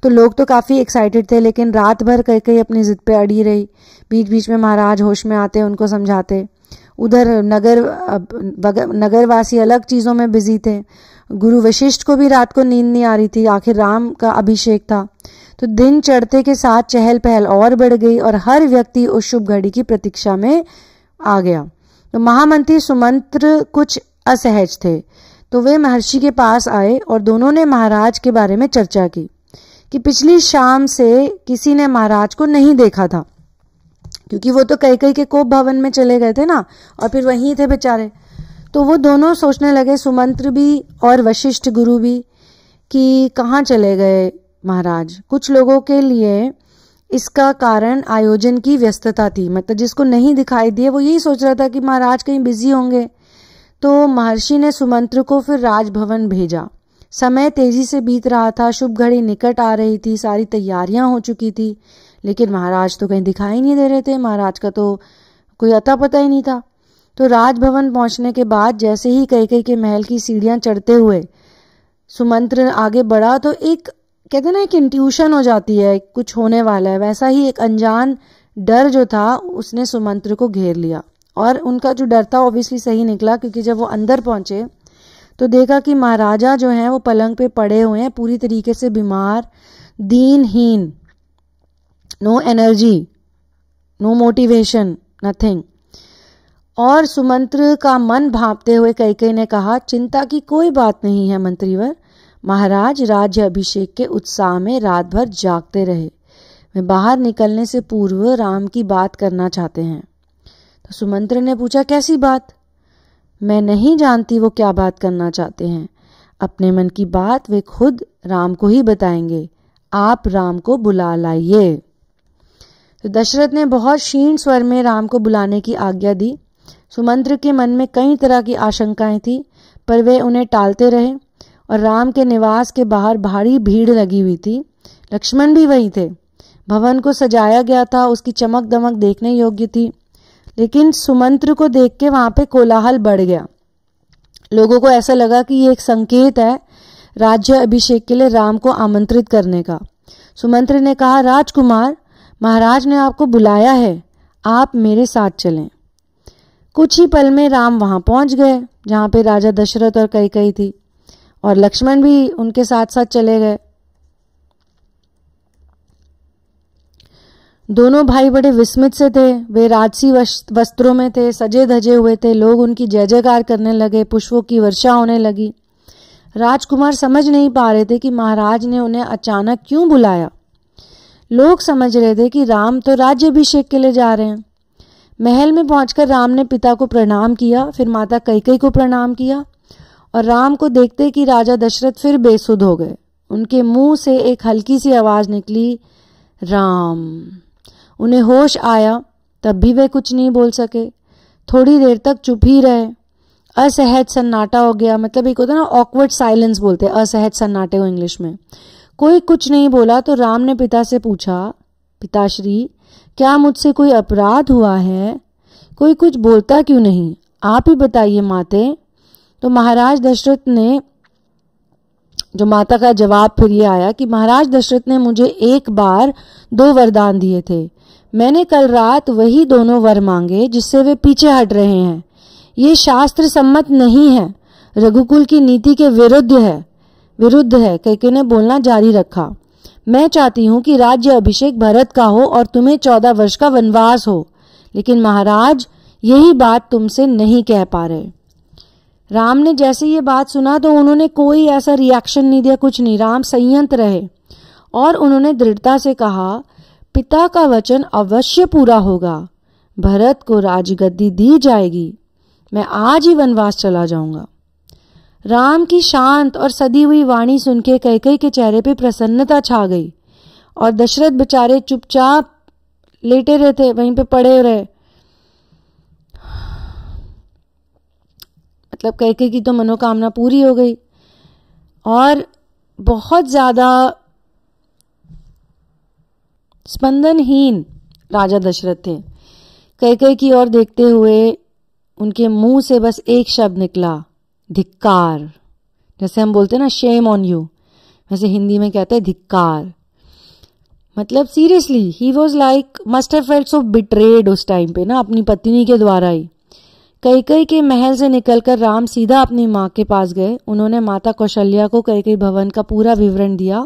तो लोग तो काफ़ी एक्साइटेड थे लेकिन रात भर कहीं कहीं अपनी जिद पे अड़ी रही बीच बीच में महाराज होश में आते उनको समझाते उधर नगर नगरवासी अलग चीज़ों में बिजी थे गुरु वशिष्ठ को भी रात को नींद नहीं आ रही थी आखिर राम का अभिषेक था तो दिन चढ़ते के साथ चहल पहल और बढ़ गई और हर व्यक्ति उस शुभ घड़ी की प्रतीक्षा में आ गया तो महामंत्री सुमंत्र कुछ असहज थे तो वे महर्षि के पास आए और दोनों ने महाराज के बारे में चर्चा की कि पिछली शाम से किसी ने महाराज को नहीं देखा था क्योंकि वो तो कई कई के कोप भवन में चले गए थे ना और फिर वहीं थे बेचारे तो वो दोनों सोचने लगे सुमंत्र भी और वशिष्ठ गुरु भी कि कहाँ चले गए महाराज कुछ लोगों के लिए इसका कारण आयोजन की व्यस्तता थी मतलब जिसको नहीं दिखाई दिए वो यही सोच रहा था कि महाराज कहीं बिजी होंगे तो महर्षि ने सुमंत्र को फिर राजभवन भेजा समय तेजी से बीत रहा था शुभ घड़ी निकट आ रही थी सारी तैयारियां हो चुकी थी लेकिन महाराज तो कहीं दिखाई नहीं दे रहे थे महाराज का तो कोई अता पता ही नहीं था तो राजभवन पहुंचने के बाद जैसे ही कई कई के महल की सीढ़ियां चढ़ते हुए सुमंत्र आगे बढ़ा तो एक कहते ना एक इंट्यूशन हो जाती है कुछ होने वाला है वैसा ही एक अनजान डर जो था उसने सुमंत्र को घेर लिया और उनका जो डर था ऑब्वियसली सही निकला क्योंकि जब वो अंदर पहुंचे तो देखा कि महाराजा जो हैं वो पलंग पे पड़े हुए हैं पूरी तरीके से बीमार दीनहीन no energy no motivation nothing और सुमंत्र का मन भांपते हुए कई ने कहा चिंता की कोई बात नहीं है मंत्रीवर महाराज राज्य अभिषेक के उत्साह में रात भर जागते रहे वे बाहर निकलने से पूर्व राम की बात करना चाहते हैं तो सुमंत्र ने पूछा कैसी बात मैं नहीं जानती वो क्या बात करना चाहते हैं अपने मन की बात वे खुद राम को ही बताएंगे आप राम को बुला लाइए तो दशरथ ने बहुत क्षीण स्वर में राम को बुलाने की आज्ञा दी सुमंत्र के मन में कई तरह की आशंकाएं थी पर वे उन्हें टालते रहे और राम के निवास के बाहर भारी भीड़ लगी हुई थी लक्ष्मण भी वही थे भवन को सजाया गया था उसकी चमक दमक देखने योग्य थी लेकिन सुमंत्र को देख के वहां पे कोलाहल बढ़ गया लोगों को ऐसा लगा कि ये एक संकेत है राज्य अभिषेक के लिए राम को आमंत्रित करने का सुमंत्र ने कहा राजकुमार महाराज ने आपको बुलाया है आप मेरे साथ चलें कुछ ही पल में राम वहां पहुंच गए जहां पे राजा दशरथ और कई कई थी और लक्ष्मण भी उनके साथ साथ चले गए दोनों भाई बड़े विस्मित से थे वे राजसी वस्त्रों में थे सजे धजे हुए थे लोग उनकी जय जयकार करने लगे पुष्पों की वर्षा होने लगी राजकुमार समझ नहीं पा रहे थे कि महाराज ने उन्हें अचानक क्यों बुलाया लोग समझ रहे थे कि राम तो राज्य अभिषेक के लिए जा रहे हैं महल में पहुंचकर राम ने पिता को प्रणाम किया फिर माता कैकई को प्रणाम किया और राम को देखते कि राजा दशरथ फिर बेसुध हो गए उनके मुंह से एक हल्की सी आवाज़ निकली राम उन्हें होश आया तब भी वे कुछ नहीं बोल सके थोड़ी देर तक चुप ही रहे असहज सन्नाटा हो गया मतलब एक होता ना ऑकवर्ड साइलेंस बोलते असहज सन्नाटे को इंग्लिश में कोई कुछ नहीं बोला तो राम ने पिता से पूछा पिताश्री क्या मुझसे कोई अपराध हुआ है कोई कुछ बोलता क्यों नहीं आप ही बताइए माते तो महाराज दशरथ ने जो माता का जवाब फिर ये आया कि महाराज दशरथ ने मुझे एक बार दो वरदान दिए थे मैंने कल रात वही दोनों वर मांगे जिससे वे पीछे हट रहे हैं ये शास्त्र सम्मत नहीं है रघुकुल की नीति के विरुद्ध है विरुद्ध है कहके ने बोलना जारी रखा मैं चाहती हूँ कि राज्य अभिषेक भरत का हो और तुम्हें चौदह वर्ष का वनवास हो लेकिन महाराज यही बात तुमसे नहीं कह पा रहे राम ने जैसे ये बात सुना तो उन्होंने कोई ऐसा रिएक्शन नहीं दिया कुछ नहीं राम संयंत रहे और उन्होंने दृढ़ता से कहा पिता का वचन अवश्य पूरा होगा भरत को राजगद्दी दी जाएगी मैं आज ही वनवास चला जाऊंगा राम की शांत और सदी हुई वाणी सुनकर कैकई के चेहरे पर प्रसन्नता छा गई और दशरथ बेचारे चुपचाप लेटे रहे थे वहीं पे पड़े रहे मतलब कैके की तो मनोकामना पूरी हो गई और बहुत ज़्यादा स्पंदनहीन राजा दशरथ थे कैके की ओर देखते हुए उनके मुंह से बस एक शब्द निकला धिक्कार जैसे हम बोलते हैं ना शेम ऑन यू वैसे हिंदी में कहते हैं धिक्कार मतलब seriously he was like must have felt so betrayed उस टाइम पे ना अपनी पत्नी के द्वारा ही कई कई के महल से निकलकर राम सीधा अपनी माँ के पास गए उन्होंने माता कौशल्या को कई कई भवन का पूरा विवरण दिया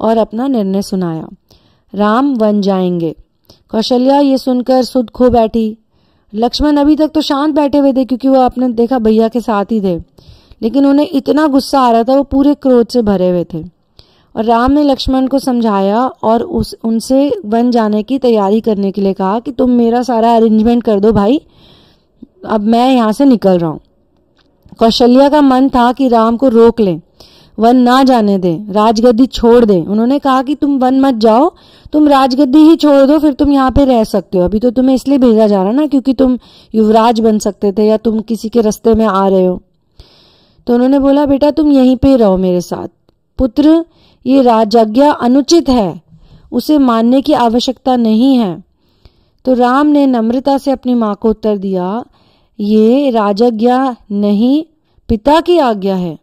और अपना निर्णय सुनाया राम वन जाएंगे कौशल्या ये सुनकर सुध खो बैठी लक्ष्मण अभी तक तो शांत बैठे हुए थे क्योंकि वो आपने देखा भैया के साथ ही थे लेकिन उन्हें इतना गुस्सा आ रहा था वो पूरे क्रोध से भरे हुए थे और राम ने लक्ष्मण को समझाया और उस उनसे वन जाने की तैयारी करने के लिए कहा कि तुम मेरा सारा अरेंजमेंट कर दो भाई अब मैं यहाँ से निकल रहा हूँ कौशल्या का मन था कि राम को रोक लें वन ना जाने दें राजगद्दी छोड़ दें उन्होंने कहा कि तुम वन मत जाओ तुम राजगद्दी ही छोड़ दो फिर तुम यहाँ पे रह सकते हो अभी तो तुम्हें इसलिए भेजा जा रहा ना क्योंकि तुम युवराज बन सकते थे या तुम किसी के रस्ते में आ रहे हो तो उन्होंने बोला बेटा तुम यहीं पे रहो मेरे साथ पुत्र ये राजज्ञा अनुचित है उसे मानने की आवश्यकता नहीं है तो राम ने नम्रता से अपनी माँ को उत्तर दिया ये राजज्ञा नहीं पिता की आज्ञा है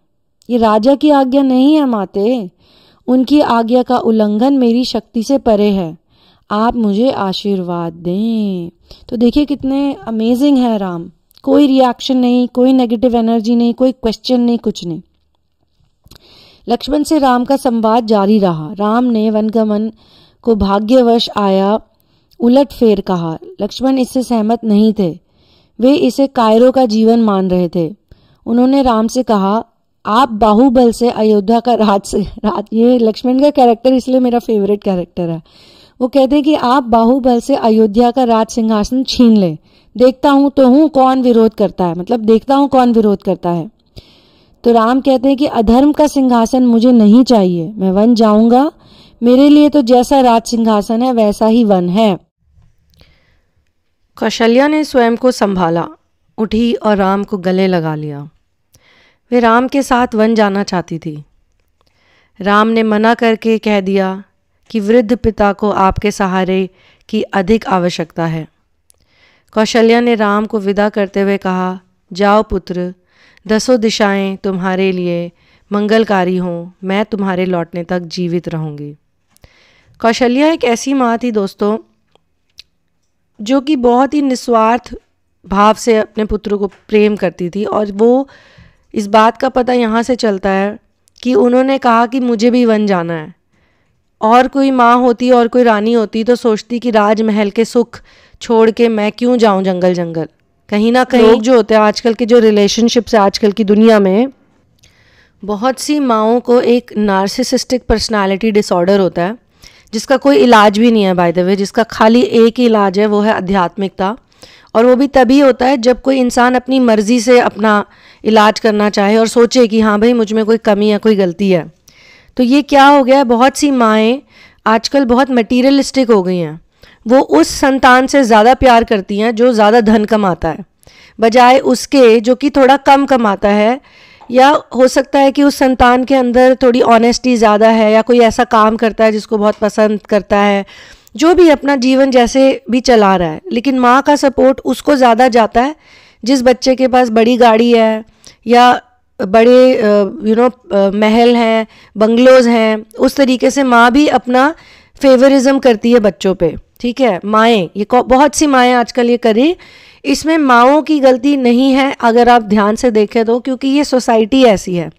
ये राजा की आज्ञा नहीं है माते उनकी आज्ञा का उल्लंघन मेरी शक्ति से परे है आप मुझे आशीर्वाद दें तो देखिए कितने अमेजिंग है राम कोई रिएक्शन नहीं कोई नेगेटिव एनर्जी नहीं कोई क्वेश्चन नहीं कुछ नहीं लक्ष्मण से राम का संवाद जारी रहा राम ने वनगमन को भाग्यवश आया उलट फेर कहा लक्ष्मण इससे सहमत नहीं थे वे इसे कायरों का जीवन मान रहे थे उन्होंने राम से कहा आप बाहुबल से अयोध्या का राज से राज ये लक्ष्मण का कैरेक्टर इसलिए मेरा फेवरेट कैरेक्टर है वो कहते हैं कि आप बाहुबल से अयोध्या का राज सिंहासन छीन ले देखता हूं तो हूं कौन विरोध करता है मतलब देखता हूं कौन विरोध करता है तो राम कहते हैं कि अधर्म का सिंहासन मुझे नहीं चाहिए मैं वन जाऊंगा मेरे लिए तो जैसा राज सिंहासन है वैसा ही वन है कौशल्या ने स्वयं को संभाला उठी और राम को गले लगा लिया वे राम के साथ वन जाना चाहती थी राम ने मना करके कह दिया कि वृद्ध पिता को आपके सहारे की अधिक आवश्यकता है कौशल्या ने राम को विदा करते हुए कहा जाओ पुत्र दसों दिशाएं तुम्हारे लिए मंगलकारी हों मैं तुम्हारे लौटने तक जीवित रहूँगी कौशल्या एक ऐसी माँ थी दोस्तों जो कि बहुत ही निस्वार्थ भाव से अपने पुत्र को प्रेम करती थी और वो इस बात का पता यहाँ से चलता है कि उन्होंने कहा कि मुझे भी वन जाना है और कोई माँ होती और कोई रानी होती तो सोचती कि राजमहल के सुख छोड़ के मैं क्यों जाऊँ जंगल जंगल कहीं ना कहीं लोग जो होते हैं आजकल के जो रिलेशनशिप्स है आजकल की दुनिया में बहुत सी माओं को एक नार्सिसिस्टिक पर्सनालिटी डिसऑर्डर होता है जिसका कोई इलाज भी नहीं है बाय द वे जिसका खाली एक ही इलाज है वो है आध्यात्मिकता और वो भी तभी होता है जब कोई इंसान अपनी मर्ज़ी से अपना इलाज करना चाहे और सोचे कि हाँ भाई मुझ में कोई कमी या कोई गलती है तो ये क्या हो गया बहुत सी माएँ आजकल बहुत मटीरियलिस्टिक हो गई हैं वो उस संतान से ज़्यादा प्यार करती हैं जो ज़्यादा धन कमाता है बजाय उसके जो कि थोड़ा कम कमाता है या हो सकता है कि उस संतान के अंदर थोड़ी ऑनेस्टी ज़्यादा है या कोई ऐसा काम करता है जिसको बहुत पसंद करता है जो भी अपना जीवन जैसे भी चला रहा है लेकिन माँ का सपोर्ट उसको ज़्यादा जाता है जिस बच्चे के पास बड़ी गाड़ी है या बड़े यू नो महल हैं बंगलोज़ हैं उस तरीके से माँ भी अपना फेवरिज्म करती है बच्चों पे ठीक है माएँ ये बहुत सी माएँ आजकल ये करी इसमें माओं की गलती नहीं है अगर आप ध्यान से देखें तो क्योंकि ये सोसाइटी ऐसी है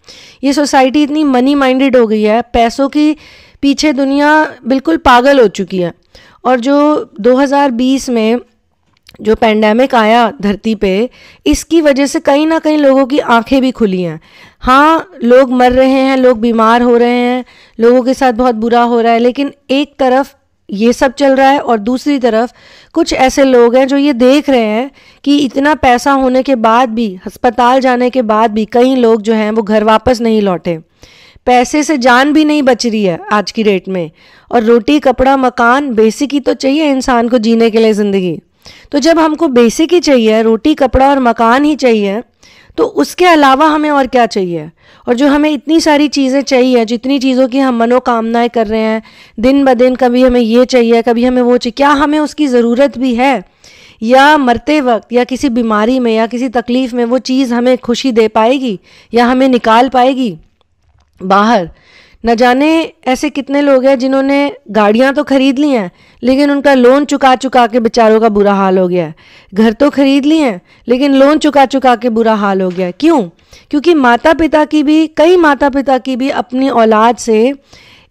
ये सोसाइटी इतनी मनी माइंडेड हो गई है पैसों की पीछे दुनिया बिल्कुल पागल हो चुकी है और जो 2020 में जो पेंडेमिक आया धरती पे इसकी वजह से कहीं ना कहीं लोगों की आंखें भी खुली हैं हाँ लोग मर रहे हैं लोग बीमार हो रहे हैं लोगों के साथ बहुत बुरा हो रहा है लेकिन एक तरफ ये सब चल रहा है और दूसरी तरफ कुछ ऐसे लोग हैं जो ये देख रहे हैं कि इतना पैसा होने के बाद भी अस्पताल जाने के बाद भी कई लोग जो हैं वो घर वापस नहीं लौटे पैसे से जान भी नहीं बच रही है आज की डेट में और रोटी कपड़ा मकान बेसिक ही तो चाहिए इंसान को जीने के लिए ज़िंदगी तो जब हमको बेसिक ही चाहिए रोटी कपड़ा और मकान ही चाहिए तो उसके अलावा हमें और क्या चाहिए और जो हमें इतनी सारी चीज़ें चाहिए जितनी चीज़ों की हम मनोकामनाएं कर रहे हैं दिन ब दिन कभी हमें ये चाहिए कभी हमें वो चाहिए क्या हमें उसकी ज़रूरत भी है या मरते वक्त या किसी बीमारी में या किसी तकलीफ़ में वो चीज़ हमें खुशी दे पाएगी या हमें निकाल पाएगी बाहर न जाने ऐसे कितने लोग हैं जिन्होंने गाड़ियां तो खरीद ली हैं लेकिन उनका लोन चुका चुका के बेचारों का बुरा हाल हो गया है घर तो खरीद लिए हैं लेकिन लोन चुका चुका के बुरा हाल हो गया है क्यों क्योंकि माता पिता की भी कई माता पिता की भी अपनी औलाद से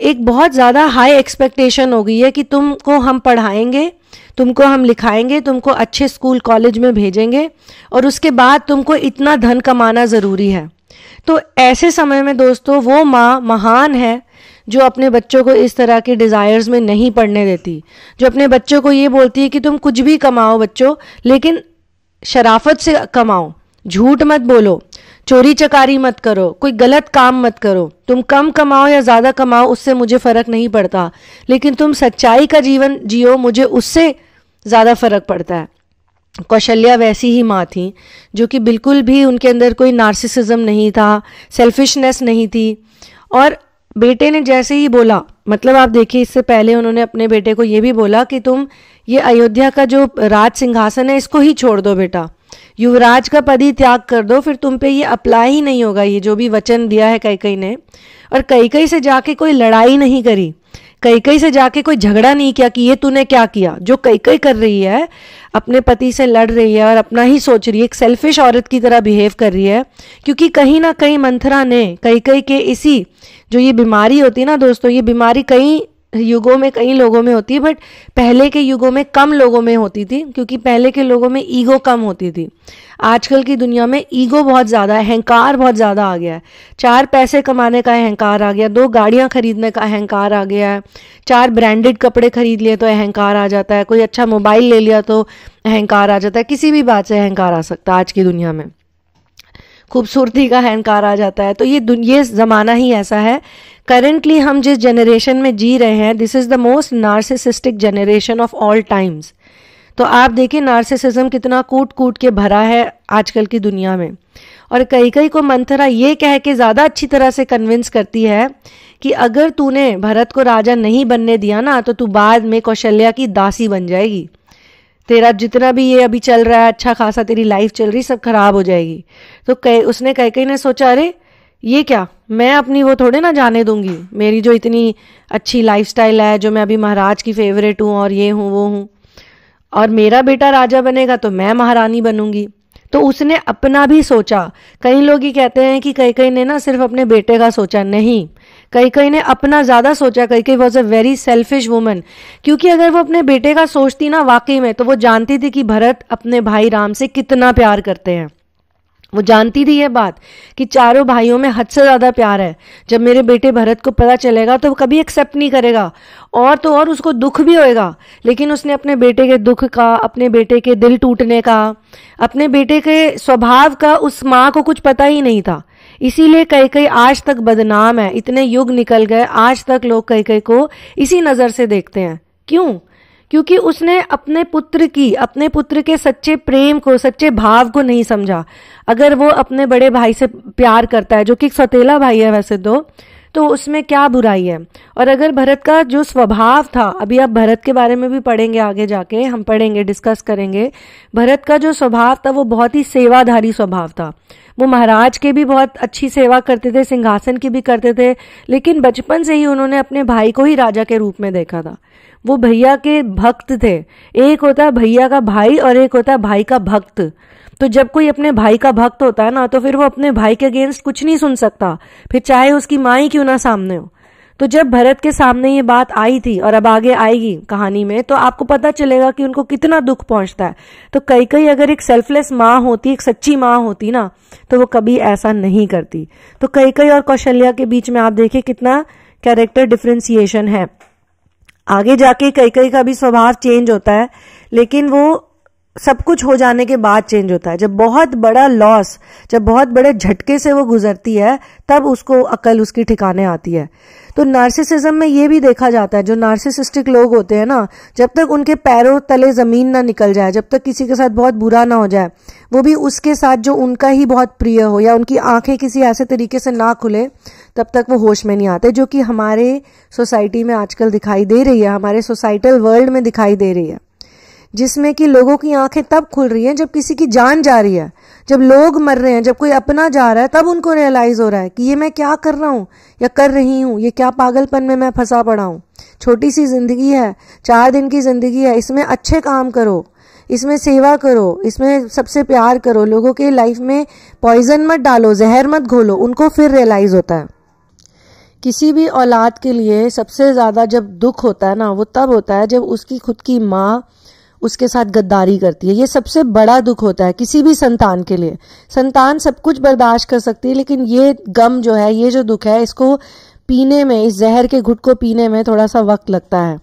एक बहुत ज़्यादा हाई एक्सपेक्टेशन हो गई है कि तुमको हम पढ़ाएंगे तुमको हम लिखाएंगे तुमको अच्छे स्कूल कॉलेज में भेजेंगे और उसके बाद तुमको इतना धन कमाना ज़रूरी है तो ऐसे समय में दोस्तों वो माँ महान है जो अपने बच्चों को इस तरह के डिज़ायर्स में नहीं पढ़ने देती जो अपने बच्चों को ये बोलती है कि तुम कुछ भी कमाओ बच्चों लेकिन शराफत से कमाओ झूठ मत बोलो चोरी चकारी मत करो कोई गलत काम मत करो तुम कम कमाओ या ज़्यादा कमाओ उससे मुझे फ़र्क नहीं पड़ता लेकिन तुम सच्चाई का जीवन जियो मुझे उससे ज़्यादा फ़र्क पड़ता है कौशल्या वैसी ही माँ थी जो कि बिल्कुल भी उनके अंदर कोई नार्सिसिज्म नहीं था सेल्फिशनेस नहीं थी और बेटे ने जैसे ही बोला मतलब आप देखिए इससे पहले उन्होंने अपने बेटे को ये भी बोला कि तुम ये अयोध्या का जो राज सिंहासन है इसको ही छोड़ दो बेटा युवराज का पद ही त्याग कर दो फिर तुम पे ये अप्लाई ही नहीं होगा ये जो भी वचन दिया है कई कई ने और कई कई से जाके कोई लड़ाई नहीं करी कई कई से जाके कोई झगड़ा नहीं किया कि ये तूने क्या किया जो कई कई कर रही है अपने पति से लड़ रही है और अपना ही सोच रही है एक सेल्फिश औरत की तरह बिहेव कर रही है क्योंकि कहीं ना कहीं मंथरा ने कई कई के इसी जो ये बीमारी होती है ना दोस्तों ये बीमारी कई युगों में कई लोगों में होती है बट पहले के युगों में कम लोगों में होती थी क्योंकि पहले के लोगों में ईगो कम होती थी आजकल की दुनिया में ईगो बहुत ज़्यादा है अहंकार बहुत ज़्यादा आ गया है चार पैसे कमाने का अहंकार आ गया दो गाड़ियाँ खरीदने का अहंकार आ गया है चार ब्रांडेड कपड़े खरीद लिए तो अहंकार आ जाता है कोई अच्छा मोबाइल ले लिया तो अहंकार आ जाता है किसी भी बात से अहंकार आ सकता है आज की दुनिया में खूबसूरती का अहंकार आ जाता है तो ये ये ज़माना ही ऐसा है करेंटली हम जिस जनरेशन में जी रहे हैं this is the most narcissistic generation of all times तो आप देखिए नार्सिसिज्म कितना कूट कूट के भरा है आजकल की दुनिया में और कई कई को मंथरा ये कह के ज़्यादा अच्छी तरह से कन्विंस करती है कि अगर तूने भरत को राजा नहीं बनने दिया ना तो तू बाद में कौशल्या की दासी बन जाएगी तेरा जितना भी ये अभी चल रहा है अच्छा खासा तेरी लाइफ चल रही सब खराब हो जाएगी तो कई उसने कह कहीं ने सोचा अरे ये क्या मैं अपनी वो थोड़े ना जाने दूंगी मेरी जो इतनी अच्छी स्टाइल है जो मैं अभी महाराज की फेवरेट हूँ और ये हूँ वो हूँ और मेरा बेटा राजा बनेगा तो मैं महारानी बनूंगी तो उसने अपना भी सोचा कई लोग ही कहते हैं कि कई कई ने ना सिर्फ अपने बेटे का सोचा नहीं कई कई ने अपना ज़्यादा सोचा कई कई was a very selfish woman क्योंकि अगर वो अपने बेटे का सोचती ना वाकई में तो वो जानती थी कि भरत अपने भाई राम से कितना प्यार करते हैं वो जानती थी ये बात कि चारों भाइयों में हद से ज़्यादा प्यार है जब मेरे बेटे भरत को पता चलेगा तो वो कभी एक्सेप्ट नहीं करेगा और तो और उसको दुख भी होएगा लेकिन उसने अपने बेटे के दुख का अपने बेटे के दिल टूटने का अपने बेटे के स्वभाव का उस माँ को कुछ पता ही नहीं था इसीलिए कई कई आज तक बदनाम है इतने युग निकल गए आज तक लोग कई कई को इसी नज़र से देखते हैं क्यों क्योंकि उसने अपने पुत्र की अपने पुत्र के सच्चे प्रेम को सच्चे भाव को नहीं समझा अगर वो अपने बड़े भाई से प्यार करता है जो कि सतेला भाई है वैसे तो तो उसमें क्या बुराई है और अगर भरत का जो स्वभाव था अभी आप भरत के बारे में भी पढ़ेंगे आगे जाके हम पढ़ेंगे डिस्कस करेंगे भरत का जो स्वभाव था वो बहुत ही सेवाधारी स्वभाव था वो महाराज के भी बहुत अच्छी सेवा करते थे सिंहासन की भी करते थे लेकिन बचपन से ही उन्होंने अपने भाई को ही राजा के रूप में देखा था वो भैया के भक्त थे एक होता है भैया का भाई और एक होता है भाई का भक्त तो जब कोई अपने भाई का भक्त होता है ना तो फिर वो अपने भाई के अगेंस्ट कुछ नहीं सुन सकता फिर चाहे उसकी माँ ही क्यों ना सामने हो तो जब भरत के सामने ये बात आई थी और अब आगे आएगी कहानी में तो आपको पता चलेगा कि उनको कितना दुख पहुंचता है तो कई कई अगर एक सेल्फलेस माँ होती एक सच्ची माँ होती ना तो वो कभी ऐसा नहीं करती तो कई कई और कौशल्या के बीच में आप देखिए कितना कैरेक्टर डिफ्रेंसिएशन है आगे जाके कई कई का भी स्वभाव चेंज होता है लेकिन वो सब कुछ हो जाने के बाद चेंज होता है जब बहुत बड़ा लॉस जब बहुत बड़े झटके से वो गुजरती है तब उसको अकल उसकी ठिकाने आती है तो नार्सिसिज्म में ये भी देखा जाता है जो नार्सिसिस्टिक लोग होते हैं ना जब तक उनके पैरों तले ज़मीन ना निकल जाए जब तक किसी के साथ बहुत बुरा ना हो जाए वो भी उसके साथ जो उनका ही बहुत प्रिय हो या उनकी आंखें किसी ऐसे तरीके से ना खुले तब तक वो होश में नहीं आते जो कि हमारे सोसाइटी में आजकल दिखाई दे रही है हमारे सोसाइटल वर्ल्ड में दिखाई दे रही है जिसमें कि लोगों की आंखें तब खुल रही हैं जब किसी की जान जा रही है जब लोग मर रहे हैं जब कोई अपना जा रहा है तब उनको रियलाइज़ हो रहा है कि ये मैं क्या कर रहा हूँ या कर रही हूँ ये क्या पागलपन में मैं फंसा पड़ा हूँ छोटी सी ज़िंदगी है चार दिन की ज़िंदगी है इसमें अच्छे काम करो इसमें सेवा करो इसमें सबसे प्यार करो लोगों के लाइफ में पॉइजन मत डालो जहर मत घोलो उनको फिर रियलाइज़ होता है किसी भी औलाद के लिए सबसे ज़्यादा जब दुख होता है ना वो तब होता है जब उसकी खुद की माँ उसके साथ गद्दारी करती है ये सबसे बड़ा दुख होता है किसी भी संतान के लिए संतान सब कुछ बर्दाश्त कर सकती है लेकिन ये गम जो है ये जो दुख है इसको पीने में इस जहर के घुट को पीने में थोड़ा सा वक्त लगता है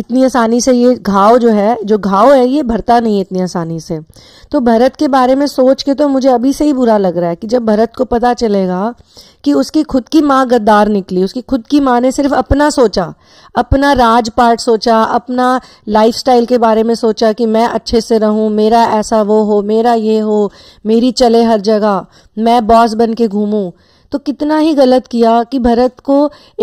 इतनी आसानी से ये घाव जो है जो घाव है ये भरता नहीं है इतनी आसानी से तो भरत के बारे में सोच के तो मुझे अभी से ही बुरा लग रहा है कि जब भरत को पता चलेगा कि उसकी खुद की माँ गद्दार निकली उसकी खुद की माँ ने सिर्फ अपना सोचा अपना राज सोचा अपना लाइफ के बारे में सोचा कि मैं अच्छे से रहूं मेरा ऐसा वो हो मेरा ये हो मेरी चले हर जगह मैं बॉस बन के घूमूँ तो कितना ही गलत किया कि भरत को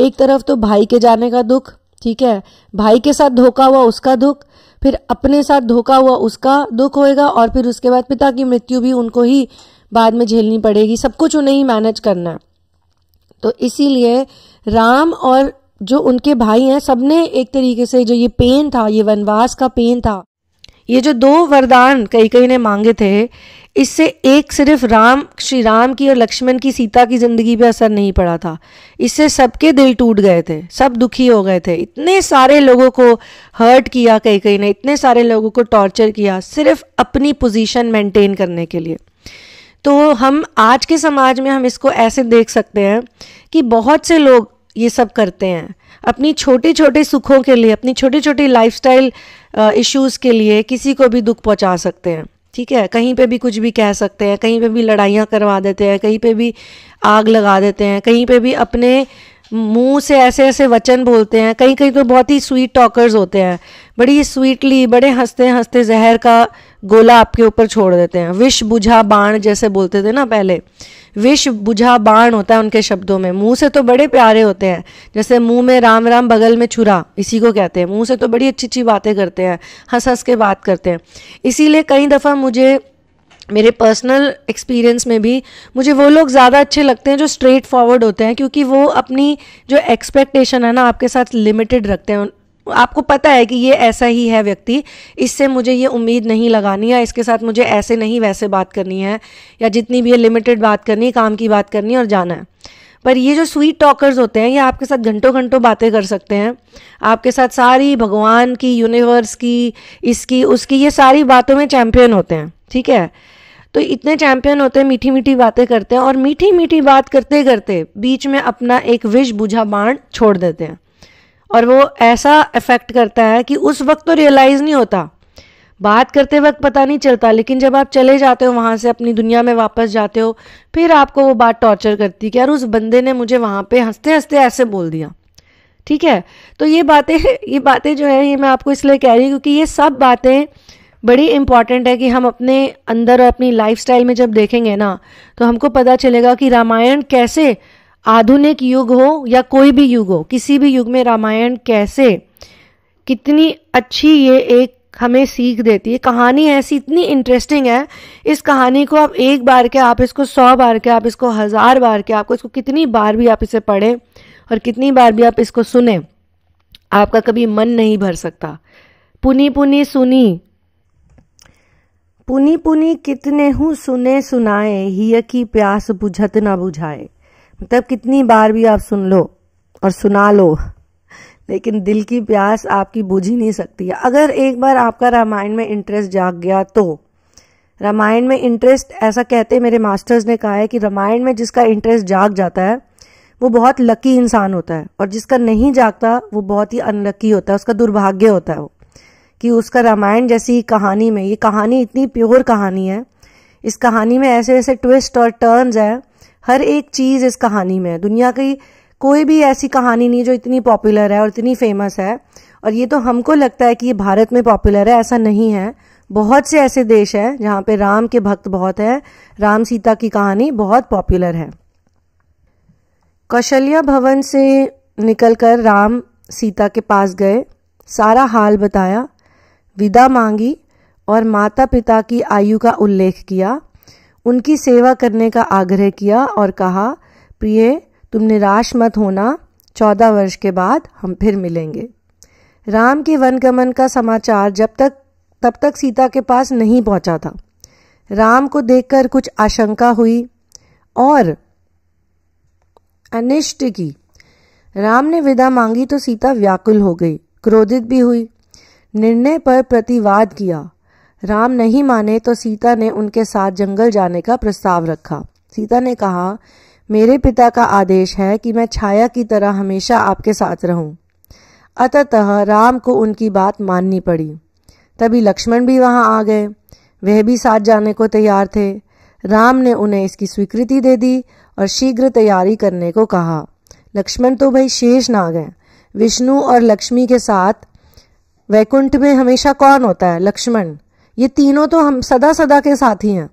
एक तरफ तो भाई के जाने का दुख ठीक है भाई के साथ धोखा हुआ उसका दुख फिर अपने साथ धोखा हुआ उसका दुख होएगा और फिर उसके बाद पिता की मृत्यु भी उनको ही बाद में झेलनी पड़ेगी सब कुछ उन्हें ही मैनेज करना है तो इसीलिए राम और जो उनके भाई हैं सबने एक तरीके से जो ये पेन था ये वनवास का पेन था ये जो दो वरदान कई कई ने मांगे थे इससे एक सिर्फ राम श्री राम की और लक्ष्मण की सीता की ज़िंदगी पे असर नहीं पड़ा था इससे सबके दिल टूट गए थे सब दुखी हो गए थे इतने सारे लोगों को हर्ट किया कहीं कहीं ने इतने सारे लोगों को टॉर्चर किया सिर्फ अपनी पोजीशन मेंटेन करने के लिए तो हम आज के समाज में हम इसको ऐसे देख सकते हैं कि बहुत से लोग ये सब करते हैं अपनी छोटे छोटे सुखों के लिए अपनी छोटी छोटी लाइफस्टाइल इश्यूज़ के लिए किसी को भी दुख पहुंचा सकते हैं ठीक है कहीं पे भी कुछ भी कह सकते हैं कहीं पे भी लड़ाइयाँ करवा देते हैं कहीं पे भी आग लगा देते हैं कहीं पे भी अपने मुंह से ऐसे ऐसे वचन बोलते हैं कहीं कहीं तो बहुत ही स्वीट टॉकर्स होते हैं बड़ी स्वीटली बड़े हंसते हंसते जहर का गोला आपके ऊपर छोड़ देते हैं विष बुझा बाण जैसे बोलते थे ना पहले विष बुझा बाण होता है उनके शब्दों में मुंह से तो बड़े प्यारे होते हैं जैसे मुंह में राम राम बगल में छुरा इसी को कहते हैं मुंह से तो बड़ी अच्छी अच्छी बातें करते हैं हंस हंस के बात करते हैं इसीलिए कई दफ़ा मुझे मेरे पर्सनल एक्सपीरियंस में भी मुझे वो लोग ज़्यादा अच्छे लगते हैं जो स्ट्रेट फॉरवर्ड होते हैं क्योंकि वो अपनी जो एक्सपेक्टेशन है ना आपके साथ लिमिटेड रखते हैं आपको पता है कि ये ऐसा ही है व्यक्ति इससे मुझे ये उम्मीद नहीं लगानी है इसके साथ मुझे ऐसे नहीं वैसे बात करनी है या जितनी भी है लिमिटेड बात करनी है काम की बात करनी है और जाना है पर ये जो स्वीट टॉकर्स होते हैं ये आपके साथ घंटों घंटों बातें कर सकते हैं आपके साथ सारी भगवान की यूनिवर्स की इसकी उसकी ये सारी बातों में चैम्पियन होते हैं ठीक है तो इतने चैम्पियन होते हैं मीठी मीठी बातें करते हैं और मीठी मीठी बात करते करते बीच में अपना एक विष बुझा बाण छोड़ देते हैं और वो ऐसा इफेक्ट करता है कि उस वक्त तो रियलाइज़ नहीं होता बात करते वक्त पता नहीं चलता लेकिन जब आप चले जाते हो वहाँ से अपनी दुनिया में वापस जाते हो फिर आपको वो बात टॉर्चर करती कि यार उस बंदे ने मुझे वहाँ पे हंसते हंसते ऐसे बोल दिया ठीक है तो ये बातें ये बातें जो है ये मैं आपको इसलिए कह रही हूँ क्योंकि ये सब बातें बड़ी इंपॉर्टेंट है कि हम अपने अंदर और अपनी लाइफ में जब देखेंगे ना तो हमको पता चलेगा कि रामायण कैसे आधुनिक युग हो या कोई भी युग हो किसी भी युग में रामायण कैसे कितनी अच्छी ये एक हमें सीख देती है कहानी ऐसी इतनी इंटरेस्टिंग है इस कहानी को आप एक बार के आप इसको सौ बार के आप इसको हज़ार बार के आपको इसको कितनी बार भी आप इसे पढ़ें और कितनी बार भी आप इसको सुने आपका कभी मन नहीं भर सकता पुनी पुनी सुनी पुनी पुनी कितने हूँ सुने सुनाए हिय की प्यास बुझत ना बुझाए मतलब कितनी बार भी आप सुन लो और सुना लो लेकिन दिल की प्यास आपकी बुझ ही नहीं सकती अगर एक बार आपका रामायण में इंटरेस्ट जाग गया तो रामायण में इंटरेस्ट ऐसा कहते मेरे मास्टर्स ने कहा है कि रामायण में जिसका इंटरेस्ट जाग जाता है वो बहुत लकी इंसान होता है और जिसका नहीं जागता वो बहुत ही अनलकी होता है उसका दुर्भाग्य होता है वो कि उसका रामायण जैसी कहानी में ये कहानी इतनी प्योर कहानी है इस कहानी में ऐसे ऐसे ट्विस्ट और टर्न्स हैं हर एक चीज़ इस कहानी में है दुनिया की कोई भी ऐसी कहानी नहीं जो इतनी पॉपुलर है और इतनी फेमस है और ये तो हमको लगता है कि ये भारत में पॉपुलर है ऐसा नहीं है बहुत से ऐसे देश हैं जहाँ पे राम के भक्त बहुत हैं राम सीता की कहानी बहुत पॉपुलर है कौशल्या भवन से निकलकर राम सीता के पास गए सारा हाल बताया विदा मांगी और माता पिता की आयु का उल्लेख किया उनकी सेवा करने का आग्रह किया और कहा प्रिय तुम निराश मत होना चौदह वर्ष के बाद हम फिर मिलेंगे राम के वनगमन का समाचार जब तक तब तक सीता के पास नहीं पहुंचा था राम को देखकर कुछ आशंका हुई और अनिष्ट की राम ने विदा मांगी तो सीता व्याकुल हो गई क्रोधित भी हुई निर्णय पर प्रतिवाद किया राम नहीं माने तो सीता ने उनके साथ जंगल जाने का प्रस्ताव रखा सीता ने कहा मेरे पिता का आदेश है कि मैं छाया की तरह हमेशा आपके साथ रहूं। अततः राम को उनकी बात माननी पड़ी तभी लक्ष्मण भी वहां आ गए वह भी साथ जाने को तैयार थे राम ने उन्हें इसकी स्वीकृति दे दी और शीघ्र तैयारी करने को कहा लक्ष्मण तो भाई शेष ना गए विष्णु और लक्ष्मी के साथ वैकुंठ में हमेशा कौन होता है लक्ष्मण ये तीनों तो हम सदा सदा के साथ ही हैं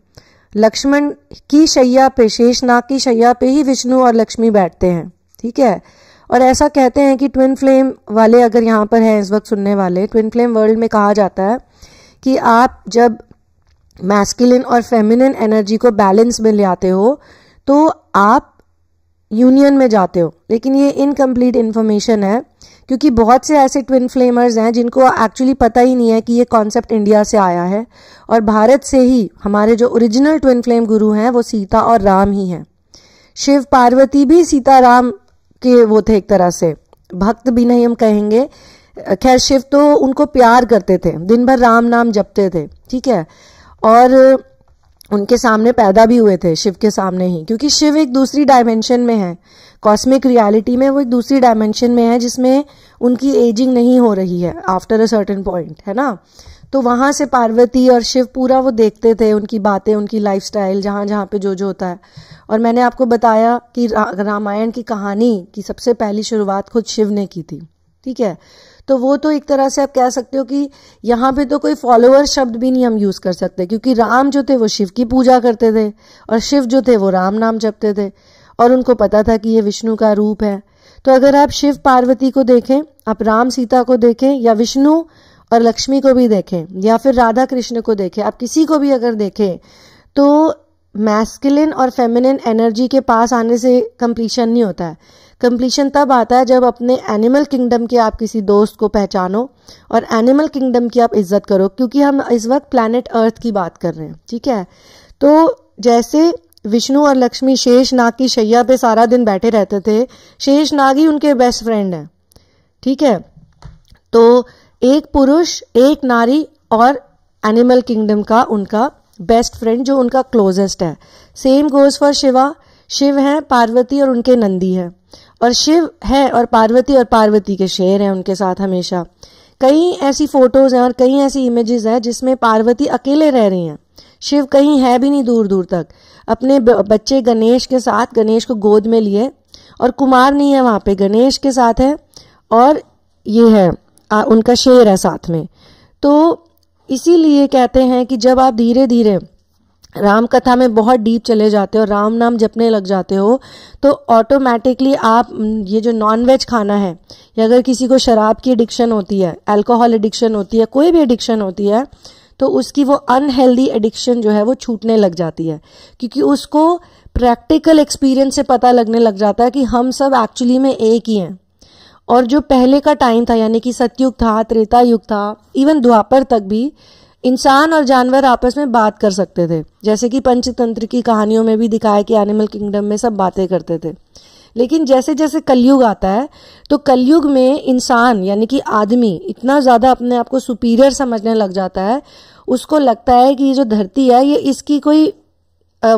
लक्ष्मण की शैया पे शेषनाग की शैया पे ही विष्णु और लक्ष्मी बैठते हैं ठीक है और ऐसा कहते हैं कि ट्विन फ्लेम वाले अगर यहाँ पर हैं इस वक्त सुनने वाले ट्विन फ्लेम वर्ल्ड में कहा जाता है कि आप जब मैस्किलिन और फेमिनिन एनर्जी को बैलेंस में ले आते हो तो आप यूनियन में जाते हो लेकिन ये इनकम्प्लीट इन्फॉर्मेशन है क्योंकि बहुत से ऐसे ट्विन फ्लेमर्स हैं जिनको एक्चुअली पता ही नहीं है कि ये कॉन्सेप्ट इंडिया से आया है और भारत से ही हमारे जो ओरिजिनल ट्विन फ्लेम गुरु हैं वो सीता और राम ही हैं शिव पार्वती भी सीता राम के वो थे एक तरह से भक्त भी नहीं हम कहेंगे खैर शिव तो उनको प्यार करते थे दिन भर राम नाम जपते थे ठीक है और उनके सामने पैदा भी हुए थे शिव के सामने ही क्योंकि शिव एक दूसरी डायमेंशन में है कॉस्मिक रियलिटी में वो एक दूसरी डायमेंशन में है जिसमें उनकी एजिंग नहीं हो रही है आफ्टर अ सर्टन पॉइंट है ना तो वहाँ से पार्वती और शिव पूरा वो देखते थे उनकी बातें उनकी लाइफ स्टाइल जहाँ जहाँ पे जो जो होता है और मैंने आपको बताया कि रा, रामायण की कहानी की सबसे पहली शुरुआत खुद शिव ने की थी ठीक है तो वो तो एक तरह से आप कह सकते हो कि यहाँ पे तो कोई फॉलोअर शब्द भी नहीं हम यूज़ कर सकते क्योंकि राम जो थे वो शिव की पूजा करते थे और शिव जो थे वो राम नाम जपते थे और उनको पता था कि यह विष्णु का रूप है तो अगर आप शिव पार्वती को देखें आप राम सीता को देखें या विष्णु और लक्ष्मी को भी देखें या फिर राधा कृष्ण को देखें आप किसी को भी अगर देखें तो मैस्किलिन और फेमिनिन एनर्जी के पास आने से कंप्लीशन नहीं होता है कंप्लीशन तब आता है जब अपने एनिमल किंगडम के आप किसी दोस्त को पहचानो और एनिमल किंगडम की आप इज्जत करो क्योंकि हम इस वक्त प्लानट अर्थ की बात कर रहे हैं ठीक है तो जैसे विष्णु और लक्ष्मी शेष नाग की शैया पे सारा दिन बैठे रहते थे शेष नाग ही उनके बेस्ट फ्रेंड हैं ठीक है तो एक पुरुष एक नारी और एनिमल किंगडम का उनका बेस्ट फ्रेंड जो उनका क्लोजेस्ट है same goes for Shiva Shiv हैं पार्वती और उनके नंदी हैं और शिव है और पार्वती और पार्वती के शेर हैं उनके साथ हमेशा कई ऐसी फोटोज हैं और कई ऐसी इमेजेस हैं जिसमें पार्वती अकेले रह रही हैं शिव कहीं है भी नहीं दूर दूर तक अपने बच्चे गणेश के साथ गणेश को गोद में लिए और कुमार नहीं है वहाँ पे गणेश के साथ है और ये है आ, उनका शेर है साथ में तो इसीलिए कहते हैं कि जब आप धीरे धीरे राम कथा में बहुत डीप चले जाते हो राम नाम जपने लग जाते हो तो ऑटोमेटिकली आप ये जो नॉनवेज खाना है या अगर किसी को शराब की एडिक्शन होती है अल्कोहल एडिक्शन होती है कोई भी एडिक्शन होती है तो उसकी वो अनहेल्दी एडिक्शन जो है वो छूटने लग जाती है क्योंकि उसको प्रैक्टिकल एक्सपीरियंस से पता लगने लग जाता है कि हम सब एक्चुअली में एक ही हैं और जो पहले का टाइम था यानी कि सतयुग था त्रेता युग था इवन द्वापर तक भी इंसान और जानवर आपस में बात कर सकते थे जैसे कि पंचतंत्र की कहानियों में भी दिखाया कि एनिमल किंगडम में सब बातें करते थे लेकिन जैसे जैसे कलयुग आता है तो कलयुग में इंसान यानी कि आदमी इतना ज़्यादा अपने आप को सुपीरियर समझने लग जाता है उसको लगता है कि ये जो धरती है ये इसकी कोई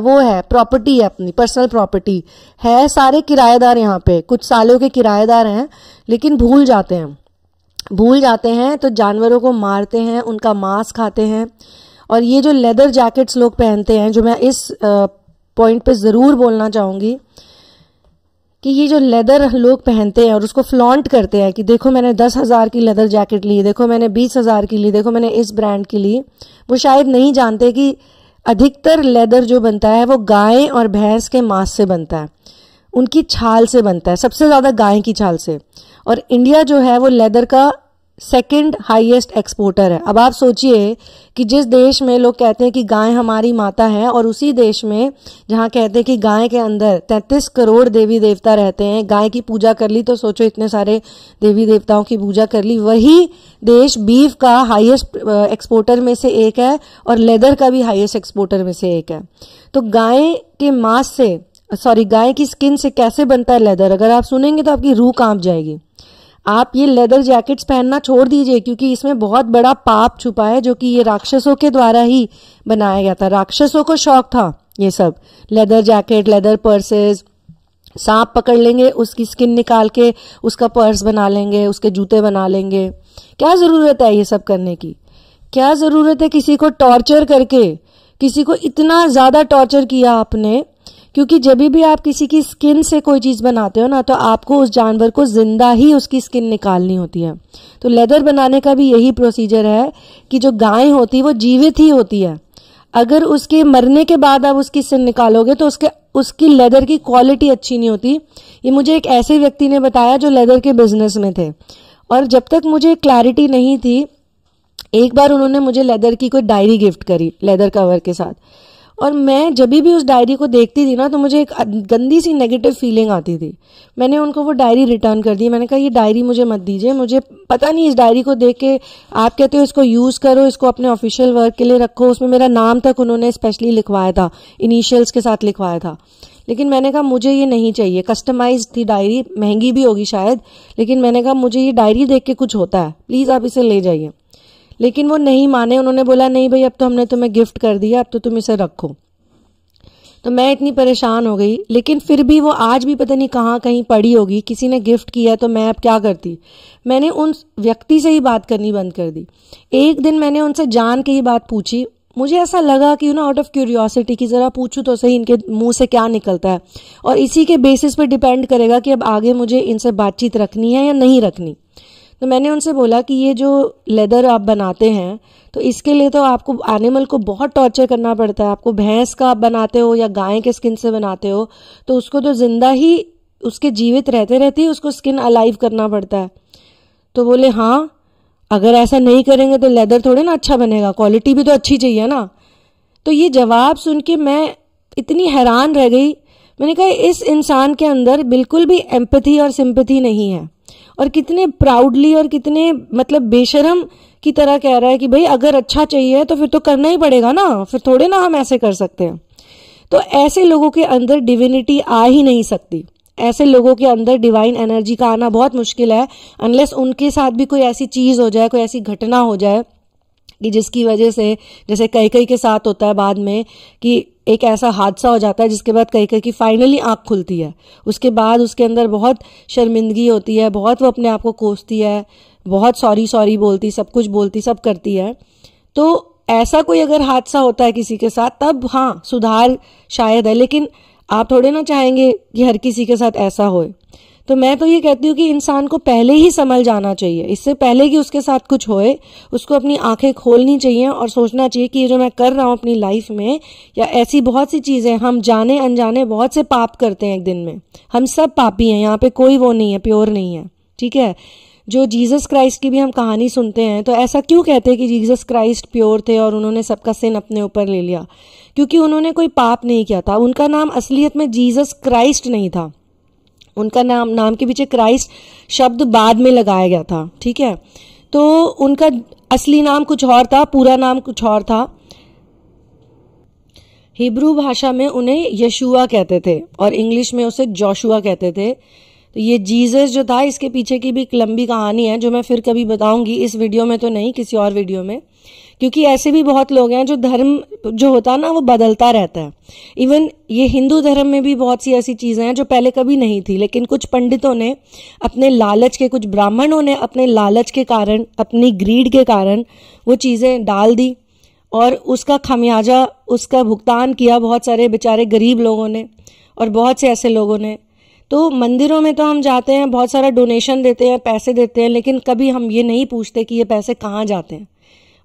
वो है प्रॉपर्टी है अपनी पर्सनल प्रॉपर्टी है सारे किराएदार यहाँ पे कुछ सालों के किराएदार हैं लेकिन भूल जाते हैं भूल जाते हैं तो जानवरों को मारते हैं उनका मांस खाते हैं और ये जो लेदर जैकेट्स लोग पहनते हैं जो मैं इस पॉइंट पे ज़रूर बोलना चाहूँगी कि ये जो लेदर लोग पहनते हैं और उसको फ्लॉन्ट करते हैं कि देखो मैंने दस हज़ार की लेदर जैकेट ली देखो मैंने बीस हज़ार की ली देखो मैंने इस ब्रांड की ली वो शायद नहीं जानते कि अधिकतर लेदर जो बनता है वो गाय और भैंस के मांस से बनता है उनकी छाल से बनता है सबसे ज़्यादा गाय की छाल से और इंडिया जो है वो लेदर का सेकंड हाईएस्ट एक्सपोर्टर है अब आप सोचिए कि जिस देश में लोग कहते हैं कि गाय हमारी माता है और उसी देश में जहाँ कहते हैं कि गाय के अंदर 33 करोड़ देवी देवता रहते हैं गाय की पूजा कर ली तो सोचो इतने सारे देवी देवताओं की पूजा कर ली वही देश बीफ का हाईएस्ट एक्सपोर्टर में से एक है और लेदर का भी हाइएस्ट एक्सपोर्टर में से एक है तो गाय के मांस से सॉरी गाय की स्किन से कैसे बनता है लेदर अगर आप सुनेंगे तो आपकी रूह कांप जाएगी आप ये लेदर जैकेट्स पहनना छोड़ दीजिए क्योंकि इसमें बहुत बड़ा पाप छुपा है जो कि ये राक्षसों के द्वारा ही बनाया गया था राक्षसों को शौक था ये सब लेदर जैकेट लेदर पर्सेस सांप पकड़ लेंगे उसकी स्किन निकाल के उसका पर्स बना लेंगे उसके जूते बना लेंगे क्या ज़रूरत है ये सब करने की क्या ज़रूरत है किसी को टॉर्चर करके किसी को इतना ज़्यादा टॉर्चर किया आपने क्योंकि जब भी आप किसी की स्किन से कोई चीज़ बनाते हो ना तो आपको उस जानवर को ज़िंदा ही उसकी स्किन निकालनी होती है तो लेदर बनाने का भी यही प्रोसीजर है कि जो गाय होती है वो जीवित ही होती है अगर उसके मरने के बाद आप उसकी स्किन निकालोगे तो उसके उसकी लेदर की क्वालिटी अच्छी नहीं होती ये मुझे एक ऐसे व्यक्ति ने बताया जो लेदर के बिजनेस में थे और जब तक मुझे क्लैरिटी नहीं थी एक बार उन्होंने मुझे लेदर की कोई डायरी गिफ्ट करी लेदर कवर के साथ और मैं जब भी उस डायरी को देखती थी ना तो मुझे एक गंदी सी नेगेटिव फीलिंग आती थी मैंने उनको वो डायरी रिटर्न कर दी मैंने कहा ये डायरी मुझे मत दीजिए मुझे पता नहीं इस डायरी को देख के आप कहते हो इसको यूज़ करो इसको अपने ऑफिशियल वर्क के लिए रखो उसमें मेरा नाम तक उन्होंने स्पेशली लिखवाया था इनिशियल्स के साथ लिखवाया था लेकिन मैंने कहा मुझे ये नहीं चाहिए कस्टमाइज थी डायरी महंगी भी होगी शायद लेकिन मैंने कहा मुझे ये डायरी देख के कुछ होता है प्लीज़ आप इसे ले जाइए लेकिन वो नहीं माने उन्होंने बोला नहीं भाई अब तो हमने तुम्हें गिफ्ट कर दिया अब तो तुम इसे रखो तो मैं इतनी परेशान हो गई लेकिन फिर भी वो आज भी पता नहीं कहाँ कहीं पड़ी होगी किसी ने गिफ्ट किया तो मैं अब क्या करती मैंने उन व्यक्ति से ही बात करनी बंद कर दी एक दिन मैंने उनसे जान के ही बात पूछी मुझे ऐसा लगा कि you know out of curiosity कि ज़रा पूछूँ तो सही इनके मुंह से क्या निकलता है और इसी के बेसिस पर डिपेंड करेगा कि अब आगे मुझे इनसे बातचीत रखनी है या नहीं रखनी तो मैंने उनसे बोला कि ये जो लेदर आप बनाते हैं तो इसके लिए तो आपको एनिमल को बहुत टॉर्चर करना पड़ता है आपको भैंस का आप बनाते हो या गाय के स्किन से बनाते हो तो उसको तो जिंदा ही उसके जीवित रहते रहते ही उसको स्किन अलाइव करना पड़ता है तो बोले हाँ अगर ऐसा नहीं करेंगे तो लेदर थोड़े ना अच्छा बनेगा क्वालिटी भी तो अच्छी चाहिए ना तो ये जवाब सुन के मैं इतनी हैरान रह गई मैंने कहा इस इंसान के अंदर बिल्कुल भी एम्पथी और सिंपथी नहीं है और कितने प्राउडली और कितने मतलब बेशरम की तरह कह रहा है कि भाई अगर अच्छा चाहिए तो फिर तो करना ही पड़ेगा ना फिर थोड़े ना हम ऐसे कर सकते हैं तो ऐसे लोगों के अंदर डिविनिटी आ ही नहीं सकती ऐसे लोगों के अंदर डिवाइन एनर्जी का आना बहुत मुश्किल है अनलेस उनके साथ भी कोई ऐसी चीज़ हो जाए कोई ऐसी घटना हो जाए कि जिसकी वजह से जैसे कई कई के साथ होता है बाद में कि एक ऐसा हादसा हो जाता है जिसके बाद कहीं कहीं की फाइनली आँख खुलती है उसके बाद उसके अंदर बहुत शर्मिंदगी होती है बहुत वो अपने आप को कोसती है बहुत सॉरी सॉरी बोलती सब कुछ बोलती सब करती है तो ऐसा कोई अगर हादसा होता है किसी के साथ तब हाँ सुधार शायद है लेकिन आप थोड़े ना चाहेंगे कि हर किसी के साथ ऐसा होए तो मैं तो ये कहती हूँ कि इंसान को पहले ही संभल जाना चाहिए इससे पहले कि उसके साथ कुछ होए उसको अपनी आंखें खोलनी चाहिए और सोचना चाहिए कि ये जो मैं कर रहा हूँ अपनी लाइफ में या ऐसी बहुत सी चीज़ें हम जाने अनजाने बहुत से पाप करते हैं एक दिन में हम सब पापी हैं यहाँ पे कोई वो नहीं है प्योर नहीं है ठीक है जो जीसस क्राइस्ट की भी हम कहानी सुनते हैं तो ऐसा क्यों कहते हैं कि जीसस क्राइस्ट प्योर थे और उन्होंने सबका सिन अपने ऊपर ले लिया क्योंकि उन्होंने कोई पाप नहीं किया था उनका नाम असलियत में जीसस क्राइस्ट नहीं था उनका नाम नाम के पीछे क्राइस्ट शब्द बाद में लगाया गया था ठीक है तो उनका असली नाम कुछ और था पूरा नाम कुछ और था हिब्रू भाषा में उन्हें यशुआ कहते थे और इंग्लिश में उसे जोशुआ कहते थे तो ये जीसस जो था इसके पीछे की भी एक लंबी कहानी है जो मैं फिर कभी बताऊंगी इस वीडियो में तो नहीं किसी और वीडियो में क्योंकि ऐसे भी बहुत लोग हैं जो धर्म जो होता है ना वो बदलता रहता है इवन ये हिंदू धर्म में भी बहुत सी ऐसी चीज़ें हैं जो पहले कभी नहीं थी लेकिन कुछ पंडितों ने अपने लालच के कुछ ब्राह्मणों ने अपने लालच के कारण अपनी ग्रीड के कारण वो चीज़ें डाल दी और उसका खमियाजा उसका भुगतान किया बहुत सारे बेचारे गरीब लोगों ने और बहुत से ऐसे लोगों ने तो मंदिरों में तो हम जाते हैं बहुत सारा डोनेशन देते हैं पैसे देते हैं लेकिन कभी हम ये नहीं पूछते कि ये पैसे कहाँ जाते हैं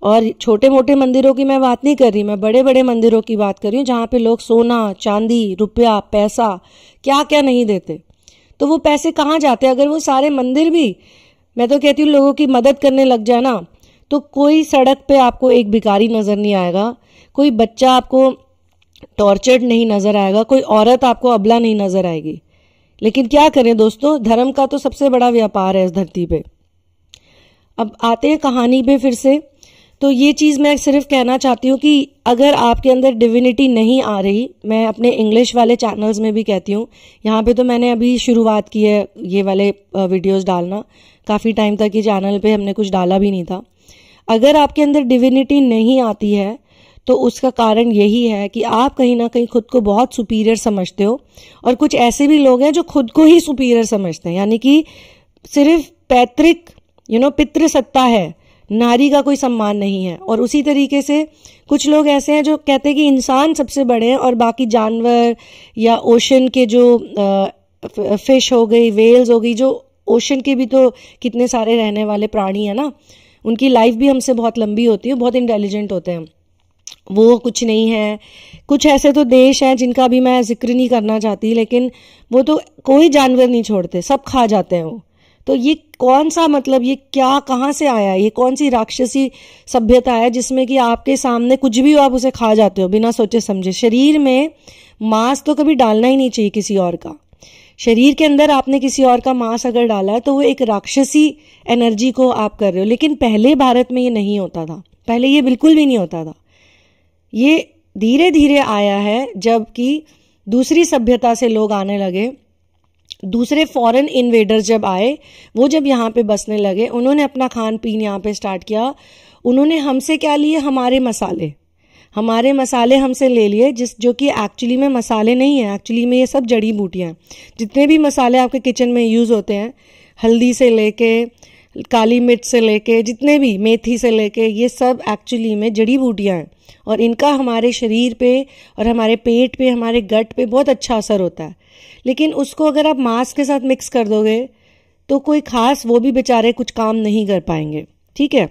और छोटे मोटे मंदिरों की मैं बात नहीं कर रही मैं बड़े बड़े मंदिरों की बात कर रही हूँ जहाँ पे लोग सोना चांदी रुपया पैसा क्या क्या नहीं देते तो वो पैसे कहाँ जाते अगर वो सारे मंदिर भी मैं तो कहती हूँ लोगों की मदद करने लग जाए ना तो कोई सड़क पे आपको एक भिकारी नज़र नहीं आएगा कोई बच्चा आपको टॉर्चर्ड नहीं नज़र आएगा कोई औरत आपको अबला नहीं नज़र आएगी लेकिन क्या करें दोस्तों धर्म का तो सबसे बड़ा व्यापार है इस धरती पे अब आते हैं कहानी पे फिर से तो ये चीज़ मैं सिर्फ कहना चाहती हूँ कि अगर आपके अंदर डिविनिटी नहीं आ रही मैं अपने इंग्लिश वाले चैनल्स में भी कहती हूँ यहाँ पे तो मैंने अभी शुरुआत की है ये वाले वीडियोस डालना काफ़ी टाइम तक ये चैनल पे हमने कुछ डाला भी नहीं था अगर आपके अंदर डिविनिटी नहीं आती है तो उसका कारण यही है कि आप कहीं ना कहीं खुद को बहुत सुपीरियर समझते हो और कुछ ऐसे भी लोग हैं जो खुद को ही सुपीरियर समझते हैं यानी कि सिर्फ पैतृक यू नो पितृसत्ता है नारी का कोई सम्मान नहीं है और उसी तरीके से कुछ लोग ऐसे हैं जो कहते हैं कि इंसान सबसे बड़े हैं और बाकी जानवर या ओशन के जो फिश हो गई वेल्स हो गई जो ओशन के भी तो कितने सारे रहने वाले प्राणी हैं ना उनकी लाइफ भी हमसे बहुत लंबी होती है बहुत इंटेलिजेंट होते हैं वो कुछ नहीं है कुछ ऐसे तो देश हैं जिनका भी मैं जिक्र नहीं करना चाहती लेकिन वो तो कोई जानवर नहीं छोड़ते सब खा जाते हैं वो तो ये कौन सा मतलब ये क्या कहाँ से आया ये कौन सी राक्षसी सभ्यता है जिसमें कि आपके सामने कुछ भी हो आप उसे खा जाते हो बिना सोचे समझे शरीर में मांस तो कभी डालना ही नहीं चाहिए किसी और का शरीर के अंदर आपने किसी और का मांस अगर डाला तो वो एक राक्षसी एनर्जी को आप कर रहे हो लेकिन पहले भारत में ये नहीं होता था पहले ये बिल्कुल भी नहीं होता था ये धीरे धीरे आया है जबकि दूसरी सभ्यता से लोग आने लगे दूसरे फॉरेन इन्वेडर जब आए वो जब यहाँ पे बसने लगे उन्होंने अपना खान पीन यहाँ पे स्टार्ट किया उन्होंने हमसे क्या लिए हमारे मसाले हमारे मसाले हमसे ले लिए जिस जो कि एक्चुअली में मसाले नहीं हैं एक्चुअली में ये सब जड़ी बूटियाँ हैं जितने भी मसाले आपके किचन में यूज़ होते हैं हल्दी से लेके काली मिर्च से लेके जितने भी मेथी से लेके ये सब एक्चुअली में जड़ी बूटियाँ हैं और इनका हमारे शरीर पे और हमारे पेट पे हमारे गट पे बहुत अच्छा असर होता है लेकिन उसको अगर आप मांस के साथ मिक्स कर दोगे तो कोई ख़ास वो भी बेचारे कुछ काम नहीं कर पाएंगे ठीक है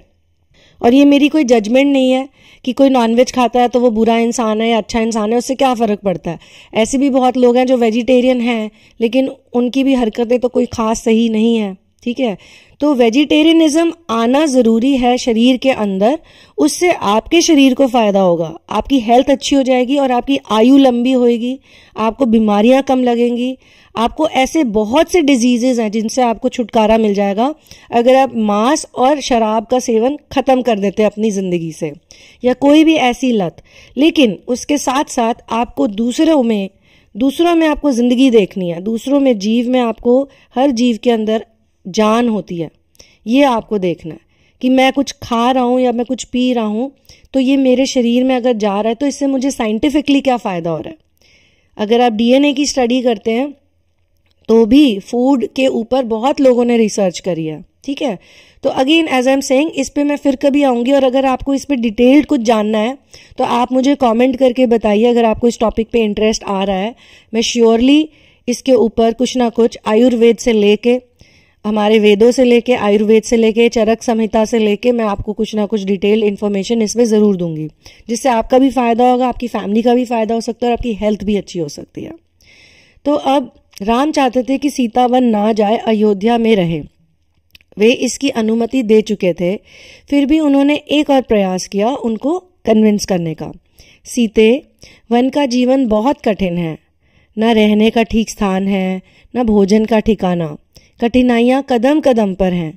और ये मेरी कोई जजमेंट नहीं है कि कोई नॉनवेज खाता है तो वो बुरा इंसान है या अच्छा इंसान है उससे क्या फ़र्क पड़ता है ऐसे भी बहुत लोग हैं जो वेजिटेरियन हैं लेकिन उनकी भी हरकतें तो कोई ख़ास सही नहीं है ठीक है तो वेजिटेरियनिज्म आना ज़रूरी है शरीर के अंदर उससे आपके शरीर को फ़ायदा होगा आपकी हेल्थ अच्छी हो जाएगी और आपकी आयु लंबी होएगी आपको बीमारियां कम लगेंगी आपको ऐसे बहुत से डिजीज़ेज हैं जिनसे आपको छुटकारा मिल जाएगा अगर आप मांस और शराब का सेवन ख़त्म कर देते हैं अपनी ज़िंदगी से या कोई भी ऐसी लत लेकिन उसके साथ साथ आपको दूसरों में दूसरों में आपको ज़िंदगी देखनी है दूसरों में जीव में आपको हर जीव के अंदर जान होती है ये आपको देखना है कि मैं कुछ खा रहा हूँ या मैं कुछ पी रहा हूँ तो ये मेरे शरीर में अगर जा रहा है तो इससे मुझे साइंटिफिकली क्या फ़ायदा हो रहा है अगर आप डीएनए की स्टडी करते हैं तो भी फूड के ऊपर बहुत लोगों ने रिसर्च करी है ठीक है तो again as I am saying इस पर मैं फिर कभी आऊँगी और अगर आपको इस पर डिटेल्ड कुछ जानना है तो आप मुझे कमेंट करके बताइए अगर आपको इस टॉपिक पे इंटरेस्ट आ रहा है मैं श्योरली इसके ऊपर कुछ ना कुछ आयुर्वेद से लेके हमारे वेदों से लेके आयुर्वेद से लेके चरक संहिता से लेके मैं आपको कुछ ना कुछ डिटेल इन्फॉर्मेशन इसमें ज़रूर दूंगी जिससे आपका भी फ़ायदा होगा आपकी फैमिली का भी फ़ायदा हो सकता है और आपकी हेल्थ भी अच्छी हो सकती है तो अब राम चाहते थे कि सीता वन ना जाए अयोध्या में रहे वे इसकी अनुमति दे चुके थे फिर भी उन्होंने एक और प्रयास किया उनको कन्विंस करने का सीते वन का जीवन बहुत कठिन है न रहने का ठीक स्थान है न भोजन का ठिकाना कठिनाइयाँ कदम कदम पर हैं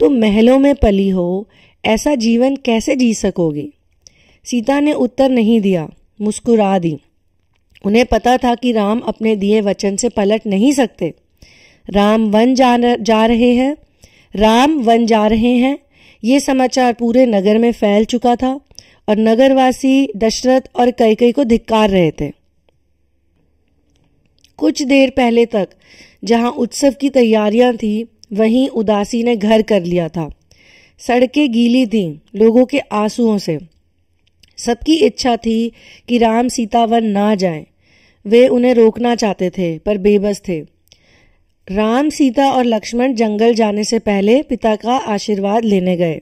तुम महलों में पली हो ऐसा जीवन कैसे जी सकोगी सीता ने उत्तर नहीं दिया मुस्कुरा दी उन्हें पता था कि राम अपने दिए वचन से पलट नहीं सकते राम वन जा जा रहे हैं राम वन जा रहे हैं ये समाचार पूरे नगर में फैल चुका था और नगरवासी दशरथ और कैकई को धिक्कार रहे थे कुछ देर पहले तक जहां उत्सव की तैयारियां थी वहीं उदासी ने घर कर लिया था सड़कें गीली थीं लोगों के आंसुओं से सबकी इच्छा थी कि राम सीता वन ना जाएं। वे उन्हें रोकना चाहते थे पर बेबस थे राम सीता और लक्ष्मण जंगल जाने से पहले पिता का आशीर्वाद लेने गए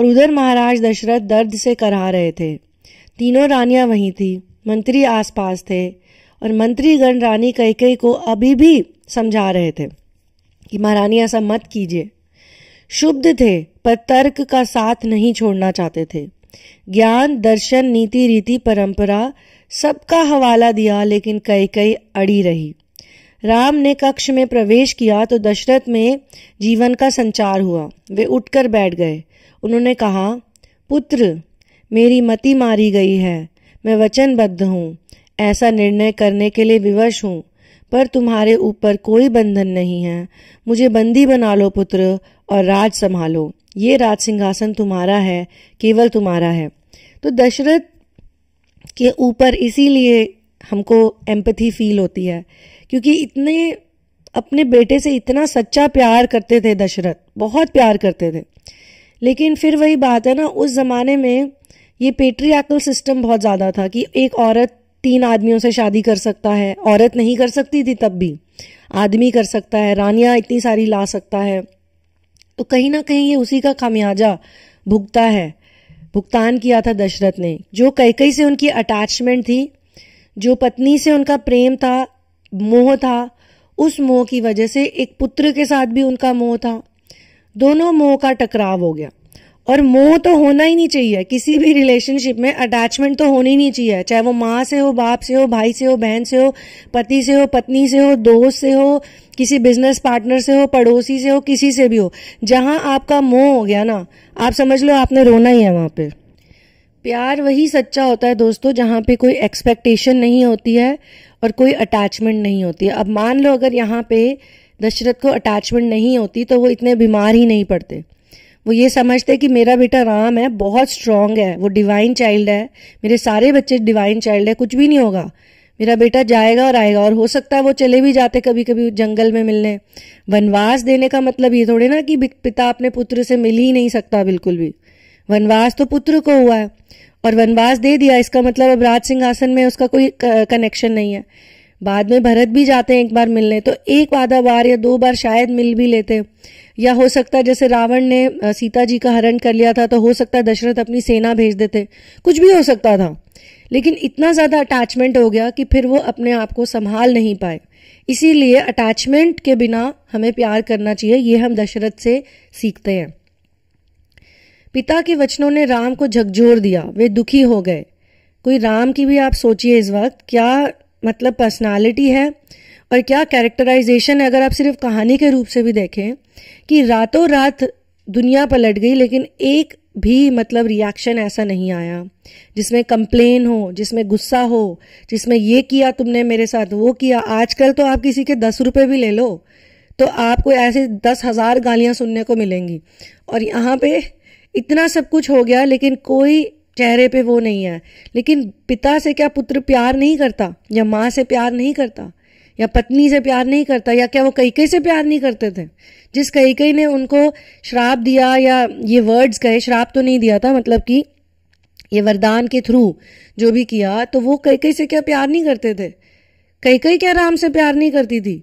और उधर महाराज दशरथ दर्द से करा रहे थे तीनों रानियां वहीं थी मंत्री आसपास थे और मंत्रीगण रानी कैकई को अभी भी समझा रहे थे कि महारानी ऐसा मत कीजिए शुद्ध थे पर तर्क का साथ नहीं छोड़ना चाहते थे ज्ञान दर्शन नीति रीति परंपरा सबका हवाला दिया लेकिन कई कई अड़ी रही राम ने कक्ष में प्रवेश किया तो दशरथ में जीवन का संचार हुआ वे उठकर बैठ गए उन्होंने कहा पुत्र मेरी मति मारी गई है मैं वचनबद्ध हूँ ऐसा निर्णय करने के लिए विवश हूँ पर तुम्हारे ऊपर कोई बंधन नहीं है मुझे बंदी बना लो पुत्र और राज संभालो ये राज सिंहासन तुम्हारा है केवल तुम्हारा है तो दशरथ के ऊपर इसीलिए हमको एम्पथी फील होती है क्योंकि इतने अपने बेटे से इतना सच्चा प्यार करते थे दशरथ बहुत प्यार करते थे लेकिन फिर वही बात है ना उस ज़माने में ये पेट्रियाकल सिस्टम बहुत ज़्यादा था कि एक औरत तीन आदमियों से शादी कर सकता है औरत नहीं कर सकती थी तब भी आदमी कर सकता है रानियाँ इतनी सारी ला सकता है तो कहीं ना कहीं ये उसी का खामियाजा भुगता है भुगतान किया था दशरथ ने जो कैकई से उनकी अटैचमेंट थी जो पत्नी से उनका प्रेम था मोह था उस मोह की वजह से एक पुत्र के साथ भी उनका मोह था दोनों मोह का टकराव हो गया और मोह तो होना ही नहीं चाहिए किसी भी रिलेशनशिप में अटैचमेंट तो होनी नहीं चाहिए चाहे वो माँ से हो बाप से हो भाई से हो बहन से हो पति से हो पत्नी से हो दोस्त से हो किसी बिजनेस पार्टनर से हो पड़ोसी से हो किसी से भी हो जहाँ आपका मोह हो गया ना आप समझ लो आपने रोना ही है वहाँ पे प्यार वही सच्चा होता है दोस्तों जहाँ पे कोई एक्सपेक्टेशन नहीं होती है और कोई अटैचमेंट नहीं होती है अब मान लो अगर यहाँ पे दशरथ को अटैचमेंट नहीं होती तो वो इतने बीमार ही नहीं पड़ते वो ये समझते कि मेरा बेटा राम है बहुत स्ट्रांग है वो डिवाइन चाइल्ड है मेरे सारे बच्चे डिवाइन चाइल्ड है कुछ भी नहीं होगा मेरा बेटा जाएगा और आएगा और हो सकता है वो चले भी जाते कभी कभी जंगल में मिलने वनवास देने का मतलब ये थोड़े ना कि पिता अपने पुत्र से मिल ही नहीं सकता बिल्कुल भी वनवास तो पुत्र को हुआ है और वनवास दे दिया इसका मतलब अब राज आसन में उसका कोई कनेक्शन नहीं है बाद में भरत भी जाते हैं एक बार मिलने तो एक आधा बार या दो बार शायद मिल भी लेते या हो सकता है जैसे रावण ने सीता जी का हरण कर लिया था तो हो सकता है दशरथ अपनी सेना भेज देते कुछ भी हो सकता था लेकिन इतना ज़्यादा अटैचमेंट हो गया कि फिर वो अपने आप को संभाल नहीं पाए इसीलिए अटैचमेंट के बिना हमें प्यार करना चाहिए ये हम दशरथ से सीखते हैं पिता के वचनों ने राम को झकझोर दिया वे दुखी हो गए कोई राम की भी आप सोचिए इस वक्त क्या मतलब पर्सनालिटी है और क्या कैरेक्टराइजेशन है अगर आप सिर्फ कहानी के रूप से भी देखें कि रातों रात दुनिया पलट गई लेकिन एक भी मतलब रिएक्शन ऐसा नहीं आया जिसमें कंप्लेन हो जिसमें गुस्सा हो जिसमें ये किया तुमने मेरे साथ वो किया आजकल तो आप किसी के दस रुपये भी ले लो तो आपको ऐसे दस हज़ार गालियाँ सुनने को मिलेंगी और यहाँ पे इतना सब कुछ हो गया लेकिन कोई चेहरे पे वो नहीं है लेकिन पिता से क्या पुत्र प्यार नहीं करता या माँ से प्यार नहीं करता या पत्नी से प्यार नहीं करता या क्या वो कई कई से प्यार नहीं करते थे जिस कई कई ने उनको श्राप दिया या ये वर्ड्स कहे श्राप तो नहीं दिया था मतलब कि ये वरदान के थ्रू जो भी किया तो वो कई कई से क्या प्यार नहीं करते थे कई कई क्या राम से प्यार नहीं करती थी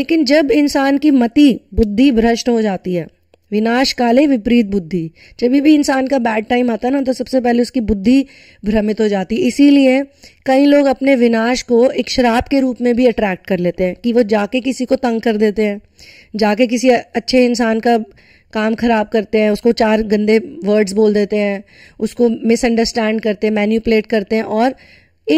लेकिन जब इंसान की मति बुद्धि भ्रष्ट हो जाती है विनाश काले विपरीत बुद्धि जब भी इंसान का बैड टाइम आता ना तो सबसे पहले उसकी बुद्धि भ्रमित हो जाती इसीलिए कई लोग अपने विनाश को एक शराब के रूप में भी अट्रैक्ट कर लेते हैं कि वो जाके किसी को तंग कर देते हैं जाके किसी अच्छे इंसान का काम खराब करते हैं उसको चार गंदे वर्ड्स बोल देते हैं उसको मिसअंडरस्टैंड करते हैं मैन्यूपलेट करते हैं और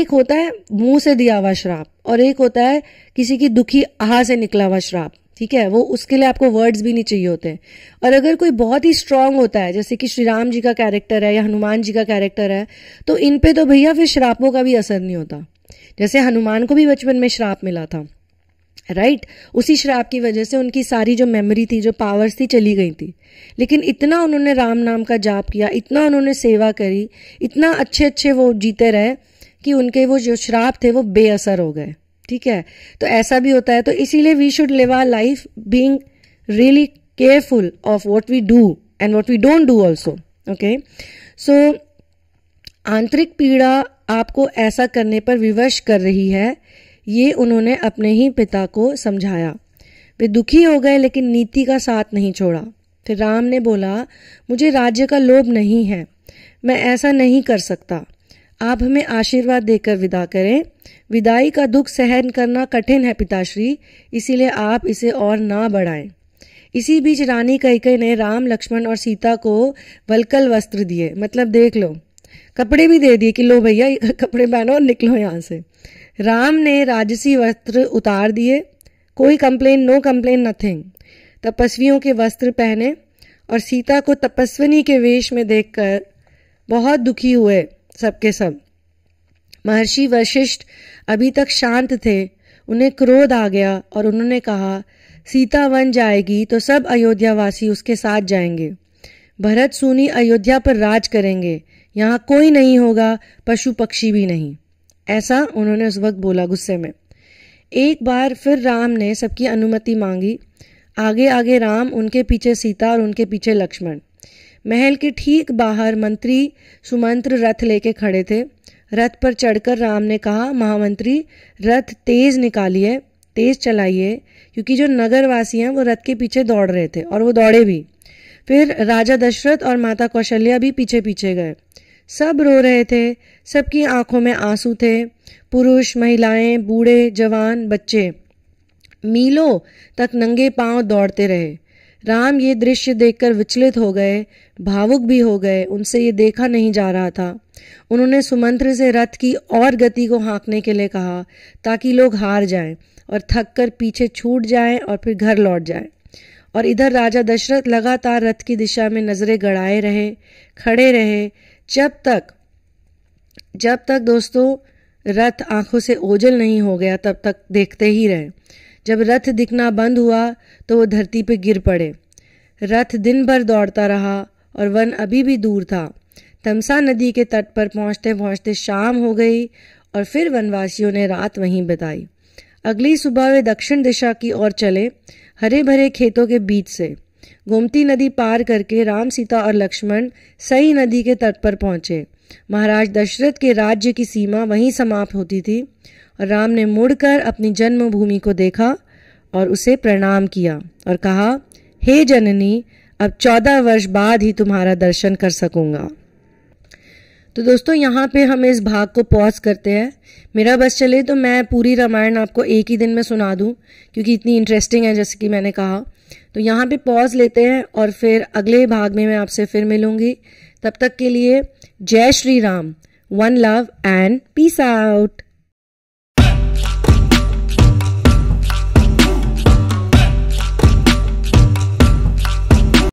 एक होता है मुंह से दिया हुआ शराब और एक होता है किसी की दुखी आह से निकला हुआ शराब ठीक है वो उसके लिए आपको वर्ड्स भी नहीं चाहिए होते हैं और अगर कोई बहुत ही स्ट्रांग होता है जैसे कि श्री राम जी का कैरेक्टर है या हनुमान जी का कैरेक्टर है तो इन पे तो भैया फिर श्रापों का भी असर नहीं होता जैसे हनुमान को भी बचपन में श्राप मिला था राइट right? उसी श्राप की वजह से उनकी सारी जो मेमोरी थी जो पावर्स थी चली गई थी लेकिन इतना उन्होंने राम नाम का जाप किया इतना उन्होंने सेवा करी इतना अच्छे अच्छे वो जीते रहे कि उनके वो जो श्राप थे वो बेअसर हो गए ठीक है तो ऐसा भी होता है तो इसीलिए we should live our life being really careful of what we do and what we don't do also okay so आंतरिक पीड़ा आपको ऐसा करने पर विवश कर रही है ये उन्होंने अपने ही पिता को समझाया वे दुखी हो गए लेकिन नीति का साथ नहीं छोड़ा फिर राम ने बोला मुझे राज्य का लोभ नहीं है मैं ऐसा नहीं कर सकता आप हमें आशीर्वाद देकर विदा करें विदाई का दुख सहन करना कठिन है पिताश्री इसीलिए आप इसे और ना बढ़ाएं इसी बीच रानी कहके ने राम लक्ष्मण और सीता को वलकल वस्त्र दिए मतलब देख लो कपड़े भी दे दिए कि लो भैया कपड़े पहनो और निकलो यहाँ से राम ने राजसी वस्त्र उतार दिए कोई कंप्लेन नो कंप्लेन नथिंग तपस्वियों के वस्त्र पहने और सीता को तपस्विनी के वेश में देखकर बहुत दुखी हुए सबके सब महर्षि वशिष्ठ अभी तक शांत थे उन्हें क्रोध आ गया और उन्होंने कहा सीता वन जाएगी तो सब अयोध्यावासी उसके साथ जाएंगे भरत सुनी अयोध्या पर राज करेंगे यहाँ कोई नहीं होगा पशु पक्षी भी नहीं ऐसा उन्होंने उस वक्त बोला गुस्से में एक बार फिर राम ने सबकी अनुमति मांगी आगे आगे राम उनके पीछे सीता और उनके पीछे लक्ष्मण महल के ठीक बाहर मंत्री सुमंत्र रथ लेके खड़े थे रथ पर चढ़कर राम ने कहा महामंत्री रथ तेज निकालिए तेज चलाइए क्योंकि जो नगरवासी हैं वो रथ के पीछे दौड़ रहे थे और वो दौड़े भी फिर राजा दशरथ और माता कौशल्या भी पीछे पीछे गए सब रो रहे थे सबकी आंखों में आंसू थे पुरुष महिलाएं बूढ़े जवान बच्चे मीलों तक नंगे पांव दौड़ते रहे राम ये दृश्य देखकर विचलित हो गए भावुक भी हो गए उनसे ये देखा नहीं जा रहा था उन्होंने सुमंत्र से रथ की और गति को हाँकने के लिए कहा ताकि लोग हार जाएं और थक कर पीछे छूट जाएं और फिर घर लौट जाएं और इधर राजा दशरथ लगातार रथ की दिशा में नजरें गड़ाए रहे खड़े रहे जब तक जब तक दोस्तों रथ आंखों से ओझल नहीं हो गया तब तक देखते ही रहे जब रथ दिखना बंद हुआ तो वो धरती पर गिर पड़े रथ दिन भर दौड़ता रहा और वन अभी भी दूर था तमसा नदी के तट पर पहुंचते पहुंचते शाम हो गई और फिर वनवासियों ने रात वहीं बिताई अगली सुबह वे दक्षिण दिशा की ओर चले हरे भरे खेतों के बीच से गोमती नदी पार करके राम सीता और लक्ष्मण सई नदी के तट पर पहुंचे महाराज दशरथ के राज्य की सीमा वहीं समाप्त होती थी राम ने मुड़कर अपनी जन्मभूमि को देखा और उसे प्रणाम किया और कहा हे hey जननी अब चौदह वर्ष बाद ही तुम्हारा दर्शन कर सकूंगा तो दोस्तों यहाँ पे हम इस भाग को पॉज करते हैं मेरा बस चले तो मैं पूरी रामायण आपको एक ही दिन में सुना दूँ क्योंकि इतनी इंटरेस्टिंग है जैसे कि मैंने कहा तो यहाँ पे पॉज लेते हैं और फिर अगले भाग में मैं आपसे फिर मिलूंगी तब तक के लिए Jai Shri Ram one love and peace out